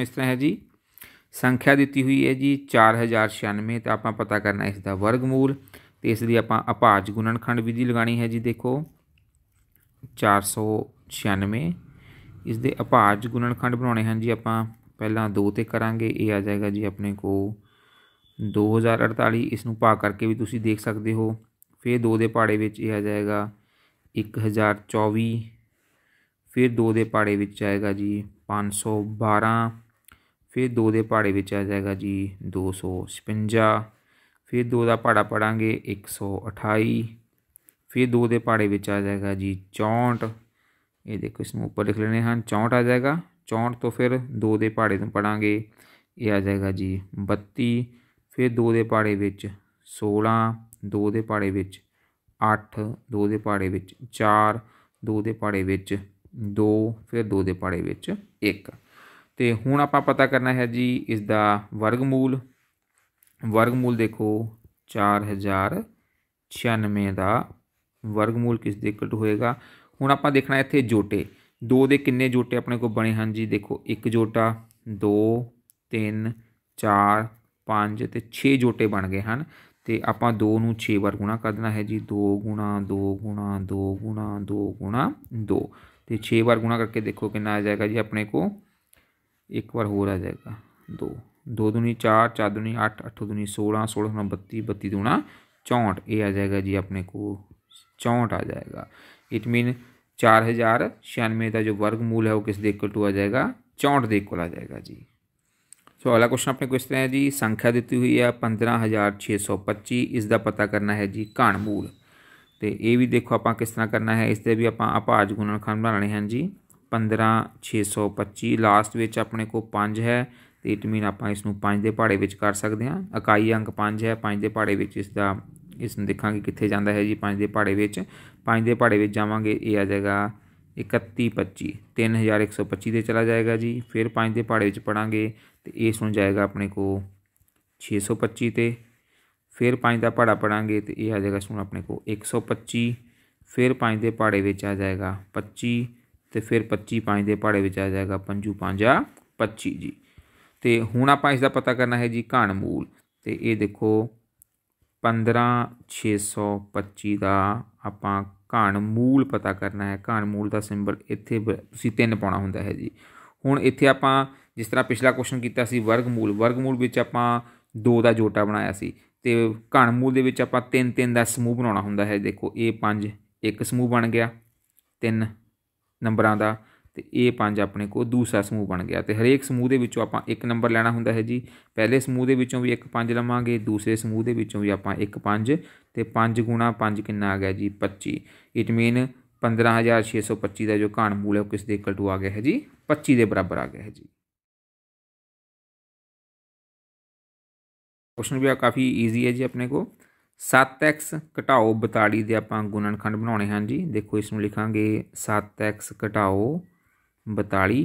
ਇਸ ਤਰ੍ਹਾਂ ਹੈ ਜੀ ਸੰਖਿਆ ਦਿੱਤੀ ਹੋਈ ਹੈ ਜੀ 4096 ਤੇ ਆਪਾਂ ਪਤਾ ਕਰਨਾ ਇਸ ਦਾ ਵਰਗਮੂਲ ਤੇ ਇਸ ਲਈ ਆਪਾਂ ਅਭਾਜ ਗੁਣਨਖੰਡ ਵਿਧੀ ਲਗਾਣੀ ਹੈ ਜੀ ਦੇਖੋ 496 ਇਸ ਦੇ ਅਭਾਜ ਗੁਣਨਖੰਡ ਬਣਾਉਣੇ ਹਨ ਜੀ ਆਪਾਂ ਪਹਿਲਾਂ 2 ਤੇ ਕਰਾਂਗੇ ਇਹ ਆ ਜਾਏਗਾ ਜੀ ਆਪਣੇ ਕੋ 2048 ਇਸ ਨੂੰ ਭਾਗ ਕਰਕੇ ਵੀ ਤੁਸੀਂ ਦੇਖ ਸਕਦੇ ਹੋ ਫਿਰ 2 ਦੇ ਪਾੜੇ ਵਿੱਚ ਇਹ ਆ ਜਾਏਗਾ 1024 ਫਿਰ 2 ਦੇ ਪਾੜੇ ਵਿੱਚ ਆਏਗਾ ਜੀ 512 ਫਿਰ 2 ਦੇ ਪਾੜੇ ਵਿੱਚ ਆ ਜਾਏਗਾ ਜੀ 256 ਫਿਰ 2 ਦਾ ਪਾੜਾ ਪੜਾਂਗੇ 128 ਫਿਰ 2 ਦੇ ਪਾੜੇ ਵਿੱਚ ਆ ਜਾਏਗਾ ਜੀ 64 ਇਹ ਦੇਖੋ ਇਸ ਨੂੰ ਉੱਪਰ ਲਿਖ ਲੈਣੇ ਹਨ 64 ਆ ਜਾਏਗਾ 64 ਤੋਂ ਫਿਰ 2 ਦੇ ਪਹਾੜੇ ਨੂੰ ਪੜਾਂਗੇ ਇਹ ਆ ਜਾਏਗਾ ਜੀ 32 ਫਿਰ 2 ਦੇ ਪਹਾੜੇ ਵਿੱਚ 16 2 ਦੇ ਪਹਾੜੇ ਵਿੱਚ 8 2 ਦੇ ਪਹਾੜੇ ਵਿੱਚ 4 2 ਦੇ ਪਹਾੜੇ ਵਿੱਚ 2 ਫਿਰ 2 ਦੇ ਪਹਾੜੇ ਵਿੱਚ 1 ਤੇ ਹੁਣ ਆਪਾਂ ਪਤਾ ਕਰਨਾ ਹੈ ਜੀ ਇਸ ਦਾ ਵਰਗਮੂਲ ਵਰਗਮੂਲ ਦੇਖੋ 4096 ਦਾ ਵਰਗਮੂਲ ਕਿਸ ਦੇ ਇਕੁਅਲ ਹੋਏਗਾ हूँ आप देखना इतने जोटे दो दे किन्ने जोटे अपने को बने हैं जी देखो एक जोटा दो तीन चार पाँच तो छे जोटे बन गए हैं तो आप दो छे बार गुणा कर देना है जी दो गुणा दो गुणा दो गुणा दो गुणा दो तो छे बार गुणा करके देखो कि आ जाएगा जी अपने को एक बार होर आ जाएगा दो दो दूनी चार चार दूनी अठ अठ दूनी सोलह सोलह दुना बत्ती बत्ती दुना चौंठ ये आ जाएगा जी अपने को चौंठ आ जाएगा ਇਟ ਮੀਨ 4096 ਦਾ ਜੋ ਵਰਗਮੂਲ ਹੈ ਉਹ ਕਿਸ ਦੇ ਇਕੁਅਲ दे इक्वल टू आ जाएगा चौंठ दे इक्वल आ ਸੋ ਅਗਲਾ ਕੁਐਸਚਨ ਆਪਣੇ ਕੁਐਸਚਨ ਤਰ੍ਹਾਂ ਹੈ ਜੀ ਸੰਖਿਆ ਦਿੱਤੀ ਹੋਈ ਹੈ 15625 ਇਸ ਦਾ ਪਤਾ ਕਰਨਾ ਹੈ ਜੀ ਘਣਮੂਲ ਤੇ ਇਹ ਵੀ ਦੇਖੋ ਆਪਾਂ ਕਿਸ ਤਰ੍ਹਾਂ ਕਰਨਾ ਹੈ ਇਸ ਤੇ ਵੀ ਆਪਾਂ ਅਭਾਜ ਗੁਣਨਖੰਡ ਬਣਾਣੇ ਹਨ ਜੀ 15625 ਲਾਸਟ ਵਿੱਚ ਆਪਣੇ ਕੋਲ 5 ਹੈ ਤੇ ਇਟ ਮੀਨ ਆਪਾਂ ਇਸ ਨੂੰ 5 ਦੇ ਪਹਾੜੇ ਵਿੱਚ ਕਰ ਸਕਦੇ ਹਾਂ ਇਕਾਈ ਅੰਕ 5 ਹੈ 5 ਦੇ ਪਹਾੜੇ ਵਿੱਚ ਇਸ ਦਾ ਇਸ ਨੂੰ ਦੇਖਾਂਗੇ ਕਿੱਥੇ ਜਾਂਦਾ ਹੈ ਜੀ 5 ਦੇ ਪਹਾੜੇ ਵਿੱਚ ਪੰਜ ਦੇ ਪਹਾੜੇ ਵਿੱਚ ਜਾਵਾਂਗੇ ਇਹ ਆ ਜਾਏਗਾ 3125 3125 ਤੇ ਚਲਾ ਜਾਏਗਾ ਜੀ ਫਿਰ ਪੰਜ ਦੇ ਪਹਾੜੇ ਵਿੱਚ ਪੜਾਂਗੇ ਤੇ ਇਹ ਸੁਣ ਜਾਏਗਾ ਆਪਣੇ ਕੋ 625 ਤੇ ਫਿਰ ਪੰਜ ਦਾ ਪਹਾੜਾ ਪੜਾਂਗੇ ਤੇ ਇਹ ਆ ਜਾਏਗਾ ਸੁਣ ਆਪਣੇ ਕੋ 125 ਫਿਰ ਪੰਜ ਦੇ ਪਹਾੜੇ ਵਿੱਚ ਆ ਜਾਏਗਾ 25 ਤੇ ਫਿਰ 25 ਪੰਜ ਦੇ ਪਹਾੜੇ ਵਿੱਚ ਆ ਜਾਏਗਾ 55 25 ਜੀ ਤੇ ਹੁਣ ਆਪਾਂ ਇਸ ਦਾ ਪਤਾ ਕਰਨਾ ਹੈ ਜੀ ਘਣ ਮੂਲ ਤੇ ਇਹ ਦੇਖੋ 15625 ਦਾ ਆਪਾਂ ਘਣ ਮੂਲ ਪਤਾ ਕਰਨਾ ਹੈ ਘਣ ਮੂਲ ਦਾ ਸਿੰਬਲ ਇੱਥੇ ਤੁਸੀਂ ਤਿੰਨ ਪਾਉਣਾ ਹੁੰਦਾ ਹੈ ਜੀ ਹੁਣ ਇੱਥੇ ਆਪਾਂ ਜਿਸ ਤਰ੍ਹਾਂ ਪਿਛਲਾ ਕੁਐਸਚਨ ਕੀਤਾ ਸੀ ਵਰਗਮੂਲ ਵਰਗਮੂਲ ਵਿੱਚ ਆਪਾਂ 2 ਦਾ ਜੋਟਾ ਬਣਾਇਆ ਸੀ ਤੇ ਘਣ ਮੂਲ ਦੇ ਵਿੱਚ ਆਪਾਂ 3 3 ਦਾ ਸਮੂਹ ਬਣਾਉਣਾ ਹੁੰਦਾ ਹੈ ਦੇਖੋ ਇਹ 5 ਇੱਕ ਸਮੂਹ ਬਣ ਗਿਆ 3 ਨੰਬਰਾਂ ਦਾ ਤੇ ਇਹ ਪੰਜ ਆਪਣੇ ਕੋ ਦੂਸਰਾ ਸਮੂਹ ਬਣ ਗਿਆ ਤੇ ਹਰੇਕ ਸਮੂਹ ਦੇ ਵਿੱਚੋਂ ਆਪਾਂ ਇੱਕ ਨੰਬਰ ਲੈਣਾ ਹੁੰਦਾ ਹੈ ਜੀ ਪਹਿਲੇ ਸਮੂਹ ਦੇ ਵਿੱਚੋਂ ਵੀ ਇੱਕ ਪੰਜ ਲਵਾਂਗੇ ਦੂਸਰੇ ਸਮੂਹ ਦੇ ਵਿੱਚੋਂ ਵੀ ਆਪਾਂ ਇੱਕ ਪੰਜ ਤੇ 5 ਗੁਣਾ 5 ਕਿੰਨਾ ਆ ਗਿਆ ਜੀ 25 ਇਟ ਮੀਨ 15625 ਦਾ ਜੋ ਘਾਣ ਮੂਲ ਹੈ ਉਹ ਕਿਸ ਦੇ ਇਕੁਅਲ ਟੂ ਆ ਗਿਆ ਹੈ ਜੀ 25 ਦੇ ਬਰਾਬਰ ਆ ਗਿਆ ਹੈ ਜੀ ਕੁਐਸਚਨ ਵੀ ਆ ਕਾਫੀ ਈਜ਼ੀ ਹੈ ਜੀ ਆਪਣੇ ਕੋ 7x ਘਟਾਓ 42 ਦੇ ਆਪਾਂ ਗੁਣਨਖੰਡ ਬਣਾਉਣੇ ਹਨ ਜੀ ਦੇਖੋ ਇਸ ਨੂੰ ਲਿਖਾਂਗੇ 7x 42 42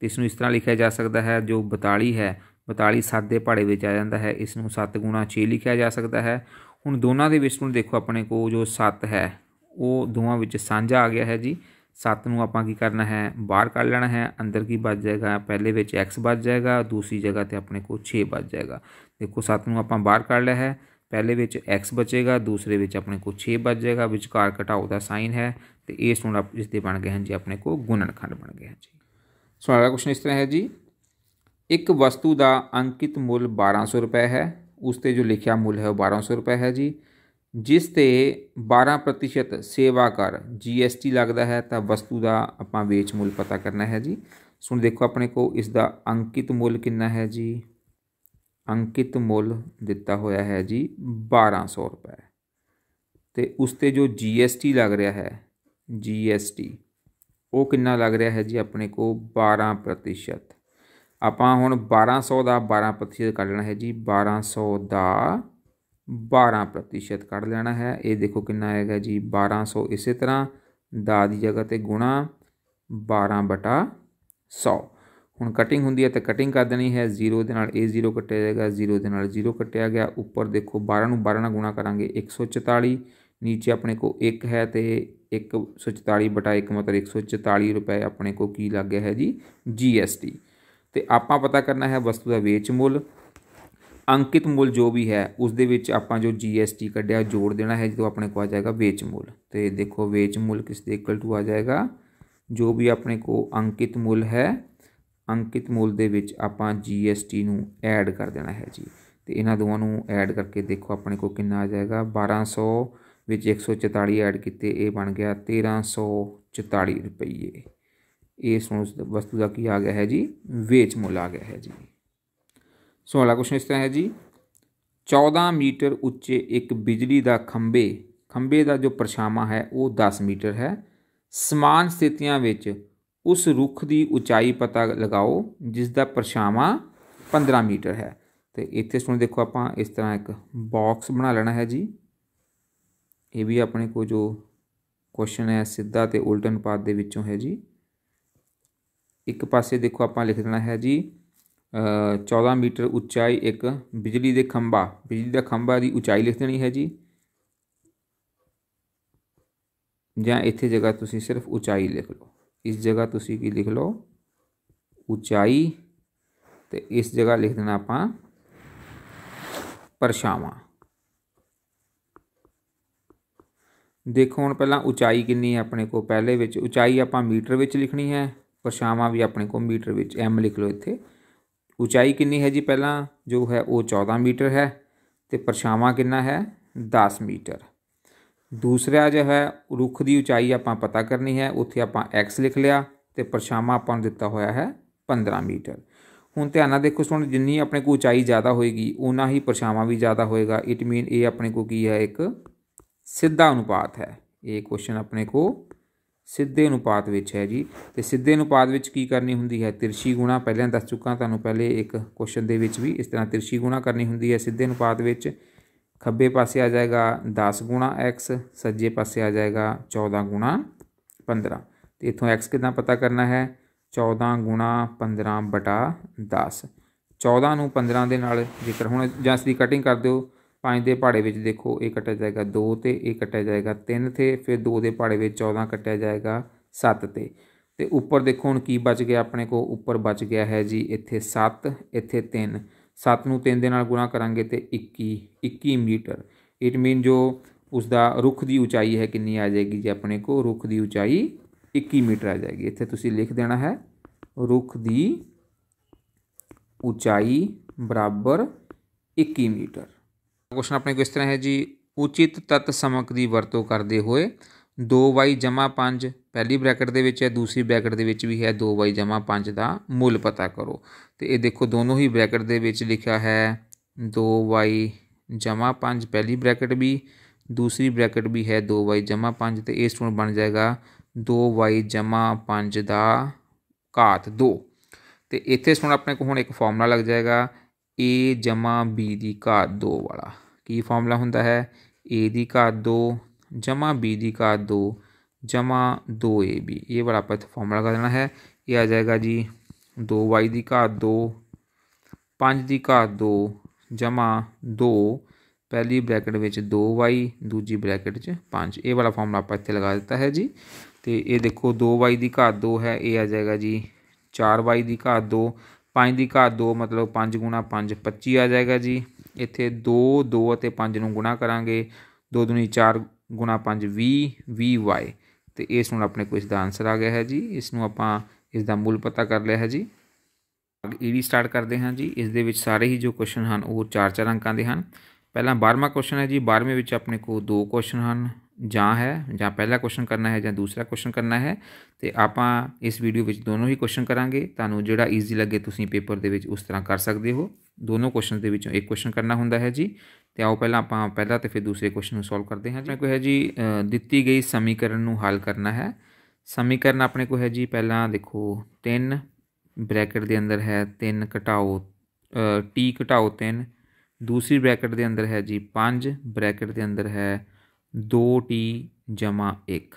ਤੇ ਇਸ ਨੂੰ ਇਸ ਤਰ੍ਹਾਂ ਲਿਖਿਆ ਜਾ ਸਕਦਾ ਹੈ ਜੋ 42 ਹੈ 42 7 ਦੇ ਪਹਾੜੇ ਵਿੱਚ ਆ ਜਾਂਦਾ ਹੈ ਇਸ ਨੂੰ 7 ਗੁਣਾ 6 ਲਿਖਿਆ ਜਾ ਸਕਦਾ ਹੈ ਹੁਣ ਦੋਨਾਂ ਦੇ ਵਿੱਚ ਨੂੰ ਦੇਖੋ ਆਪਣੇ ਕੋ ਜੋ 7 ਹੈ ਉਹ ਦੋਵਾਂ ਵਿੱਚ ਸਾਂਝਾ ਆ ਗਿਆ ਹੈ ਜੀ 7 ਨੂੰ ਆਪਾਂ ਕੀ ਕਰਨਾ ਹੈ ਬਾਹਰ ਕੱਢ ਲੈਣਾ ਹੈ ਅੰਦਰ ਕੀ ਬਚ ਜਾਏਗਾ ਪਹਿਲੇ ਵਿੱਚ x ਬਚ ਜਾਏਗਾ ਦੂਸਰੀ ਜਗ੍ਹਾ ਤੇ ਆਪਣੇ ਕੋ 6 ਬਚ ਜਾਏਗਾ ਦੇਖੋ 7 ਨੂੰ ਆਪਾਂ ਬਾਹਰ ਕੱਢ ਲਿਆ ਹੈ ਪਹਿਲੇ ਵਿੱਚ x ਬਚੇਗਾ ਦੂਸਰੇ ਵਿੱਚ ਆਪਣੇ ਕੋ 6 ਬਚ ਜਾਏਗਾ ਵਿਚਕਾਰ ਘਟਾਓ ਦਾ ਸਾਈਨ ਹੈ ਤੇ ਇਸ ਨੂੰ ਆਪ ਇਸ ਦੇ ਬਣ ਗਏ ਹਨ ਜੀ ਆਪਣੇ ਕੋ ਗੁਣਨਖੰਡ ਬਣ ਗਏ ਹਨ ਜੀ ਸੋ ਅਗਲਾ ਕੁਐਸਚਨ ਇਸ ਤਰ੍ਹਾਂ ਹੈ ਜੀ ਇੱਕ ਵਸਤੂ ਦਾ ਅੰਕਿਤ ਮੁੱਲ 1200 ਰੁਪਏ ਹੈ ਉਸ ਤੇ ਜੋ ਲਿਖਿਆ ਮੁੱਲ ਹੈ ਉਹ 1200 ਰੁਪਏ ਹੈ ਜੀ ਜਿਸ ਤੇ 12% ਸੇਵਾ ਕਰ ਜੀਐਸਟੀ ਲੱਗਦਾ ਹੈ ਤਾਂ ਵਸਤੂ ਦਾ ਆਪਾਂ ਵੇਚ ਮੁੱਲ ਪਤਾ ਕਰਨਾ ਹੈ ਜੀ ਸੁਣ ਦੇਖੋ ਆਪਣੇ ਕੋ ਇਸ ਦਾ ਅੰਕਿਤ ਮੁੱਲ ਕਿੰਨਾ ਹੈ ਜੀ ਅੰਕਿਤ ਮੁੱਲ ਦਿੱਤਾ ਹੋਇਆ ਹੈ ਜੀ 1200 ਰੁਪਏ ਤੇ ਉਸ ਤੇ ਜੋ ਜੀਐਸਟੀ ਲੱਗ ਰਿਹਾ ਹੈ ਜੀਐਸਟੀ ਉਹ ਕਿੰਨਾ ਲੱਗ ਰਿਹਾ ਹੈ ਜੀ ਆਪਣੇ ਕੋ 12% ਆਪਾਂ ਹੁਣ 1200 ਦਾ 12% ਕੱਢ ਲੈਣਾ ਹੈ ਜੀ 1200 ਦਾ 12% ਕੱਢ ਲੈਣਾ ਹੈ ਇਹ ਦੇਖੋ ਕਿੰਨਾ ਆਏਗਾ ਜੀ 1200 ਇਸੇ ਤਰ੍ਹਾਂ ਦਾ ਦੀ ਜਗ੍ਹਾ ਤੇ ਗੁਣਾ 12 ਬਟਾ 100 ਹੁਣ ਕਟਿੰਗ ਹੁੰਦੀ ਹੈ ਤਾਂ ਕਟਿੰਗ ਕਰ ਦੇਣੀ ਹੈ 0 ਦੇ ਨਾਲ ਇਹ 0 ਕੱਟਿਆ ਜਾਏਗਾ 0 ਦੇ ਨਾਲ 0 ਕੱਟਿਆ ਗਿਆ ਉੱਪਰ ਦੇਖੋ 12 ਨੂੰ 12 ਨਾਲ ਗੁਣਾ ਕਰਾਂਗੇ 144 ਨੀਚੇ ਆਪਣੇ ਕੋ 1 ਹੈ ਤੇ 144 ਬਟਾ 1 ਮਤਲਬ 144 ਰੁਪਏ ਆਪਣੇ ਕੋ ਕੀ ਲੱਗ ਗਿਆ ਹੈ ਜੀ GST ਤੇ ਆਪਾਂ ਪਤਾ ਕਰਨਾ ਹੈ ਵਸਤੂ ਦਾ ਵੇਚ ਮੁੱਲ ਅੰਕਿਤ ਮੁੱਲ ਜੋ ਵੀ ਹੈ ਉਸ ਦੇ ਵਿੱਚ ਆਪਾਂ ਜੋ GST ਕੱਢਿਆ ਜੋੜ ਦੇਣਾ ਹੈ ਜਦੋਂ ਆਪਣੇ ਕੋ ਆ ਜਾਏਗਾ ਵੇਚ ਮੁੱਲ ਤੇ ਦੇਖੋ ਵੇਚ ਮੁੱਲ ਕਿਸ ਦੇ ਇਕੁਅਲ ਟੂ ਆ ਜਾਏਗਾ ਜੋ ਵੀ ਆਪਣੇ ਕੋ ਅੰਕਿਤ ਮੁੱਲ ਹੈ ਅੰਕਿਤ ਮੁੱਲ ਦੇ ਵਿੱਚ ਆਪਾਂ GST ਨੂੰ ਐਡ ਕਰ ਦੇਣਾ ਹੈ ਜੀ ਤੇ ਇਹਨਾਂ ਦੋਵਾਂ ਨੂੰ ਐਡ ਕਰਕੇ ਦੇਖੋ ਆਪਣੇ ਕੋ ਕਿੰਨਾ ਆ ਜਾਏਗਾ 1200 ਵਿੱਚ 144 ਐਡ ਕੀਤੇ ਇਹ ਬਣ ਗਿਆ 1344 ਰੁਪਏ ਇਸ ਵਸਤੂ ਦਾ ਕੀ ਆ ਗਿਆ ਹੈ ਜੀ ਵੇਚ ਮੁੱਲ ਆ ਗਿਆ ਹੈ ਜੀ ਸੋ ਅਗਲਾ ਇਸ ਤਰ੍ਹਾਂ ਹੈ ਜੀ 14 ਮੀਟਰ ਉੱਚੇ ਇੱਕ ਬਿਜਲੀ ਦਾ ਖੰਬੇ ਖੰਬੇ ਦਾ ਜੋ ਪਰਛਾਵਾਂ ਹੈ ਉਹ 10 ਮੀਟਰ ਹੈ ਸਮਾਨ ਸਥਿਤੀਆਂ ਵਿੱਚ ਉਸ ਰੁੱਖ ਦੀ ਉਚਾਈ ਪਤਾ ਲਗਾਓ ਜਿਸ ਦਾ ਪਰਛਾਵਾਂ 15 ਮੀਟਰ ਹੈ ਤੇ ਇੱਥੇ ਸੁਣ ਦੇਖੋ ਆਪਾਂ ਇਸ ਤਰ੍ਹਾਂ ਇੱਕ ਬਾਕਸ ਬਣਾ ਲੈਣਾ ਹੈ ਜੀ ਇਹ ਵੀ ਆਪਣੇ ਕੋ ਜੋ ਕੁਐਸਚਨ ਹੈ ਸਿੱਧਾ ਤੇ ਉਲਟ ਅਨੁਪਾਤ ਦੇ ਵਿੱਚੋਂ ਹੈ ਜੀ ਇੱਕ ਪਾਸੇ ਦੇਖੋ ਆਪਾਂ ਲਿਖ ਦੇਣਾ ਹੈ ਜੀ 14 ਮੀਟਰ ਉਚਾਈ ਇੱਕ ਬਿਜਲੀ ਦੇ ਖੰਭਾ ਬਿਜਲੀ ਦਾ ਖੰਭਾ ਦੀ ਉਚਾਈ ਲਿਖ ਦੇਣੀ ਹੈ ਜੀ ਜਾਂ ਇੱਥੇ ਜਗ੍ਹਾ ਤੁਸੀਂ ਸਿਰਫ ਉਚਾਈ ਲਿਖ ਲਓ ਇਸ ਜਗ੍ਹਾ ਤੁਸੀਂ ਕੀ ਲਿਖ ਲਓ ਉਚਾਈ ਤੇ ਇਸ ਜਗ੍ਹਾ ਲਿਖ ਦੇਣਾ ਆਪਾਂ ਪਰਛਾਵਾਂ ਦੇਖੋ ਹੁਣ ਪਹਿਲਾਂ ਉਚਾਈ ਕਿੰਨੀ ਹੈ ਆਪਣੇ ਕੋਲ ਪਹਿਲੇ ਵਿੱਚ ਉਚਾਈ ਆਪਾਂ ਮੀਟਰ ਵਿੱਚ ਲਿਖਣੀ ਹੈ ਪਰਛਾਵਾਂ ਵੀ ਆਪਣੇ ਕੋਲ ਮੀਟਰ ਵਿੱਚ ਐਮ ਲਿਖ ਲਓ ਇੱਥੇ ਉਚਾਈ ਕਿੰਨੀ ਹੈ ਜੀ ਪਹਿਲਾਂ ਜੋ ਹੈ ਉਹ 14 ਮੀਟਰ ਹੈ ਤੇ ਪਰਛਾਵਾਂ ਕਿੰਨਾ ਹੈ 10 ਮੀਟਰ ਦੂਸਰਾ ਜੋ ਹੈ ਰੁੱਖ ਦੀ ਉਚਾਈ ਆਪਾਂ ਪਤਾ ਕਰਨੀ ਹੈ ਉੱਥੇ ਆਪਾਂ x ਲਿਖ ਲਿਆ ਤੇ ਪਰਛਾਵਾਂ ਆਪਾਂ ਨੂੰ ਦਿੱਤਾ ਹੋਇਆ ਹੈ 15 ਮੀਟਰ ਹੁਣ ਧਿਆਨ ਨਾਲ ਦੇਖੋ ਸੁਣ ਜਿੰਨੀ ਆਪਣੇ ਕੋਲ ਉਚਾਈ ਜ਼ਿਆਦਾ ਹੋਏਗੀ ਉਨਾ ਹੀ ਪਰਛਾਵਾਂ ਵੀ ਜ਼ਿਆਦਾ ਹੋਏਗਾ ਇਟ ਮੀਨ ਇਹ ਆਪਣੇ ਕੋਲ ਕੀ ਹੈ ਇੱਕ ਸਿੱਧਾ ਅਨੁਪਾਤ ਹੈ ਇਹ ਕੁਐਸਚਨ ਆਪਣੇ ਕੋ ਸਿੱਧੇ ਅਨੁਪਾਤ ਵਿੱਚ ਹੈ ਜੀ ਤੇ ਸਿੱਧੇ ਅਨੁਪਾਤ ਵਿੱਚ ਕੀ ਕਰਨੀ ਹੁੰਦੀ ਹੈ ਤਿਰਸ਼ੀ ਗੁਣਾ ਪਹਿਲਾਂ ਦੱਸ ਚੁੱਕਾ ਤੁਹਾਨੂੰ ਪਹਿਲੇ ਇੱਕ ਕੁਐਸਚਨ ਦੇ ਵਿੱਚ ਵੀ ਇਸ ਤਰ੍ਹਾਂ ਤਿਰਸ਼ੀ ਗੁਣਾ ਕਰਨੀ ਹੁੰਦੀ ਹੈ ਸਿੱਧੇ ਅਨੁਪਾਤ ਵਿੱਚ ਖੱਬੇ ਪਾਸੇ ਆ ਜਾਏਗਾ 10 ਗੁਣਾ x ਸੱਜੇ ਪਾਸੇ ਆ ਜਾਏਗਾ 14 ਗੁਣਾ 15 ਤੇ ਇਥੋਂ x ਕਿਦਾਂ ਪਤਾ ਕਰਨਾ ਹੈ 14 ਗੁਣਾ 15 10 14 ਨੂੰ 15 ਦੇ ਨਾਲ ਜੇਕਰ ਹੁਣ ਜਾਂ ਇਸ ਦੀ ਕਟਿੰਗ ਕਰ ਦਿਓ 5 ਦੇ ਪਹਾੜੇ ਵਿੱਚ ਦੇਖੋ ਇਹ ਕੱਟਿਆ ਜਾਏਗਾ 2 ਤੇ ਇਹ ਕੱਟਿਆ ਜਾਏਗਾ 3 ਤੇ ਫਿਰ 2 ਦੇ ਪਹਾੜੇ ਵਿੱਚ 14 ਕੱਟਿਆ ਜਾਏਗਾ 7 ਤੇ ਤੇ ਉੱਪਰ ਦੇਖੋ ਹੁਣ ਕੀ ਬਚ ਗਿਆ ਆਪਣੇ ਕੋ ਉੱਪਰ ਬਚ ਗਿਆ ਹੈ ਜੀ ਇੱਥੇ 7 ਇੱਥੇ 3 7 ਨੂੰ 3 ਦੇ ਨਾਲ ਗੁਣਾ ਕਰਾਂਗੇ ਤੇ 21 21 ਮੀਟਰ ਇਟ ਮੀਨ ਜੋ ਉਸ ਦਾ ਰੁੱਖ ਦੀ ਉਚਾਈ ਹੈ ਕਿੰਨੀ ਆ ਜਾਏਗੀ ਜੀ ਆਪਣੇ ਕੋ ਰੁੱਖ ਦੀ ਉਚਾਈ 21 ਮੀਟਰ ਆ ਜਾਏਗੀ ਇੱਥੇ ਤੁਸੀਂ ਲਿਖ ਦੇਣਾ ਹੈ ਰੁੱਖ ਦੀ ਉਚਾਈ ਬਰਾਬਰ 21 ਮੀਟਰ ਕੁਐਸਚਨ ਆਪਣੇ ਇਸ ਤਰ੍ਹਾਂ ਹੈ ਜੀ ਉਚਿਤ ਤਤ ਸਮਕ ਦੀ ਵਰਤੋਂ ਕਰਦੇ ਹੋਏ 2y 5 ਪਹਿਲੀ ਬ੍ਰੈਕਟ ਦੇ ਵਿੱਚ ਹੈ ਦੂਸਰੀ ਬ੍ਰੈਕਟ ਦੇ ਵਿੱਚ ਵੀ ਹੈ 2y 5 ਦਾ ਮੁੱਲ ਪਤਾ ਕਰੋ ਤੇ ਇਹ ਦੇਖੋ ਦੋਨੋਂ ਹੀ ਬ੍ਰੈਕਟ ਦੇ ਵਿੱਚ ਲਿਖਿਆ ਹੈ 2y 5 ਪਹਿਲੀ ਬ੍ਰੈਕਟ ਵੀ ਦੂਸਰੀ ਬ੍ਰੈਕਟ ਵੀ ਹੈ 2y 5 ਤੇ ਇਹ ਸਟੂਡੈਂਟ ਬਣ ਜਾਏਗਾ 2y 5 ਦਾ ਘਾਤ 2 ਤੇ ਇੱਥੇ ਸਟੂਡੈਂਟ ਆਪਣੇ ਕੋਲ ਹੁਣ ਇੱਕ ਫਾਰਮੂਲਾ ਲੱਗ ਜਾਏਗਾ a b ਦੀ ਘਾਤ 2 ਵਾਲਾ की फॉर्मूला होंगे है ए दी का दो जमा बी दी का दो जमा दो ए बी ये बड़ा आपको फॉर्मूला कर देना है ये आ जाएगा जी दो वाई दी का दो पाँच दी का दो जमा दो पहली ब्रैकेट में दो वाई दूजी ब्रैकेट पाँच ये वाला फॉर्मूला आप इतने लगा देता है जी तो ये देखो दो वाई दी का दो है ये आ जाएगा जी चार वाई दी का दो पाँच दी का दो मतलब पाँच गुणा पाँच पच्ची आ जाएगा जी ਇੱਥੇ 2 2 ਅਤੇ 5 ਨੂੰ ਗੁਣਾ ਕਰਾਂਗੇ 2 2 4 ਗੁਣਾ 5 20 20y ਤੇ ਇਸ ਨੂੰ ਆਪਣੇ ਕੋਲ ਇਸ ਦਾ ਆਨਸਰ ਆ ਗਿਆ ਹੈ ਜੀ ਇਸ ਨੂੰ ਆਪਾਂ ਇਸ ਦਾ ਮੁੱਲ ਪਤਾ ਕਰ ਲਿਆ ਹੈ ਜੀ ਇਹ ਵੀ ਸਟਾਰਟ ਕਰਦੇ ਹਾਂ ਜੀ ਇਸ ਦੇ ਵਿੱਚ ਸਾਰੇ ਹੀ ਜੋ ਕੁਐਸਚਨ ਹਨ ਉਹ 4 4 ਅੰਕਾਂ ਦੇ ਹਨ ਪਹਿਲਾ 12ਵਾਂ ਕੁਐਸਚਨ ਹੈ ਜੀ 12ਵੇਂ ਵਿੱਚ ਆਪਣੇ ਕੋਲ ਦੋ ਕੁਐਸਚਨ ਹਨ ਜਾਂ ਹੈ ਜਾਂ ਪਹਿਲਾ ਕੁਐਸਚਨ ਕਰਨਾ ਹੈ ਜਾਂ ਦੂਸਰਾ ਕੁਐਸਚਨ ਕਰਨਾ ਹੈ ਤੇ ਆਪਾਂ ਇਸ ਵੀਡੀਓ ਵਿੱਚ ਦੋਨੋਂ ਹੀ ਕੁਐਸਚਨ ਕਰਾਂਗੇ ਤੁਹਾਨੂੰ ਜਿਹੜਾ ਈਜ਼ੀ ਲੱਗੇ ਤੁਸੀਂ ਪੇਪਰ ਦੇ ਵਿੱਚ ਉਸ ਤਰ੍ਹਾਂ ਕਰ ਸਕਦੇ ਹੋ ਦੋਨੋਂ ਕੁਐਸਚਨ ਦੇ ਵਿੱਚੋਂ ਇੱਕ ਕੁਐਸਚਨ ਕਰਨਾ ਹੁੰਦਾ ਹੈ ਜੀ ਤੇ ਆਓ ਪਹਿਲਾਂ ਆਪਾਂ ਪਹਿਲਾ ਤੇ ਫਿਰ ਦੂਸਰੇ ਕੁਐਸਚਨ ਨੂੰ ਸੋਲਵ ਕਰਦੇ ਹਾਂ ਜਿਵੇਂ ਕੋਈ ਹੈ ਜੀ ਦਿੱਤੀ ਗਈ ਸਮੀਕਰਨ ਨੂੰ ਹੱਲ ਕਰਨਾ ਹੈ ਸਮੀਕਰਨ ਆਪਣੇ ਕੋਲ ਹੈ ਜੀ ਪਹਿਲਾਂ ਦੇਖੋ 3 ਬ੍ਰੈਕਟ ਦੇ ਅੰਦਰ ਹੈ 3 ਘਟਾਓ t ਘਟਾਓ 3 ਦੂਸਰੀ ਬ੍ਰੈਕਟ ਦੇ ਅੰਦਰ ਹੈ ਜੀ 5 ਬ੍ਰੈਕਟ ਦੇ ਅੰਦਰ ਹੈ 2t 1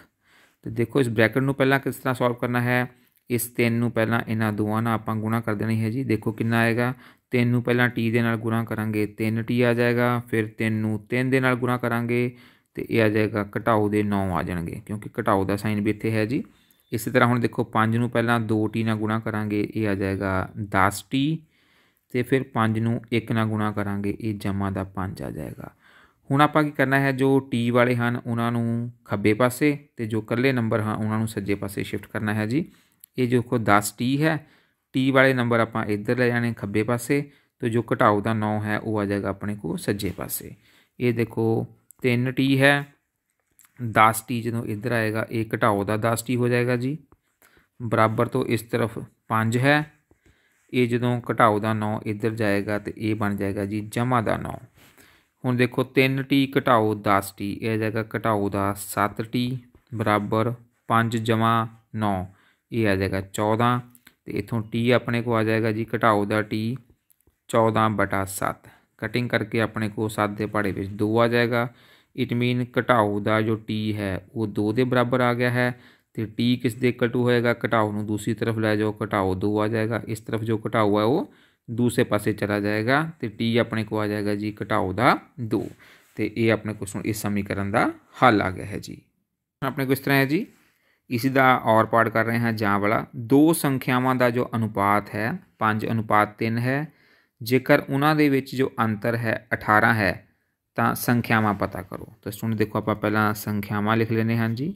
ਤੇ ਦੇਖੋ ਇਸ ਬ੍ਰੈਕਟ ਨੂੰ ਪਹਿਲਾਂ ਕਿਸ ਤਰ੍ਹਾਂ ਸੋਲਵ ਕਰਨਾ ਹੈ ਇਸ 3 ਨੂੰ ਪਹਿਲਾਂ ਇਹਨਾਂ ਦੋਵਾਂ ਨਾਲ ਆਪਾਂ ਗੁਣਾ ਕਰ ਦੇਣੀ ਹੈ ਜੀ ਦੇਖੋ ਕਿੰਨਾ ਆਏਗਾ 3 ਨੂੰ ਪਹਿਲਾਂ t ਦੇ ਨਾਲ ਗੁਣਾ ਕਰਾਂਗੇ 3t ਆ ਜਾਏਗਾ ਫਿਰ 3 ਨੂੰ 3 ਦੇ ਨਾਲ ਗੁਣਾ ਕਰਾਂਗੇ ਤੇ ਇਹ ਆ ਜਾਏਗਾ ਘਟਾਓ ਦੇ 9 ਆ ਜਾਣਗੇ ਕਿਉਂਕਿ ਘਟਾਓ ਦਾ ਸਾਈਨ ਵੀ ਇੱਥੇ ਹੈ ਜੀ ਇਸੇ ਤਰ੍ਹਾਂ ਹੁਣ ਦੇਖੋ 5 ਨੂੰ ਪਹਿਲਾਂ 2t ਨਾਲ ਗੁਣਾ ਕਰਾਂਗੇ ਇਹ ਆ ਜਾਏਗਾ 10t ਤੇ ਫਿਰ 5 ਨੂੰ 1 ਨਾਲ ਗੁਣਾ ਕਰਾਂਗੇ ਇਹ ਜਮਾ ਦਾ 5 ਆ ਜਾਏਗਾ ਹੁਣ ਆਪਾਂ ਕੀ ਕਰਨਾ ਹੈ ਜੋ ਟੀ ਵਾਲੇ ਹਨ ਉਹਨਾਂ ਨੂੰ ਖੱਬੇ ਪਾਸੇ ਤੇ ਜੋ ਇਕੱਲੇ ਨੰਬਰ ਹਨ ਉਹਨਾਂ ਨੂੰ ਸੱਜੇ ਪਾਸੇ ਸ਼ਿਫਟ ਕਰਨਾ ਹੈ ਜੀ ਇਹ ਜੋ ਕੋ 10 ਟੀ ਹੈ ਟੀ ਵਾਲੇ ਨੰਬਰ ਆਪਾਂ ਇੱਧਰ ਲੈ ਜਾਣੇ ਖੱਬੇ ਪਾਸੇ ਤੇ ਜੋ ਘਟਾਓ ਦਾ 9 ਹੈ ਉਹ ਆ ਜਾਏਗਾ ਆਪਣੇ ਕੋ ਸੱਜੇ ਪਾਸੇ ਇਹ ਦੇਖੋ 3 ਟੀ ਹੈ 10 ਟੀ ਜਦੋਂ ਇੱਧਰ ਆਏਗਾ ਇਹ ਘਟਾਓ ਦਾ 10 ਟੀ ਹੋ ਜਾਏਗਾ ਜੀ ਬਰਾਬਰ ਤੋਂ ਇਸ ਤਰਫ 5 ਹੈ ਇਹ ਜਦੋਂ ਘਟਾਓ ਦਾ 9 ਇੱਧਰ ਜਾਏਗਾ ਤੇ ਇਹ ਬਣ ਜਾਏਗਾ ਜੀ ਜਮਾ ਦਾ 9 ਹੁਣ ਦੇਖੋ 3t ਘਟਾਓ 10t ਇਹ ਜਾਏਗਾ ਘਟਾਓ ਦਾ 7t 5 9 ਇਹ ਆ ਜਾਏਗਾ 14 ਤੇ ਇਥੋਂ t ਆਪਣੇ ਕੋ ਆ ਜਾਏਗਾ ਜੀ ਘਟਾਓ ਦਾ t 14 ਬਟਾ 7 ਕਟਿੰਗ ਕਰਕੇ ਆਪਣੇ ਕੋ 7 ਦੇ ਪਹਾੜੇ ਵਿੱਚ 2 ਆ ਜਾਏਗਾ ਇਟ ਮੀਨ ਘਟਾਓ ਦਾ ਜੋ t ਹੈ ਉਹ 2 ਦੇ ਬਰਾਬਰ ਆ ਗਿਆ ਹੈ ਤੇ t ਕਿਸ ਦੇ ਇਕੁਅਲ ਟੂ ਹੋਏਗਾ ਘਟਾਓ ਨੂੰ ਦੂਸਰੀ ਤਰਫ ਲੈ ਜਾਓ ਘਟਾਓ 2 ਆ ਜਾਏਗਾ ਇਸ ਤਰਫ ਜੋ ਘਟਾਓ ਹੈ ਉਹ ਦੂਸਰੇ ਪਾਸੇ ਚਲਾ ਜਾਏਗਾ ਤੇ t ਆਪਣੇ ਕੋ ਆ ਜਾਏਗਾ ਜੀ ਘਟਾਓ ਦਾ 2 ਤੇ ਇਹ ਆਪਣੇ ਕੋਲ ਇਸ ਸਮੀਕਰਨ ਦਾ ਹੱਲ ਆ ਗਿਆ ਹੈ ਜੀ ਆਪਣੇ ਕੋ ਇਸ ਤਰ੍ਹਾਂ ਹੈ ਜੀ ਇਸੇ ਦਾ ਔਰ ਪਾੜ ਕਰ ਰਹੇ ਹਾਂ ਜਾਂ ਵਾਲਾ ਦੋ ਸੰਖਿਆਵਾਂ ਦਾ ਜੋ ਅਨੁਪਾਤ ਹੈ 5 ਅਨੁਪਾਤ 3 ਹੈ ਜੇਕਰ ਉਹਨਾਂ ਦੇ ਵਿੱਚ ਜੋ ਅੰਤਰ ਹੈ 18 ਹੈ ਤਾਂ ਸੰਖਿਆਵਾਂ ਪਤਾ ਕਰੋ ਤਾਂ ਸਟੂਡੈਂਟ ਦੇਖੋ ਆਪਾਂ ਪਹਿਲਾਂ ਸੰਖਿਆਵਾਂ ਲਿਖ ਲੈਨੇ ਹਨ ਜੀ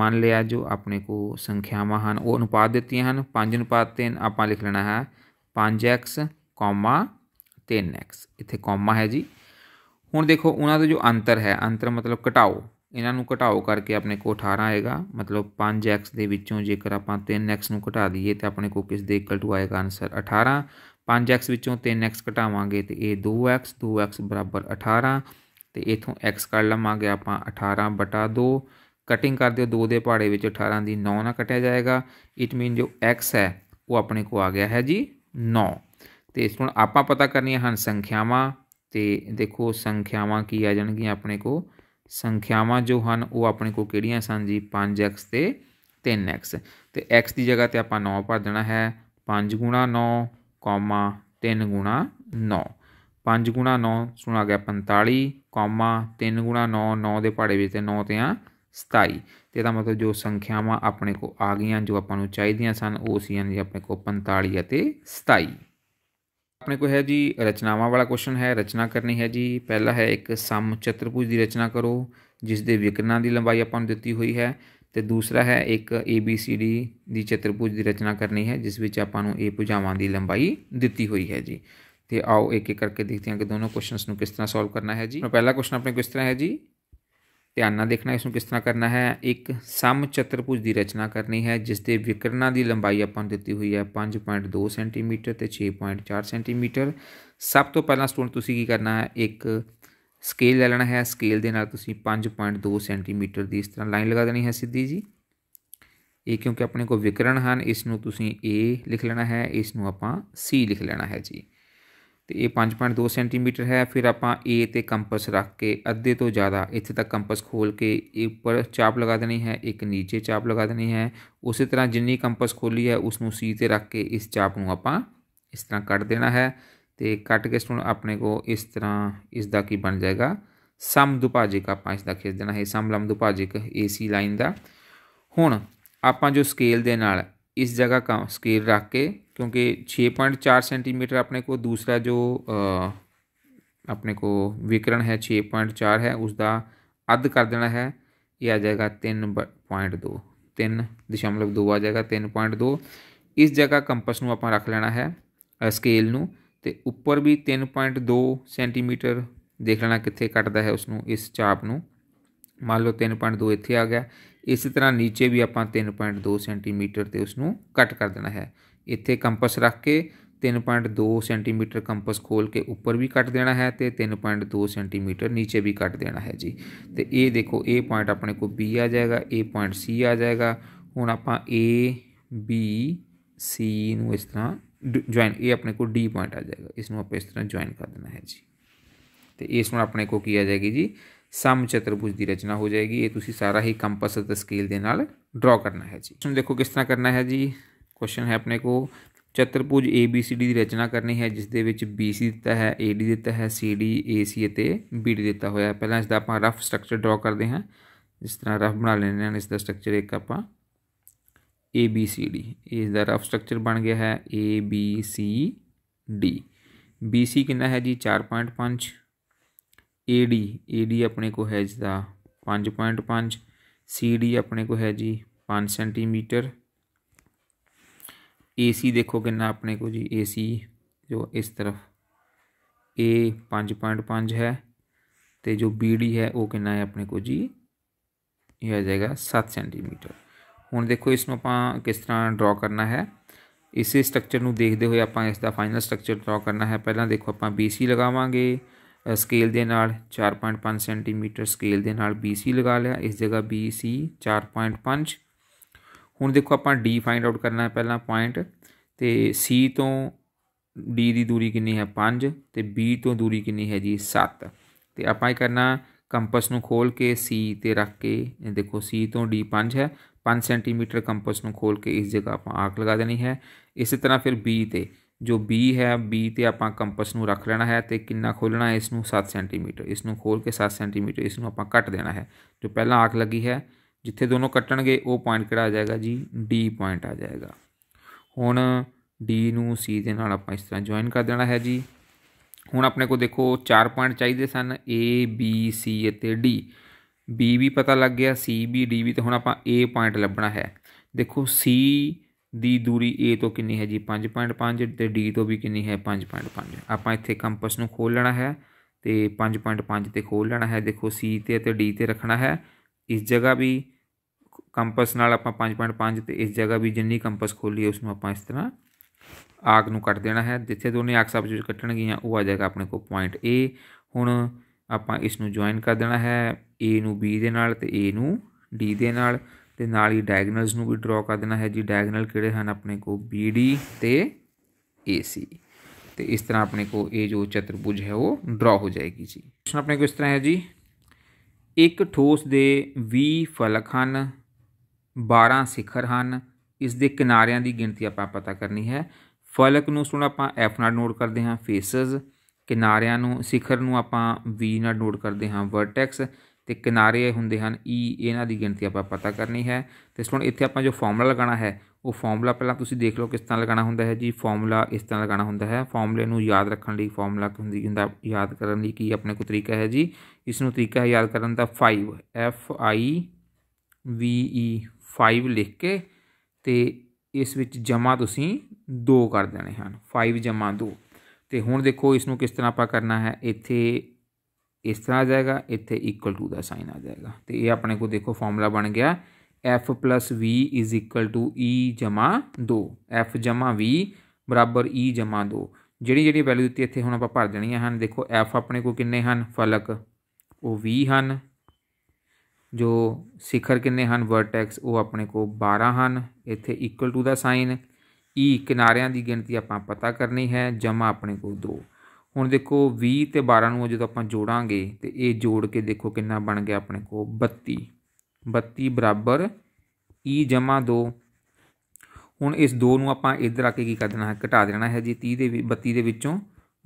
ਮੰਨ ਲਿਆ ਜੋ ਆਪਣੇ ਕੋ ਸੰਖਿਆਵਾਂ ਹਨ ਉਹ ਅਨੁਪਾਤ ਦਿੱਤੀਆਂ ਹਨ 5 ਅਨੁਪਾਤ 3 ਆਪਾਂ ਲਿਖ ਲੈਣਾ ਹੈ 5x, 3x ਇੱਥੇ ਕਾਮਾ ਹੈ ਜੀ ਹੁਣ ਦੇਖੋ ਉਹਨਾਂ ਦਾ ਜੋ ਅੰਤਰ ਹੈ ਅੰਤਰ ਮਤਲਬ ਘਟਾਓ ਇਹਨਾਂ ਨੂੰ ਘਟਾਓ ਕਰਕੇ ਆਪਣੇ ਕੋ 18 ਆਏਗਾ ਮਤਲਬ 5x ਦੇ ਵਿੱਚੋਂ ਜੇਕਰ ਆਪਾਂ 3x ਨੂੰ ਘਟਾ ਦਈਏ ਤੇ ਆਪਣੇ ਕੋ ਕਿਸ ਦੇ ਇਕੁਅਲ ਟੂ ਆਏਗਾ ਆਨਸਰ 18 5x ਵਿੱਚੋਂ 3x ਘਟਾਵਾਂਗੇ ਤੇ ਇਹ 2x 2x 18 ਤੇ ਇਥੋਂ x ਕੱਢ ਲਵਾਂਗੇ ਆਪਾਂ 18 ਬਟਾ 2 ਕਟਿੰਗ ਕਰਦੇ ਹੋ 2 ਦੇ ਪਹਾੜੇ ਵਿੱਚ 18 ਦੀ 9 ਨਾਲ ਕਟਿਆ ਜਾਏਗਾ ਇਟ ਮੀਨ ਜੋ x ਹੈ ਉਹ ਆਪਣੇ ਕੋ ਆ ਗਿਆ ਹੈ ਜੀ 9 ਤੇ ਇਸ ਨੂੰ ਆਪਾਂ ਪਤਾ ਕਰਨੀਆਂ ਹਨ ਸੰਖਿਆਵਾਂ ਤੇ ਦੇਖੋ ਸੰਖਿਆਵਾਂ ਕੀ ਆ ਜਾਣਗੀਆਂ ਆਪਣੇ ਕੋ ਸੰਖਿਆਵਾਂ ਜੋ ਹਨ ਉਹ ਆਪਣੇ ਕੋ ਕਿਹੜੀਆਂ ਸਨ ਜੀ 5x ਤੇ 3x ਤੇ x ਦੀ ਜਗ੍ਹਾ ਤੇ ਆਪਾਂ 9 ਭਰ ਦੇਣਾ ਹੈ 5 9 3 9 5 9 ਸੁਣਾ ਗਿਆ 45 3 9 9 ਦੇ ਪਾੜੇ ਵਿੱਚ 9 ਤੇ ਆ 27 ਤੇ ਇਹਦਾ ਮਤਲਬ ਜੋ ਸੰਖਿਆਵਾਂ ਆਪਣੇ ਕੋ ਆ ਗਈਆਂ ਜੋ ਆਪਾਂ ਨੂੰ ਚਾਹੀਦੀਆਂ ਸਨ ਉਹ ਸੀ ਜੀ ਆਪਣੇ ਕੋ 45 ਅਤੇ 27 ਆਪਣੇ ਕੋ ਹੈ ਜੀ ਰਚਨਾਵਾਂ ਵਾਲਾ ਕੁਐਸਚਨ ਹੈ ਰਚਨਾ ਕਰਨੀ ਹੈ ਜੀ ਪਹਿਲਾ ਹੈ ਇੱਕ ਸਮ ਚਤੁਰਭੁਜ ਦੀ ਰਚਨਾ ਕਰੋ ਜਿਸ ਦੇ ਵਿਕਰਨਾਂ ਦੀ ਲੰਬਾਈ ਆਪਾਂ ਨੂੰ ਦਿੱਤੀ ਹੋਈ ਹੈ ਤੇ ਦੂਸਰਾ ਹੈ ਇੱਕ ABCD ਦੀ ਚਤੁਰਭੁਜ ਦੀ ਰਚਨਾ ਕਰਨੀ ਹੈ ਜਿਸ ਵਿੱਚ ਆਪਾਂ ਨੂੰ ਇਹ ਭੁਜਾਵਾਂ ਦੀ ਲੰਬਾਈ ਦਿੱਤੀ ਹੋਈ ਹੈ ਜੀ ਤੇ ਆਓ ਇੱਕ ਇੱਕ ਕਰਕੇ ਦੇਖਦੇ ਹਾਂ ਕਿ ਦੋਨੋਂ ਕੁਐਸਚਨਸ ਨੂੰ ਕਿਸ ਤਰ੍ਹਾਂ ਸੋਲਵ ਕਰਨਾ ਹੈ ਜੀ ਪਹਿਲਾ ਕੁਐਸਚਨ ਆਪਣੇ ਕਿਸ ਤਰ੍ਹਾਂ ਹੈ ਜੀ ਧਿਆਨ ਨਾਲ ਦੇਖਣਾ ਇਸ ਨੂੰ ਕਿਸ ਤਰ੍ਹਾਂ ਕਰਨਾ ਹੈ ਇੱਕ ਸਮ ਚਤੁਰਭੁਜ ਦੀ ਰਚਨਾ ਕਰਨੀ ਹੈ ਜਿਸ ਦੇ ਵਿਕਰਣਾਂ ਦੀ ਲੰਬਾਈ ਆਪਾਂ ਨੂੰ ਦਿੱਤੀ ਹੋਈ ਹੈ 5.2 ਸੈਂਟੀਮੀਟਰ ਤੇ 6.4 ਸੈਂਟੀਮੀਟਰ ਸਭ ਤੋਂ ਪਹਿਲਾਂ ਸਟੂਡੈਂਟ ਤੁਸੀਂ ਕੀ ਕਰਨਾ ਹੈ ਇੱਕ ਸਕੇਲ ਲੈ ਲੈਣਾ ਹੈ ਸਕੇਲ ਦੇ ਨਾਲ ਤੁਸੀਂ 5.2 ਸੈਂਟੀਮੀਟਰ ਦੀ ਇਸ ਤਰ੍ਹਾਂ ਲਾਈਨ ਲਗਾ ਦੇਣੀ ਹੈ ਸਿੱਧੀ ਜੀ ਇਹ ਕਿਉਂਕਿ ਆਪਣੇ ਕੋਲ ਵਿਕਰਣ ਹਨ ਇਸ ਨੂੰ ਤੁਸੀਂ A ਲਿਖ ਲੈਣਾ ਹੈ ਇਸ ਨੂੰ ਆਪਾਂ C ਲਿਖ ਲੈਣਾ ਹੈ ਜੀ ਤੇ ਇਹ 5.2 ਸੈਂਟੀਮੀਟਰ ਹੈ ਫਿਰ ਆਪਾਂ A ਤੇ ਕੰਪਸ ਰੱਖ ਕੇ ਅੱਧੇ ਤੋਂ ਜ਼ਿਆਦਾ ਇੱਥੇ ਤੱਕ ਕੰਪਸ ਖੋਲ ਕੇ ਉੱਪਰ ਚਾਪ ਲਗਾ ਦੇਣੀ ਹੈ ਇੱਕ ਨੀਚੇ ਚਾਪ ਲਗਾ ਦੇਣੀ ਹੈ ਉਸੇ ਤਰ੍ਹਾਂ ਜਿੰਨੀ ਕੰਪਸ ਖੋਲੀ ਹੈ ਉਸ ਨੂੰ C ਤੇ ਰੱਖ ਕੇ ਇਸ ਚਾਪ ਨੂੰ ਆਪਾਂ ਇਸ ਤਰ੍ਹਾਂ ਕੱਟ ਦੇਣਾ ਹੈ ਤੇ ਕੱਟ ਕੇ ਸਟੂਨ ਆਪਣੇ ਕੋ ਇਸ ਤਰ੍ਹਾਂ ਇਸ ਦਾ ਕੀ ਬਣ ਜਾਏਗਾ ਸਮ ਦੁਭਾਜਿਕ ਆਪਾਂ ਇਸ ਦਾ ਖਿੱਚ ਦੇਣਾ ਹੈ ਸਮ ਲੰਬ ਦੁਭਾਜਿਕ AC ਲਾਈਨ ਦਾ ਹੁਣ ਆਪਾਂ ਜੋ ਸਕੇਲ ਦੇ ਨਾਲ ਇਸ ਜਗ੍ਹਾ ਕਾ ਸਕੇਲ ਰੱਖ ਕੇ क्योंकि पॉइंट चार सेंटीमीटर अपने को दूसरा जो आ, अपने को विकरण है पॉइंट चार है उसका अद कर देना है यह आ जाएगा तीन पॉइंट दो तीन दशमलव दो आ जाएगा तीन पॉइंट दो इस जगह कंपस में अपना रख लेना है स्केल न तो उपर भी तीन पॉइंट दो सेंटीमीटर देख लेना कितने कटता है उसनों इस चाप न मान लो तीन पॉइंट दो इतें आ गया इस तरह नीचे भी अपना तीन पॉइंट दो सेंटीमीटर तो उसू कट कर देना है इतने कंपस रख के तीन पॉइंट दो सेंटीमीटर कंपस खोल के उपर भी कट देना है तो तीन पॉइंट दो सेंटीमीटर नीचे भी कट देना है जी तो ये देखो ए पॉइंट अपने को बी आ जाएगा ए पॉइंट सी आ जाएगा हूँ आप बी सी इस तरह ज्वाइन ए अपने को डी पॉइंट आ जाएगा इसमें आप इस तरह ज्वाइन कर देना है जी तो इसमें अपने को की आ जाएगी जी सम चतुर्भुज की रचना हो जाएगी ये सारा ही कंपस स्केल के नाल ड्रॉ करना है जी इसमें देखो किस तरह करना है जी ਕੁਐਸਚਨ ਹੈ ਆਪਣੇ ਕੋ ਚਤਰਭੁਜ ABCD ਦੀ ਰਚਨਾ ਕਰਨੀ ਹੈ ਜਿਸ ਦੇ ਵਿੱਚ BC ਦਿੱਤਾ ਹੈ AD ਦਿੱਤਾ ਹੈ CD AC ਅਤੇ BD ਦਿੱਤਾ ਹੋਇਆ ਹੈ ਪਹਿਲਾਂ ਇਸ ਦਾ ਆਪਾਂ ਰਫ ਸਟਰਕਚਰ ਡਰਾ ਕਰਦੇ ਹਾਂ ਜਿਸ ਤਰ੍ਹਾਂ ਰਫ ਬਣਾ ਲੈਂਦੇ ਹਾਂ ਇਸ ਦਾ ਸਟਰਕਚਰ ਇੱਕ ਆਪਾਂ ABCD ਇਸ ਦਾ ਰਫ ਸਟਰਕਚਰ ਬਣ ਗਿਆ ਹੈ ABCD BC ਕਿੰਨਾ ਹੈ ਜੀ 4.5 AD AD ਆਪਣੇ ਕੋ ਹੈ ਜੀ ਦਾ 5.5 CD ਆਪਣੇ ਕੋ ਹੈ ਜੀ 5 ਸੈਂਟੀਮੀਟਰ ਏਸੀ ਦੇਖੋ ਕਿੰਨਾ ਆਪਣੇ ਕੋ ਜੀ ਏਸੀ ਜੋ ਇਸ ਤਰਫ ਏ 5.5 ਹੈ ਤੇ ਜੋ ਬੀਡੀ ਹੈ ਉਹ ਕਿੰਨਾ ਹੈ ਆਪਣੇ ਕੋ ਜੀ ਇਹ ਆ ਜਾਏਗਾ 7 ਸੈਂਟੀਮੀਟਰ ਹੁਣ ਦੇਖੋ ਇਸ ਨੂੰ ਆਪਾਂ ਕਿਸ ਤਰ੍ਹਾਂ ਡਰਾ ਕਰਨਾ ਹੈ ਇਸੇ ਸਟਰਕਚਰ ਨੂੰ ਦੇਖਦੇ ਹੋਏ ਆਪਾਂ ਇਸ ਦਾ ਫਾਈਨਲ ਸਟਰਕਚਰ ਡਰਾ ਕਰਨਾ ਹੈ ਪਹਿਲਾਂ ਦੇਖੋ ਆਪਾਂ BC ਲਗਾਵਾਂਗੇ ਸਕੇਲ ਦੇ ਨਾਲ 4.5 ਸੈਂਟੀਮੀਟਰ ਸਕੇਲ ਦੇ ਨਾਲ BC ਲਗਾ ਲਿਆ ਇਸ ਜਗ੍ਹਾ BC 4.5 ਹੁਣ ਦੇਖੋ ਆਪਾਂ d ਫਾਈਂਡ ਆਊਟ ਕਰਨਾ ਹੈ ਪਹਿਲਾਂ ਪੁਆਇੰਟ ਤੇ c ਤੋਂ d ਦੀ ਦੂਰੀ ਕਿੰਨੀ ਹੈ 5 ਤੇ b ਤੋਂ ਦੂਰੀ ਕਿੰਨੀ ਹੈ ਜੀ 7 ਤੇ ਆਪਾਂ ਇਹ ਕਰਨਾ ਕੰਪਸ ਨੂੰ ਖੋਲ ਕੇ c ਤੇ ਰੱਖ ਕੇ ਇਹ ਦੇਖੋ c ਤੋਂ d 5 ਹੈ 5 ਸੈਂਟੀਮੀਟਰ ਕੰਪਸ ਨੂੰ ਖੋਲ ਕੇ ਇਸ ਜਗ੍ਹਾ ਆਪਾਂ ਆਰਕ ਲਗਾ ਦੇਣੀ ਹੈ ਇਸੇ ਤਰ੍ਹਾਂ ਫਿਰ b ਤੇ ਜੋ b ਹੈ b ਤੇ ਆਪਾਂ ਕੰਪਸ ਨੂੰ ਰੱਖ ਲੈਣਾ ਹੈ ਤੇ ਕਿੰਨਾ ਖੋਲਣਾ ਹੈ ਇਸ ਨੂੰ 7 ਸੈਂਟੀਮੀਟਰ ਇਸ ਨੂੰ ਖੋਲ ਕੇ 7 ਸੈਂਟੀਮੀਟਰ ਇਸ ਨੂੰ ਆਪਾਂ ਕੱਟ ਦੇਣਾ ਹੈ ਜੋ ਪਹਿਲਾਂ ਆਰਕ ਲੱਗੀ ਹੈ ਜਿੱਥੇ ਦੋਨੋਂ ਕੱਟਣਗੇ ਉਹ ਪੁਆਇੰਟ ਕਿਹੜਾ ਆ ਜਾਏਗਾ ਜੀ ਡੀ ਪੁਆਇੰਟ ਆ ਜਾਏਗਾ ਹੁਣ ਡੀ ਨੂੰ ਸੀ ਦੇ ਨਾਲ ਆਪਾਂ ਇਸ ਤਰ੍ਹਾਂ ਜੁਆਇਨ ਕਰ ਦੇਣਾ ਹੈ ਜੀ ਹੁਣ ਆਪਣੇ ਕੋਲ ਦੇਖੋ ਚਾਰ ਪੁਆਇੰਟ ਚਾਹੀਦੇ ਸਨ ਏ ਬੀ ਸੀ ਅਤੇ ਡੀ ਬੀ ਵੀ ਪਤਾ ਲੱਗ ਗਿਆ ਸੀ ਵੀ ਡੀ ਵੀ ਤੇ ਹੁਣ ਆਪਾਂ ਏ ਪੁਆਇੰਟ ਲੱਭਣਾ ਹੈ ਦੇਖੋ ਸੀ ਦੀ ਦੂਰੀ A ਤੋਂ ਕਿੰਨੀ ਹੈ ਜੀ 5.5 ਤੇ D ਤੋਂ ਵੀ ਕਿੰਨੀ ਹੈ 5.5 ਆਪਾਂ ਇੱਥੇ ਕੰਪਸ ਨੂੰ ਖੋਲ ਲੈਣਾ ਹੈ ਤੇ 5.5 ਤੇ ਖੋਲ ਲੈਣਾ ਹੈ ਦੇਖੋ C ਤੇ ਅਤੇ D ਤੇ ਰੱਖਣਾ ਹੈ ਇਸ ਜਗ੍ਹਾ ਵੀ ਕੰਪਸ ਨਾਲ ਆਪਾਂ 5.5 ਤੇ ਇਸ ਜਗ੍ਹਾ ਵੀ ਜਿੰਨੀ ਕੰਪਸ ਖੋਲੀ ਹੈ ਉਸ ਨੂੰ ਆਪਾਂ ਇਸ ਤਰ੍ਹਾਂ ਆਗ ਨੂੰ ਕੱਟ ਦੇਣਾ ਹੈ ਜਿੱਥੇ ਦੋਨੇ ਆਗ ਸਭ ਵਿੱਚ ਗਈਆਂ ਉਹ ਆ ਜਾਏਗਾ ਆਪਣੇ ਕੋਲ ਪੁਆਇੰਟ A ਹੁਣ ਆਪਾਂ ਇਸ ਨੂੰ ਜੁਆਇਨ ਕਰ ਦੇਣਾ ਹੈ A ਨੂੰ B ਦੇ ਨਾਲ ਤੇ A ਨੂੰ D ਦੇ ਨਾਲ ਤੇ ਨਾਲ ਹੀ ਡਾਇਗਨਲਸ ਨੂੰ ਵੀ ਡਰਾ ਕਰ ਦੇਣਾ ਹੈ ਜੀ ਡਾਇਗਨਲ ਕਿਹੜੇ ਹਨ ਆਪਣੇ ਕੋਲ BD ਤੇ AC ਤੇ ਇਸ ਤਰ੍ਹਾਂ ਆਪਣੇ ਕੋਲ ਇਹ ਜੋ ਚਤੁਰਭੁਜ ਹੈ ਉਹ ਡਰਾ ਹੋ ਜਾਏਗੀ ਜੀ ਆਪਣੇ ਕੋਲ ਇਸ ਤਰ੍ਹਾਂ ਹੈ ਜੀ ਇੱਕ ਠੋਸ ਦੇ 20 ਫਲਕ ਹਨ 12 ਸਿਖਰ ਹਨ ਇਸ ਦੇ ਕਿਨਾਰਿਆਂ ਦੀ ਗਿਣਤੀ ਆਪਾਂ ਪਤਾ ਕਰਨੀ ਹੈ ਫਲਕ ਨੂੰ ਸੁਣ ਆਪਾਂ F ਨਾਲ ਨੋਟ ਕਰਦੇ ਹਾਂ ਫੇਸਸ ਕਿਨਾਰਿਆਂ ਨੂੰ ਸਿਖਰ ਨੂੰ ਆਪਾਂ V ਨਾਲ ਨੋਟ ਕਰਦੇ ਹਾਂ ਵਰਟੈਕਸ ਤੇ ਕਿਨਾਰੇ ਹੁੰਦੇ ਹਨ E ਇਹਨਾਂ ਦੀ ਗਿਣਤੀ ਆਪਾਂ ਪਤਾ ਕਰਨੀ ਹੈ ਤੇ ਸੁਣ ਇੱਥੇ ਆਪਾਂ ਜੋ ਫਾਰਮੂਲਾ ਲਗਾਉਣਾ ਹੈ ਉਹ ਫਾਰਮੂਲਾ ਪਹਿਲਾਂ ਤੁਸੀਂ ਦੇਖ ਲਓ ਕਿਸ ਤਰ੍ਹਾਂ ਲਗਾਉਣਾ ਹੁੰਦਾ ਹੈ ਜੀ ਫਾਰਮੂਲਾ ਇਸ ਤਰ੍ਹਾਂ ਲਗਾਉਣਾ ਹੁੰਦਾ ਹੈ ਫਾਰਮੂਲੇ ਨੂੰ ਯਾਦ ਰੱਖਣ ਲਈ ਫਾਰਮੂਲਾ ਹੁੰਦੀ ਹੁੰਦਾ ਯਾਦ ਕਰਨ ਲਈ ਕੀ ਆਪਣੇ ਕੋ ਤਰੀਕਾ ਹੈ ਜੀ ਇਸ ਨੂੰ ਤਰੀਕਾ ਹੈ ਯਾਦ ਕਰਨ ਦਾ 5 F I V E 5 ਲਿਖ ਕੇ ਤੇ ਇਸ ਵਿੱਚ ਜਮਾ ਤੁਸੀਂ 2 ਕਰ ਦੇਣੇ ਹਨ 5 ਜਮਾ 2 ਤੇ ਹੁਣ ਦੇਖੋ ਇਸ ਨੂੰ ਕਿਸ ਤਰ੍ਹਾਂ ਆਪਾਂ ਕਰਨਾ ਹੈ ਇੱਥੇ ਇਸ ਤਰ੍ਹਾਂ ਆ ਜਾਏਗਾ ਇੱਥੇ ਇਕੁਅਲ ਟੂ ਦਾ ਸਾਈਨ ਆ ਜਾਏਗਾ ਤੇ ਇਹ ਆਪਣੇ ਕੋ ਦੇਖੋ ਫਾਰਮੂਲਾ ਬਣ ਗਿਆ f plus v is equal to e ਜਮਾ 2 f ਜਮਾ v ਬਰਾਬਰ e ਜਮਾ 2 ਜਿਹੜੀ ਜਿਹੜੀ ਵੈਲਿਊ ਦਿੱਤੀ ਇੱਥੇ ਹੁਣ ਆਪਾਂ ਭਰ ਦੇਣੀਆਂ ਹਨ ਦੇਖੋ f ਆਪਣੇ ਕੋਲ ਕਿੰਨੇ ਹਨ ਫਲਕ ਉਹ 20 ਹਨ ਜੋ ਸਿਖਰ ਕਿੰਨੇ ਹਨ ਵਰਟੈਕਸ ਉਹ ਆਪਣੇ ਕੋਲ 12 ਹਨ ਇੱਥੇ ਇਕੁਅਲ ਟੂ ਦਾ ਸਾਈਨ e ਕਿਨਾਰਿਆਂ ਦੀ ਗਿਣਤੀ ਆਪਾਂ ਪਤਾ ਕਰਨੀ ਹੈ ਜਮਾ ਆਪਣੇ ਕੋਲ 2 ਹੁਣ ਦੇਖੋ 20 ਤੇ 12 ਨੂੰ ਜਦੋਂ ਆਪਾਂ ਜੋੜਾਂਗੇ ਤੇ ਇਹ ਜੋੜ ਕੇ ਦੇਖੋ ਕਿੰਨਾ ਬਣ ਗਿਆ ਆਪਣੇ ਕੋਲ 32 32 ਬਰਾਬਰ e ਜਮਾ 2 ਹੁਣ ਇਸ 2 ਨੂੰ ਆਪਾਂ ਇੱਧਰ ਆ ਕੇ ਕੀ ਕਰ ਦੇਣਾ ਹੈ ਘਟਾ ਦੇਣਾ ਹੈ ਜੀ 30 ਦੇ 32 ਦੇ ਵਿੱਚੋਂ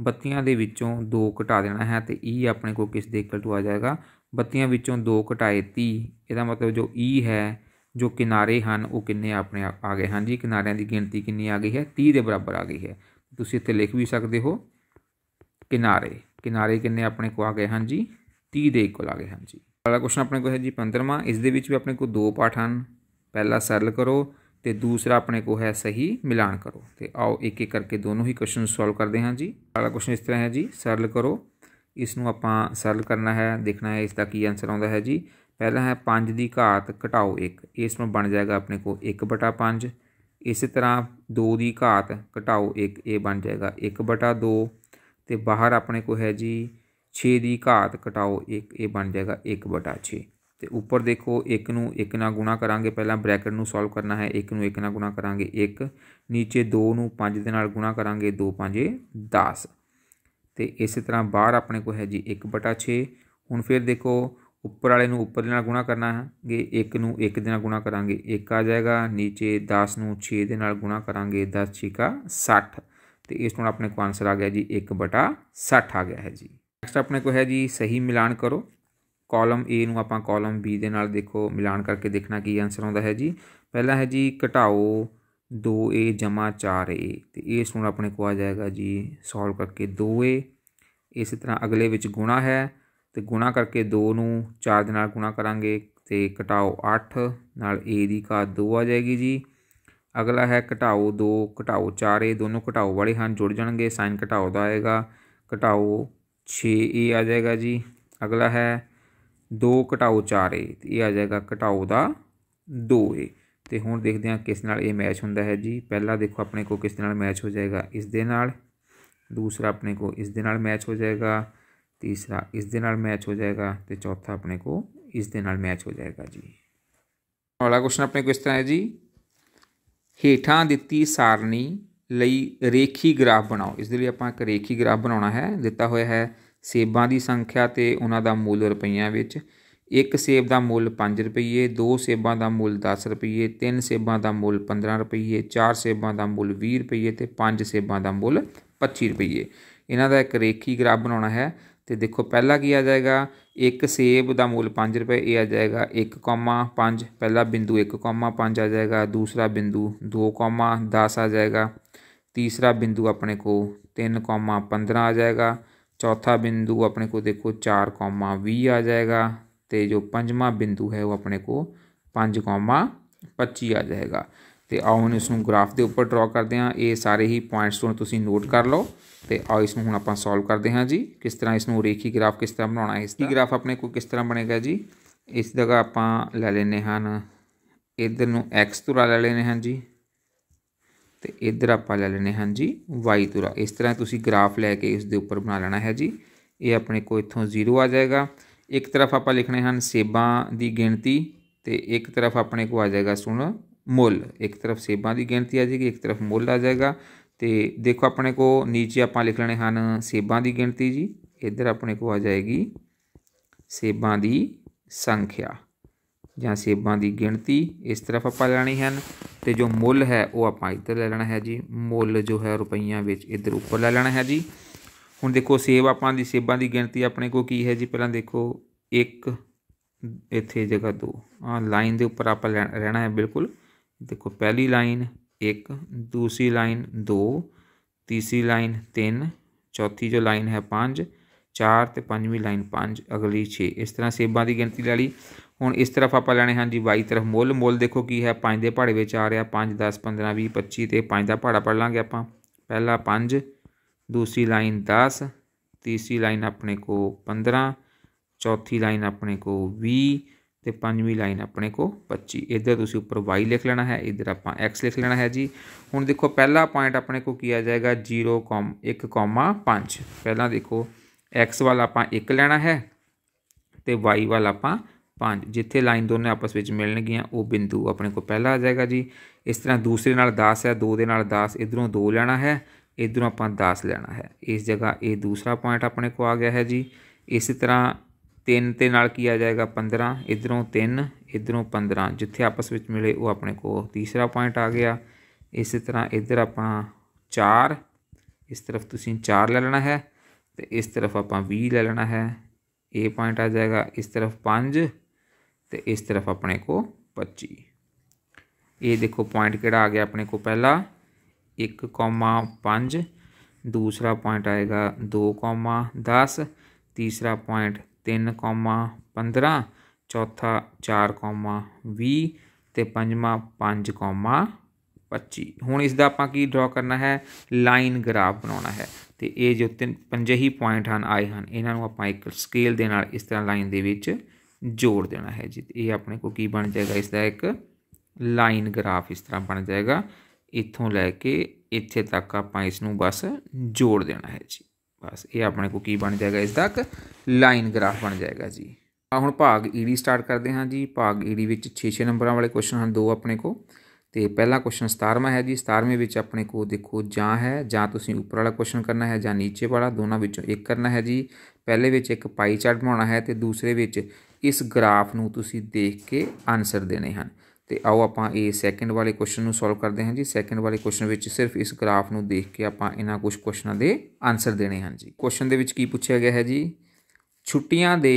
ਬੱਤੀਆਂ ਦੇ ਵਿੱਚੋਂ 2 ਘਟਾ ਦੇਣਾ ਹੈ ਤੇ e ਆਪਣੇ ਕੋਲ ਕਿਸ ਦੇ ਇਕੁਅਲ ਟੂ ਆ ਜਾਏਗਾ ਬੱਤੀਆਂ ਵਿੱਚੋਂ 2 ਘਟਾਏ 30 ਇਹਦਾ ਮਤਲਬ ਜੋ e ਹੈ ਜੋ ਕਿਨਾਰੇ ਹਨ ਉਹ ਕਿੰਨੇ ਆਪਣੇ ਆ ਗਏ ਹਨ ਜੀ ਕਿਨਾਰਿਆਂ ਦੀ ਗਿਣਤੀ ਕਿੰਨੀ ਆ ਗਈ ਹੈ 30 ਦੇ ਬਰਾਬਰ ਆ ਗਈ ਹੈ ਤੁਸੀਂ ਇੱਥੇ ਲਿਖ ਵੀ ਸਕਦੇ ਹੋ ਕਿਨਾਰੇ ਕਿਨਾਰੇ ਕਿੰਨੇ ਆਪਣੇ ਕੋ ਆ ਗਏ ਹਨ ਜੀ 30 ਦੇ ਇਕੁਅਲ ਆ ਗਏ ਹਨ ਜੀ ਅਗਲਾ ਕੁਐਸਚਨ ਆਪਣੇ ਕੋਲ ਹੈ ਜੀ 15ਵਾਂ ਇਸ ਦੇ ਵਿੱਚ ਵੀ ਆਪਣੇ ਕੋਲ ਦੋ ਪਾਠ ਹਨ ਪਹਿਲਾ ਸਰਲ ਕਰੋ ਤੇ ਦੂਸਰਾ ਆਪਣੇ ਕੋਲ ਹੈ ਸਹੀ ਮਿਲਾਨ ਕਰੋ ਤੇ ਆਓ ਇੱਕ ਇੱਕ ਕਰਕੇ ਦੋਨੋਂ ਹੀ ਕੁਐਸਚਨ ਸੋਲਵ ਕਰਦੇ ਹਾਂ ਜੀ ਅਗਲਾ ਕੁਐਸਚਨ ਇਸ ਤਰ੍ਹਾਂ ਹੈ ਜੀ ਸਰਲ ਕਰੋ ਇਸ ਨੂੰ ਆਪਾਂ ਸਰਲ ਕਰਨਾ ਹੈ ਦੇਖਣਾ ਹੈ ਇਸ ਦਾ ਕੀ ਆਨਸਰ ਆਉਂਦਾ ਹੈ ਜੀ ਪਹਿਲਾ ਹੈ 5 ਦੀ ਘਾਤ ਘਟਾਓ 1 ਇਸ ਨੂੰ ਬਣ ਜਾਏਗਾ ਆਪਣੇ ਕੋਲ 1/5 ਇਸੇ ਤਰ੍ਹਾਂ 2 ਦੀ ਘਾਤ ਘਟਾਓ 1 ਇਹ ਬਣ ਜਾਏਗਾ 1/2 ਤੇ ਬਾਹਰ ਆਪਣੇ ਕੋਲ ਹੈ ਜੀ 6 ਦੀ ਘਾਤ ਘਟਾਓ 1 ਇਹ ਬਣ ਜਾਏਗਾ 1/6 ਤੇ ਉੱਪਰ ਦੇਖੋ 1 ਨੂੰ 1 ਨਾਲ ਗੁਣਾ ਕਰਾਂਗੇ ਪਹਿਲਾਂ ਬ੍ਰੈਕਟ ਨੂੰ ਸੋਲਵ ਕਰਨਾ ਹੈ 1 ਨੂੰ 1 ਨਾਲ ਗੁਣਾ ਕਰਾਂਗੇ 1 ਨੀਚੇ 2 ਨੂੰ 5 ਦੇ ਨਾਲ ਗੁਣਾ ਕਰਾਂਗੇ 2 5 10 ਤੇ ਇਸੇ ਤਰ੍ਹਾਂ ਬਾਹਰ ਆਪਣੇ ਕੋਲ ਹੈ ਜੀ 1/6 ਹੁਣ ਫਿਰ ਦੇਖੋ ਉੱਪਰ ਵਾਲੇ ਨੂੰ ਉੱਪਰ ਦੇ ਨਾਲ ਗੁਣਾ ਕਰਨਾ ਹੈਗੇ 1 ਨੂੰ 1 ਦੇ ਨਾਲ ਗੁਣਾ ਕਰਾਂਗੇ 1 ਆ ਜਾਏਗਾ ਨੀਚੇ 10 ਨੂੰ 6 ਦੇ ਨਾਲ ਗੁਣਾ ਕਰਾਂਗੇ 10 6 60 ਤੇ ਇਸ ਤੋਂ ਆਪਣੇ ਕੋਲ ਆਨਸਰ ਆ ਗਿਆ ਜੀ 1/60 ਆ ਗਿਆ ਹੈ ਜੀ ਨੈਕਸਟ ਆਪਣੇ ਕੋ ਹੈ ਜੀ ਸਹੀ ਮਿਲਾਨ ਕਰੋ ਕਾਲਮ A ਨੂੰ ਆਪਾਂ ਕਾਲਮ B ਦੇ ਨਾਲ ਦੇਖੋ ਮਿਲਾਨ ਕਰਕੇ ਦੇਖਣਾ ਕੀ ਆਨਸਰ ਆਉਂਦਾ ਹੈ ਜੀ ਪਹਿਲਾ ਹੈ ਜੀ ਘਟਾਓ 2A 4A ਤੇ ਇਸ ਨੂੰ ਆਪਣੇ ਕੋ ਆ ਜਾਏਗਾ ਜੀ ਸੋਲਵ ਕਰਕੇ 2A ਇਸੇ ਤਰ੍ਹਾਂ ਅਗਲੇ ਵਿੱਚ ਗੁਣਾ ਹੈ ਤੇ ਗੁਣਾ ਕਰਕੇ 2 ਨੂੰ 4 ਦੇ ਨਾਲ ਗੁਣਾ ਕਰਾਂਗੇ ਤੇ ਘਟਾਓ 8 ਨਾਲ A ਦੀ ਘਾਤ 2 ਆ ਜਾਏਗੀ ਜੀ ਅਗਲਾ ਹੈ ਘਟਾਓ 2 ਘਟਾਓ 4A ਦੋਨੋਂ ਘਟਾਓ ਵਾਲੇ ਹਨ ਜੁੜ ਜਾਣਗੇ ਸਾਈਨ ਘਟਾਓ ਦਾ ਆਏਗਾ ਘਟਾਓ 6 ਇਹ ਆ ਜਾਏਗਾ ਜੀ ਅਗਲਾ ਹੈ 2 ਘਟਾਓ 4 ਏ ਇਹ ਆ ਜਾਏਗਾ ਘਟਾਓ ਦਾ 2 ਏ ਤੇ ਹੁਣ ਦੇਖਦੇ ਹਾਂ ਕਿਸ ਨਾਲ ਇਹ ਮੈਚ ਹੁੰਦਾ ਹੈ ਜੀ ਪਹਿਲਾ ਦੇਖੋ ਆਪਣੇ ਕੋ ਕਿਸ ਨਾਲ ਮੈਚ ਹੋ ਜਾਏਗਾ ਇਸ ਦੇ ਨਾਲ ਦੂਸਰਾ ਆਪਣੇ ਕੋ ਇਸ ਦੇ ਨਾਲ ਮੈਚ ਹੋ ਜਾਏਗਾ ਤੀਸਰਾ ਇਸ ਦੇ ਨਾਲ ਮੈਚ ਹੋ ਜਾਏਗਾ ਤੇ ਚੌਥਾ ਆਪਣੇ ਕੋ ਇਸ ਦੇ ਨਾਲ ਮੈਚ ਹੋ ਜਾਏਗਾ ਜੀ ਅਗਲਾ ਕੁਐਸਚਨ ਆਪਣੇ ਕੋ ਇਸ ਤਰ੍ਹਾਂ ਹੈ ਜੀ ਹੇਠਾਂ ਦਿੱਤੀ ਸਾਰਣੀ ਲਈ ਰੇਖੀ ਗ੍ਰਾਫ ਬਣਾਓ ਇਸ ਦੇ ਲਈ ਆਪਾਂ ਇੱਕ ਰੇਖੀ ਗ੍ਰਾਫ ਬਣਾਉਣਾ ਹੈ ਦਿੱਤਾ ਹੋਇਆ ਹੈ ਸੇਬਾਂ ਦੀ ਸੰਖਿਆ ਤੇ ਉਹਨਾਂ ਦਾ ਮੁੱਲ ਰੁਪਈਆਂ ਵਿੱਚ ਇੱਕ ਸੇਬ ਦਾ ਮੁੱਲ 5 ਰੁਪਏ ਦੋ ਸੇਬਾਂ ਦਾ ਮੁੱਲ 10 ਰੁਪਏ ਤਿੰਨ ਸੇਬਾਂ ਦਾ ਮੁੱਲ 15 ਰੁਪਏ ਚਾਰ ਸੇਬਾਂ ਦਾ ਮੁੱਲ 20 ਰੁਪਏ ਤੇ ਪੰਜ ਸੇਬਾਂ ਦਾ ਮੁੱਲ 25 ਰੁਪਏ ਇਹਨਾਂ ਦਾ ਇੱਕ ਰੇਖੀ ਗ੍ਰਾਫ ਬਣਾਉਣਾ ਹੈ ਤੇ ਦੇਖੋ ਪਹਿਲਾ ਕੀ ਆ ਜਾਏਗਾ ਇੱਕ ਸੇਬ ਦਾ ਮੁੱਲ 5 ਰੁਪਏ ਇਹ ਆ ਜਾਏਗਾ 1,5 ਪਹਿਲਾ ਬਿੰਦੂ 1,5 ਆ ਜਾਏਗਾ ਦੂਸਰਾ ਬਿੰਦੂ 2,10 ਆ ਜਾਏਗਾ ਤੀਸਰਾ ਬਿੰਦੂ ਆਪਣੇ ਕੋ 3.15 ਆ ਜਾਏਗਾ ਚੌਥਾ ਬਿੰਦੂ ਆਪਣੇ ਕੋ ਦੇਖੋ 4.20 ਆ ਜਾਏਗਾ ਤੇ ਜੋ ਪੰਜਵਾਂ ਬਿੰਦੂ ਹੈ ਉਹ ਆਪਣੇ ਕੋ 5.25 ਆ ਜਾਏਗਾ ਤੇ ਆਓ ਹੁਣ ਇਸ ਨੂੰ ਗ੍ਰਾਫ ਦੇ ਉੱਪਰ ਡਰਾ ਕਰਦੇ ਹਾਂ ਇਹ ਸਾਰੇ ਹੀ ਪੁਆਇੰਟਸ ਨੂੰ ਤੁਸੀਂ ਨੋਟ ਕਰ ਲਓ ਤੇ ਆਓ ਇਸ ਨੂੰ ਹੁਣ ਆਪਾਂ ਸੋਲਵ ਕਰਦੇ ਹਾਂ ਜੀ ਕਿਸ ਤਰ੍ਹਾਂ ਇਸ ਨੂੰ ਰੇਖੀ ਗ੍ਰਾਫ ਕਿਸ ਤਰ੍ਹਾਂ ਬਣਾਉਣਾ ਹੈ ਇਸ ਦੀ ਗ੍ਰਾਫ ਆਪਣੇ ਕੋ ਕਿਸ ਤਰ੍ਹਾਂ ਬਣੇਗਾ ਜੀ ਇਸ ਜਗ੍ਹਾ ਆਪਾਂ ਲੈ ਲੈਨੇ ਹਨ ਇਧਰ ਨੂੰ x ਧੁਰਾ ਲੈ ਲੈਨੇ ਹਨ ਜੀ ਤੇ ਇਧਰ ਆਪਾਂ ਲੈ ਲੈਣੇ ਹਨ ਜੀ y ਤੁਰਾ ਇਸ ਤਰ੍ਹਾਂ ਤੁਸੀਂ ਗ੍ਰਾਫ ਲੈ ਕੇ ਇਸ ਦੇ ਉੱਪਰ ਬਣਾ ਲੈਣਾ ਹੈ ਜੀ ਇਹ ਆਪਣੇ ਕੋ ਇੱਥੋਂ 0 ਆ ਜਾਏਗਾ ਇੱਕ ਤਰਫ ਆਪਾਂ ਲਿਖਣੇ ਹਨ ਸੇਬਾਂ ਦੀ ਗਿਣਤੀ ਤੇ ਇੱਕ ਤਰਫ ਆਪਣੇ ਕੋ ਆ ਜਾਏਗਾ ਸੁਣ ਮੁੱਲ ਇੱਕ ਤਰਫ ਸੇਬਾਂ ਦੀ ਗਿਣਤੀ ਆ ਜਾਏਗੀ ਇੱਕ ਤਰਫ ਮੁੱਲ ਆ ਜਾਏਗਾ ਤੇ ਦੇਖੋ ਆਪਣੇ ਕੋ ਨੀਚੇ ਆਪਾਂ ਲਿਖ ਲੈਣੇ ਹਨ ਸੇਬਾਂ ਦੀ ਗਿਣਤੀ ਜੀ ਇੱਧਰ ਆਪਣੇ ਕੋ ਆ ਜਾਏਗੀ ਸੇਬਾਂ ਦੀ ਸੰਖਿਆ ਜਾਂ ਸੇਬਾਂ ਦੀ ਗਿਣਤੀ ਇਸ ਤਰਫ ਆਪਾਂ ਲੈਣੀ ਹਨ ਤੇ ਜੋ ਮੁੱਲ ਹੈ ਉਹ ਆਪਾਂ ਇੱਧਰ ਲੈ ਲੈਣਾ ਹੈ ਜੀ ਮੁੱਲ ਜੋ ਹੈ ਰੁਪਈਆਂ ਵਿੱਚ ਇੱਧਰ ਉੱਪਰ ਲੈ ਲੈਣਾ ਹੈ ਜੀ ਹੁਣ ਦੇਖੋ ਸੇਬ ਆਪਾਂ ਦੀ ਸੇਬਾਂ ਦੀ ਗਿਣਤੀ ਆਪਣੇ ਕੋਲ ਕੀ ਹੈ ਜੀ ਪਹਿਲਾਂ ਦੇਖੋ 1 ਇੱਥੇ ਜਗ੍ਹਾ 2 ਆ ਲਾਈਨ ਦੇ ਉੱਪਰ ਆਪਾਂ ਰਹਿਣਾ ਹੈ ਬਿਲਕੁਲ ਦੇਖੋ ਪਹਿਲੀ ਲਾਈਨ 1 ਦੂਸਰੀ ਲਾਈਨ 2 ਤੀਸਰੀ ਲਾਈਨ 3 ਚੌਥੀ ਜੋ ਲਾਈਨ ਹੈ 5 4 ਤੇ ਪੰਜਵੀਂ ਲਾਈਨ 5 ਅਗਲੀ 6 ਇਸ ਤਰ੍ਹਾਂ ਸੇਬਾਂ ਦੀ ਗਿਣਤੀ ਲੈ ਲਈ हूँ इस तरफ आप लैने हाँ जी वाई तरफ मुल मुल देखो की है पाँच के भाड़े में आ रहा पाँच दस पंद्रह भी पच्ची तो पाँच का पहाड़ा पढ़ लाँगे आप पहला पं दूसरी लाइन दस तीसरी लाइन अपने को पंद्रह चौथी लाइन अपने को भी पाँचवीं लाइन अपने को पच्ची इधर तुम्हें उपर वाई लिख लेना है इधर आप एक्स लिख लेना है जी हूँ देखो पहला पॉइंट अपने को किया जाएगा जीरो कौम एक कौमा पाँच पहला देखो एक्स वाल आप लैना है तो वाई वाल आप पाँच जिथे लाइन दोनों आपस में मिलनगियाँ वो बिंदु अपने को पहला आ जाएगा जी इस तरह दूसरे नाल दस है दो दस इधरों दो लैना है इधरों आप दस लैना है इस जगह ये दूसरा पॉइंट अपने को आ गया है जी इस तरह तीन के नाल की आ जाएगा पंद्रह इधरों तीन इधरों पंद्रह जिथे आपस में मिले वो अपने को तीसरा पॉइंट आ गया इस तरह इधर अपना चार इस तरफ तुम चार ले लेना है तो इस तरफ आप लेना है ए पॉइंट आ जाएगा इस तरफ पाँच ਤੇ ਇਸ ਤਰਫ ਆਪਣੇ ਕੋ 25 ਇਹ ਦੇਖੋ ਪੁਆਇੰਟ ਕਿਹੜਾ ਆ ਗਿਆ ਆਪਣੇ ਕੋ ਪਹਿਲਾ 1.5 ਦੂਸਰਾ ਪੁਆਇੰਟ ਆਏਗਾ 2.10 ਤੀਸਰਾ ਪੁਆਇੰਟ 3.15 ਚੌਥਾ 4.20 ਤੇ ਪੰਜਵਾਂ 5 ਹੁਣ ਇਸ ਦਾ ਆਪਾਂ ਕੀ ਡਰਾ ਕਰਨਾ ਹੈ ਲਾਈਨ ਗ੍ਰਾਫ ਬਣਾਉਣਾ ਹੈ ਤੇ ਇਹ ਜੋ ਤਿੰਨ ਪੰਜੇ ਹੀ ਪੁਆਇੰਟ ਹਨ ਆਏ ਹਨ ਇਹਨਾਂ ਨੂੰ ਆਪਾਂ ਇੱਕ ਸਕੇਲ ਦੇ ਨਾਲ ਇਸ ਤਰ੍ਹਾਂ ਲਾਈਨ ਦੇ ਵਿੱਚ ਜੋੜ ਦੇਣਾ ਹੈ ਜੀ ਇਹ ਆਪਣੇ ਕੋ ਕੀ ਬਣ ਜਾਏਗਾ ਇਸ ਦਾ ਇੱਕ ਲਾਈਨ ਗ੍ਰਾਫ ਇਸ ਤਰ੍ਹਾਂ ਬਣ ਜਾਏਗਾ ਇੱਥੋਂ ਲੈ ਕੇ ਇੱਥੇ ਤੱਕ ਆਪਾਂ ਇਸ ਨੂੰ ਬਸ ਜੋੜ ਦੇਣਾ ਹੈ ਜੀ ਬਸ ਇਹ ਆਪਣੇ ਕੋ ਕੀ ਬਣ ਜਾਏਗਾ ਇਸ ਤੱਕ ਲਾਈਨ ਗ੍ਰਾਫ ਬਣ ਜਾਏਗਾ ਜੀ ਆ ਹੁਣ ਭਾਗ ਈਡੀ ਸਟਾਰਟ ਕਰਦੇ ਹਾਂ ਜੀ ਭਾਗ ਈਡੀ ਵਿੱਚ 6-6 ਨੰਬਰਾਂ ਵਾਲੇ ਕੁਐਸਚਨ ਹਨ ਦੋ ਆਪਣੇ ਕੋ ਤੇ ਪਹਿਲਾ ਕੁਐਸਚਨ 17ਵਾਂ ਹੈ ਜੀ 17ਵੇਂ ਵਿੱਚ ਆਪਣੇ ਕੋ ਦੇਖੋ ਜਾਂ ਹੈ ਜਾਂ ਤੁਸੀਂ ਉੱਪਰ ਵਾਲਾ ਕੁਐਸਚਨ ਕਰਨਾ ਹੈ ਜਾਂ ਨੀਚੇ ਵਾਲਾ ਦੋਨਾਂ ਵਿੱਚੋਂ ਇੱਕ ਕਰਨਾ ਹੈ ਜੀ ਪਹਿਲੇ ਵਿੱਚ ਇੱਕ ਪਾਈ ਚਾਰਟ ਬਣਾਉਣਾ ਹੈ ਤੇ ਦੂਸਰੇ ਵਿੱਚ ਇਸ ਗ੍ਰਾਫ ਨੂੰ ਤੁਸੀਂ ਦੇਖ ਕੇ ਆਨਸਰ ਦੇਣੇ ਹਨ ਤੇ ਆਓ ਆਪਾਂ ਇਹ ਸੈਕੰਡ ਵਾਲੇ ਕੁਐਸਚਨ ਨੂੰ ਸੋਲਵ ਕਰਦੇ ਹਾਂ ਜੀ ਸੈਕੰਡ ਵਾਲੇ ਕੁਐਸਚਨ ਵਿੱਚ ਸਿਰਫ ਇਸ ਗ੍ਰਾਫ ਨੂੰ ਦੇਖ ਕੇ ਆਪਾਂ ਇਹਨਾਂ ਕੁਝ ਕੁਐਸਚਨਾਂ ਦੇ ਆਨਸਰ ਦੇਣੇ ਹਨ ਜੀ ਕੁਐਸਚਨ ਦੇ ਵਿੱਚ ਕੀ ਪੁੱਛਿਆ ਗਿਆ ਹੈ ਜੀ ਛੁੱਟੀਆਂ ਦੇ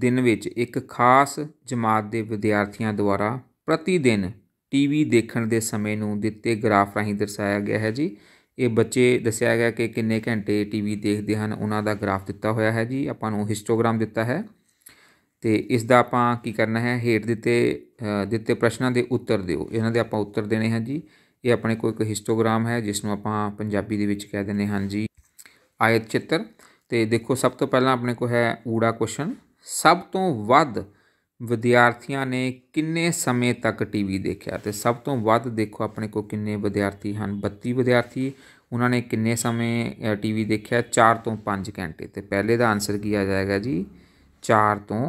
ਦਿਨ ਵਿੱਚ ਇੱਕ ਖਾਸ ਜਮਾਤ ਦੇ ਵਿਦਿਆਰਥੀਆਂ ਦੁਆਰਾ ਪ੍ਰਤੀ ਦਿਨ ਟੀਵੀ ਦੇਖਣ ਦੇ ਸਮੇਂ ਨੂੰ ਦਿੱਤੇ ਗ੍ਰਾਫ ਰਾਹੀਂ ਦਰਸਾਇਆ ਗਿਆ ਹੈ ਜੀ ਇਹ ਬੱਚੇ ਦੱਸਿਆ ਗਿਆ ਕਿ ਕਿੰਨੇ ਘੰਟੇ ਟੀਵੀ ਦੇਖਦੇ ਹਨ ਉਹਨਾਂ ਦਾ ਗ੍ਰਾਫ ਦਿੱਤਾ ਹੋਇਆ ਹੈ ਜੀ ਆਪਾਂ ਨੂੰ ਹਿਸਟੋਗ੍ਰਾਮ ਦਿੱਤਾ ਹੈ ਤੇ ਇਸ ਦਾ ਆਪਾਂ ਕੀ ਕਰਨਾ ਹੈ ਹੇਠ ਦਿੱਤੇ ਦਿੱਤੇ ਪ੍ਰਸ਼ਨਾਂ ਦੇ ਉੱਤਰ ਦਿਓ ਇਹਨਾਂ ਦੇ ਆਪਾਂ ਉੱਤਰ ਦੇਣੇ ਹਨ ਜੀ ਇਹ ਆਪਣੇ ਕੋਲ ਇੱਕ ਹਿਸਟੋਗ੍ਰਾਮ ਹੈ ਜਿਸ ਨੂੰ ਆਪਾਂ ਪੰਜਾਬੀ ਦੇ ਵਿੱਚ ਕਹਿ ਦਿੰਦੇ ਹਾਂ ਜੀ ਆਇਤ ਚਿੱਤਰ ਤੇ ਦੇਖੋ ਸਭ ਤੋਂ ਪਹਿਲਾਂ ਆਪਣੇ ਕੋਲ ਹੈ ਊੜਾ ਕੁਐਸਚਨ ਸਭ ਤੋਂ ਵੱਧ ਵਿਦਿਆਰਥੀਆਂ ਨੇ ਕਿੰਨੇ ਸਮੇਂ ਤੱਕ ਟੀਵੀ ਦੇਖਿਆ ਤੇ ਸਭ ਤੋਂ ਵੱਧ ਦੇਖੋ ਆਪਣੇ ਕੋਲ ਕਿੰਨੇ ਵਿਦਿਆਰਥੀ ਹਨ 32 ਵਿਦਿਆਰਥੀ ਉਹਨਾਂ ਨੇ ਕਿੰਨੇ ਸਮੇਂ ਟੀਵੀ ਦੇਖਿਆ 4 ਤੋਂ 5 ਘੰਟੇ ਤੇ ਪਹਿਲੇ ਦਾ ਆਨਸਰ ਕੀ ਆ ਜਾਏਗਾ ਜੀ 4 ਤੋਂ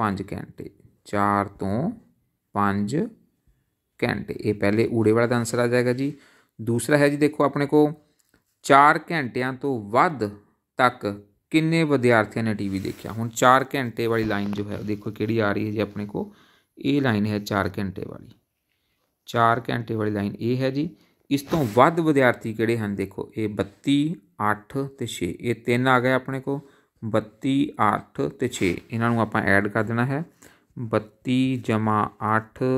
5 ਘੰਟੇ 4 ਤੋਂ 5 ਘੰਟੇ ਇਹ ਪਹਿਲੇ ਊੜੇ ਵਾਲਾ ਦਾ ਆਨਸਰ ਆ ਜਾਏਗਾ ਜੀ ਦੂਸਰਾ ਹੈ ਜੀ ਦੇਖੋ ਆਪਣੇ ਕੋ 4 ਘੰਟਿਆਂ ਤੋਂ ਵੱਧ ਤੱਕ ਕਿੰਨੇ ਵਿਦਿਆਰਥੀਆਂ ਨੇ ਟੀਵੀ ਦੇਖਿਆ ਹੁਣ 4 ਘੰਟੇ ਵਾਲੀ ਲਾਈਨ ਜੋ ਹੈ ਦੇਖੋ ਕਿਹੜੀ ਆ ਰਹੀ ਹੈ ਜੀ ਆਪਣੇ ਕੋ ਇਹ ਲਾਈਨ ਹੈ 4 ਘੰਟੇ ਵਾਲੀ 4 ਘੰਟੇ ਵਾਲੀ ਲਾਈਨ ਇਹ ਹੈ ਜੀ ਇਸ ਤੋਂ ਵੱਧ ਵਿਦਿਆਰਥੀ ਕਿਹੜੇ ਹਨ ਦੇਖੋ ਇਹ 32 8 ਤੇ 6 ਇਹ ਤਿੰਨ ਆ ਗਏ ਆਪਣੇ ਕੋ 32 8 ਤੇ 6 ਇਹਨਾਂ ਨੂੰ ਆਪਾਂ ਐਡ ਕਰ ਦੇਣਾ ਹੈ 32 8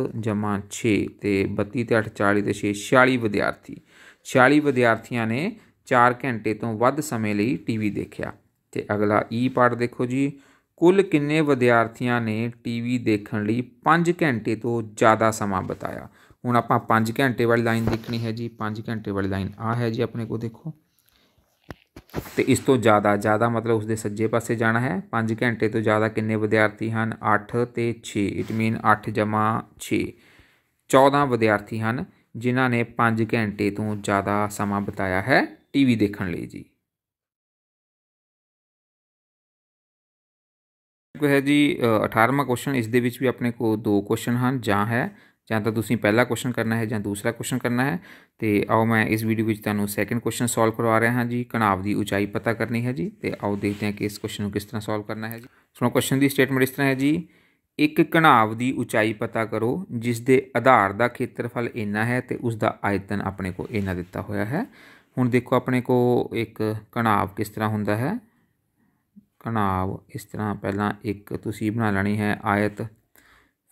6 ਤੇ 32 ਤੇ 8 40 ਤੇ 6 46 ਵਿਦਿਆਰਥੀ 46 ਵਿਦਿਆਰਥੀਆਂ ਨੇ 4 ਘੰਟੇ ਤੋਂ ਵੱਧ ਸਮੇਂ ਲਈ ਟੀਵੀ ਦੇਖਿਆ ਤੇ ਅਗਲਾ ਈ ਪਾਰਟ ਦੇਖੋ ਜੀ ਕੁੱਲ ਕਿੰਨੇ ਵਿਦਿਆਰਥੀਆਂ ਨੇ ਟੀਵੀ ਦੇਖਣ ਲਈ 5 ਘੰਟੇ ਤੋਂ ਜ਼ਿਆਦਾ ਸਮਾਂ ਬਤਾਇਆ ਹੁਣ ਆਪਾਂ 5 ਘੰਟੇ ਵਾਲੀ ਲਾਈਨ ਦੇਖਣੀ ਹੈ ਜੀ 5 ਘੰਟੇ ਵਾਲੀ ਲਾਈਨ ਆ ਹੈ ਜੀ ਆਪਣੇ ਕੋ ਦੇਖੋ ਤੇ ਇਸ ਤੋਂ ਜ਼ਿਆਦਾ ਜ਼ਿਆਦਾ ਮਤਲਬ ਉਸ ਦੇ ਸੱਜੇ ਪਾਸੇ ਜਾਣਾ ਹੈ 5 ਘੰਟੇ ਤੋਂ ਜ਼ਿਆਦਾ ਕਿੰਨੇ ਵਿਦਿਆਰਥੀ ਹਨ 8 ਤੇ 6 ਇਟ ਮੀਨ 8 ਜਮਾ 6 14 ਵਿਦਿਆਰਥੀ ਹਨ ਜਿਨ੍ਹਾਂ ਨੇ 5 ਘੰਟੇ ਤੋਂ ਜ਼ਿਆਦਾ ਸਮਾਂ ਬਤਾਇਆ ਹੈ ਟੀਵੀ ਦੇਖਣ ਲਈ ਜੀ ਹੈ ਜੀ 18ਵਾਂ ਕੁਐਸਚਨ ਇਸ ਦੇ ਵਿੱਚ ਵੀ ਆਪਣੇ ਕੋਲ ਦੋ ਕੁਐਸਚਨ ਹਨ ਜਾਂ ਹੈ ਜਾਂ ਤਾਂ ਤੁਸੀਂ ਪਹਿਲਾ ਕੁਐਸਚਨ ਕਰਨਾ ਹੈ ਜਾਂ ਦੂਸਰਾ ਕੁਐਸਚਨ ਕਰਨਾ ਹੈ ਤੇ ਆਓ ਮੈਂ ਇਸ ਵੀਡੀਓ ਵਿੱਚ ਤੁਹਾਨੂੰ ਸੈਕੰਡ ਕੁਐਸਚਨ ਸੋਲਵ ਕਰਵਾ ਰਿਹਾ ਹਾਂ ਜੀ ਕਣਾਵ ਦੀ ਉਚਾਈ ਪਤਾ ਕਰਨੀ ਹੈ ਜੀ ਤੇ ਆਓ ਦੇਖਦੇ ਹਾਂ ਕਿ ਇਸ ਕੁਐਸਚਨ ਨੂੰ ਕਿਸ ਤਰ੍ਹਾਂ ਸੋਲਵ ਕਰਨਾ ਹੈ ਜੀ ਸੁਣੋ ਕੁਐਸਚਨ ਦੀ ਸਟੇਟਮੈਂਟ ਇਸ ਤਰ੍ਹਾਂ ਹੈ ਜੀ ਇੱਕ ਕਣਾਵ ਦੀ ਉਚਾਈ ਪਤਾ ਕਰੋ ਜਿਸ ਦੇ ਆਧਾਰ ਦਾ ਖੇਤਰਫਲ ਇੰਨਾ ਹੈ ਤੇ ਉਸ ਦਾ ਆਇਤਨ ਆਪਣੇ ਕੋ ਇੰਨਾ ਦਿੱਤਾ ਹੋਇਆ ਹੈ ਹੁਣ ਦੇਖੋ ਆਪਣੇ ਕੋ ਇੱਕ ਕਣਾਵ ਕਿਸ ਤਰ੍ਹਾਂ ਹੁੰਦਾ ਹੈ ਕਣਾਵ ਇਸ ਤਰ੍ਹਾਂ ਪਹਿਲਾਂ ਇੱਕ ਤੁਸੀਂ ਬਣਾ ਲੈਣੀ ਹੈ ਆਇਤ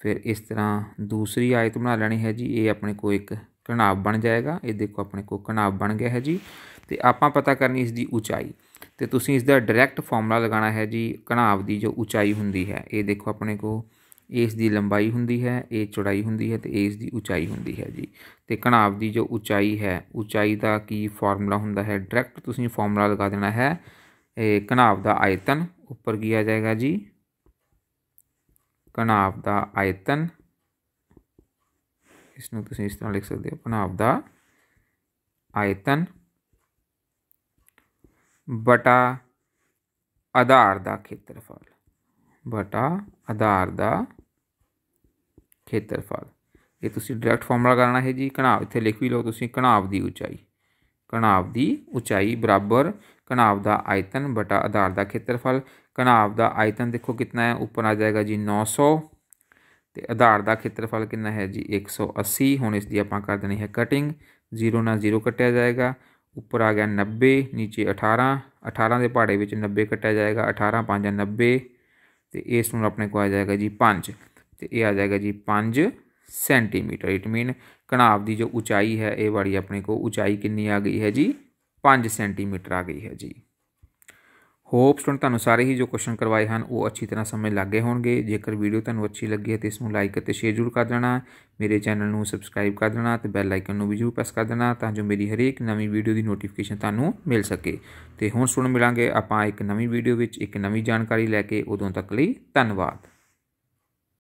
ਫਿਰ ਇਸ ਤਰ੍ਹਾਂ ਦੂਸਰੀ ਆਇਤ ਬਣਾ ਲੈਣੀ ਹੈ ਜੀ ਇਹ ਆਪਣੇ ਕੋ ਇੱਕ ਕਣਾਬ ਬਣ ਜਾਏਗਾ ਇਹ ਦੇਖੋ ਆਪਣੇ ਕੋ ਕਣਾਬ ਬਣ ਗਿਆ ਹੈ ਜੀ ਤੇ ਆਪਾਂ ਪਤਾ ਕਰਨੀ ਇਸ ਦੀ ਉਚਾਈ ਤੇ ਤੁਸੀਂ ਇਸ ਦਾ ਡਾਇਰੈਕਟ ਫਾਰਮੂਲਾ ਲਗਾਣਾ ਹੈ ਜੀ ਕਣਾਬ ਦੀ ਜੋ ਉਚਾਈ ਹੁੰਦੀ ਹੈ ਇਹ ਦੇਖੋ ਆਪਣੇ ਕੋ ਇਸ ਦੀ ਲੰਬਾਈ ਹੁੰਦੀ ਹੈ ਇਹ ਚੌੜਾਈ ਹੁੰਦੀ ਹੈ ਤੇ ਇਸ ਦੀ ਉਚਾਈ ਹੁੰਦੀ ਹੈ ਜੀ ਤੇ ਕਣਾਬ ਦੀ ਜੋ ਉਚਾਈ ਹੈ ਉਚਾਈ ਦਾ ਕੀ ਫਾਰਮੂਲਾ ਹੁੰਦਾ ਹੈ ਡਾਇਰੈਕਟ ਤੁਸੀਂ ਫਾਰਮੂਲਾ ਲਗਾ ਦੇਣਾ ਹੈ ਇਹ ਕਣਾਬ ਦਾ ਆਇਤਨ ਉੱਪਰ ਕੀ ਜਾਏਗਾ ਜੀ घनाफ का आयतन इस इस तरह लिख सकते हो घनाफ द आयतन बटा आधार का खेत्रफल बटा आधार का खेत्रफल ये डायरैक्ट फॉर्मूला करना है जी घनाव इतने लिख भी लो तुम घनाव की उचाई घनाव की उचाई बराबर घनाव का आयतन बटा आधार का खेत्रफल घनाव का आयतन देखो कितना है उपर आ जाएगा जी नौ सौ तो आधार का खेत्रफल कि है जी एक सौ अस्सी हूँ इसकी आप कर देनी है कटिंग जीरो ना जीरो कटिया जाएगा उपर आ गया नब्बे नीचे अठारह अठारह के पहाड़े में नब्बे कट्टिया जाएगा अठारह पाँच नब्बे तो इस अपने को आ जाएगा जी पाँच तो यह आ जाएगा जी पां सेंटीमीटर इट मीन घनाव की जो ऊंचाई है ये वाली अपने को ऊंचाई कि आ गई है जी पां सेंटीमीटर आ गई है जी ਹੋਪ ਸਟੂਡੈਂਟ ਤੁਹਾਨੂੰ ਸਾਰੇ ਹੀ ਜੋ ਕੁਐਸਚਨ ਕਰਵਾਏ ਹਨ ਉਹ ਅੱਛੀ ਤਰ੍ਹਾਂ ਸਮਝ ਲੱਗੇ ਹੋਣਗੇ ਜੇਕਰ ਵੀਡੀਓ ਤੁਹਾਨੂੰ ਅੱਛੀ ਲੱਗੀ ਹੈ ਤੇ ਇਸ ਨੂੰ ਲਾਈਕ ਅਤੇ ਸ਼ੇਅਰ ਜ਼ਰੂਰ ਕਰ ਦੇਣਾ ਮੇਰੇ ਚੈਨਲ ਨੂੰ ਸਬਸਕ੍ਰਾਈਬ ਕਰ ਦੇਣਾ ਤੇ ਬੈਲ ਆਈਕਨ ਨੂੰ ਵੀ ਜ਼ਰੂਰ ਪ੍ਰੈਸ ਕਰ ਦੇਣਾ ਤਾਂ ਜੋ ਮੇਰੀ ਹਰੇਕ ਨਵੀਂ ਵੀਡੀਓ ਦੀ ਨੋਟੀਫਿਕੇਸ਼ਨ ਤੁਹਾਨੂੰ ਮਿਲ ਸਕੇ ਤੇ ਹੁਣ ਸੁਣ ਮਿਲਾਂਗੇ ਆਪਾਂ ਇੱਕ ਨਵੀਂ ਵੀਡੀਓ ਵਿੱਚ ਇੱਕ ਨਵੀਂ ਜਾਣਕਾਰੀ ਲੈ ਕੇ ਉਦੋਂ ਤੱਕ ਲਈ ਧੰਨਵਾਦ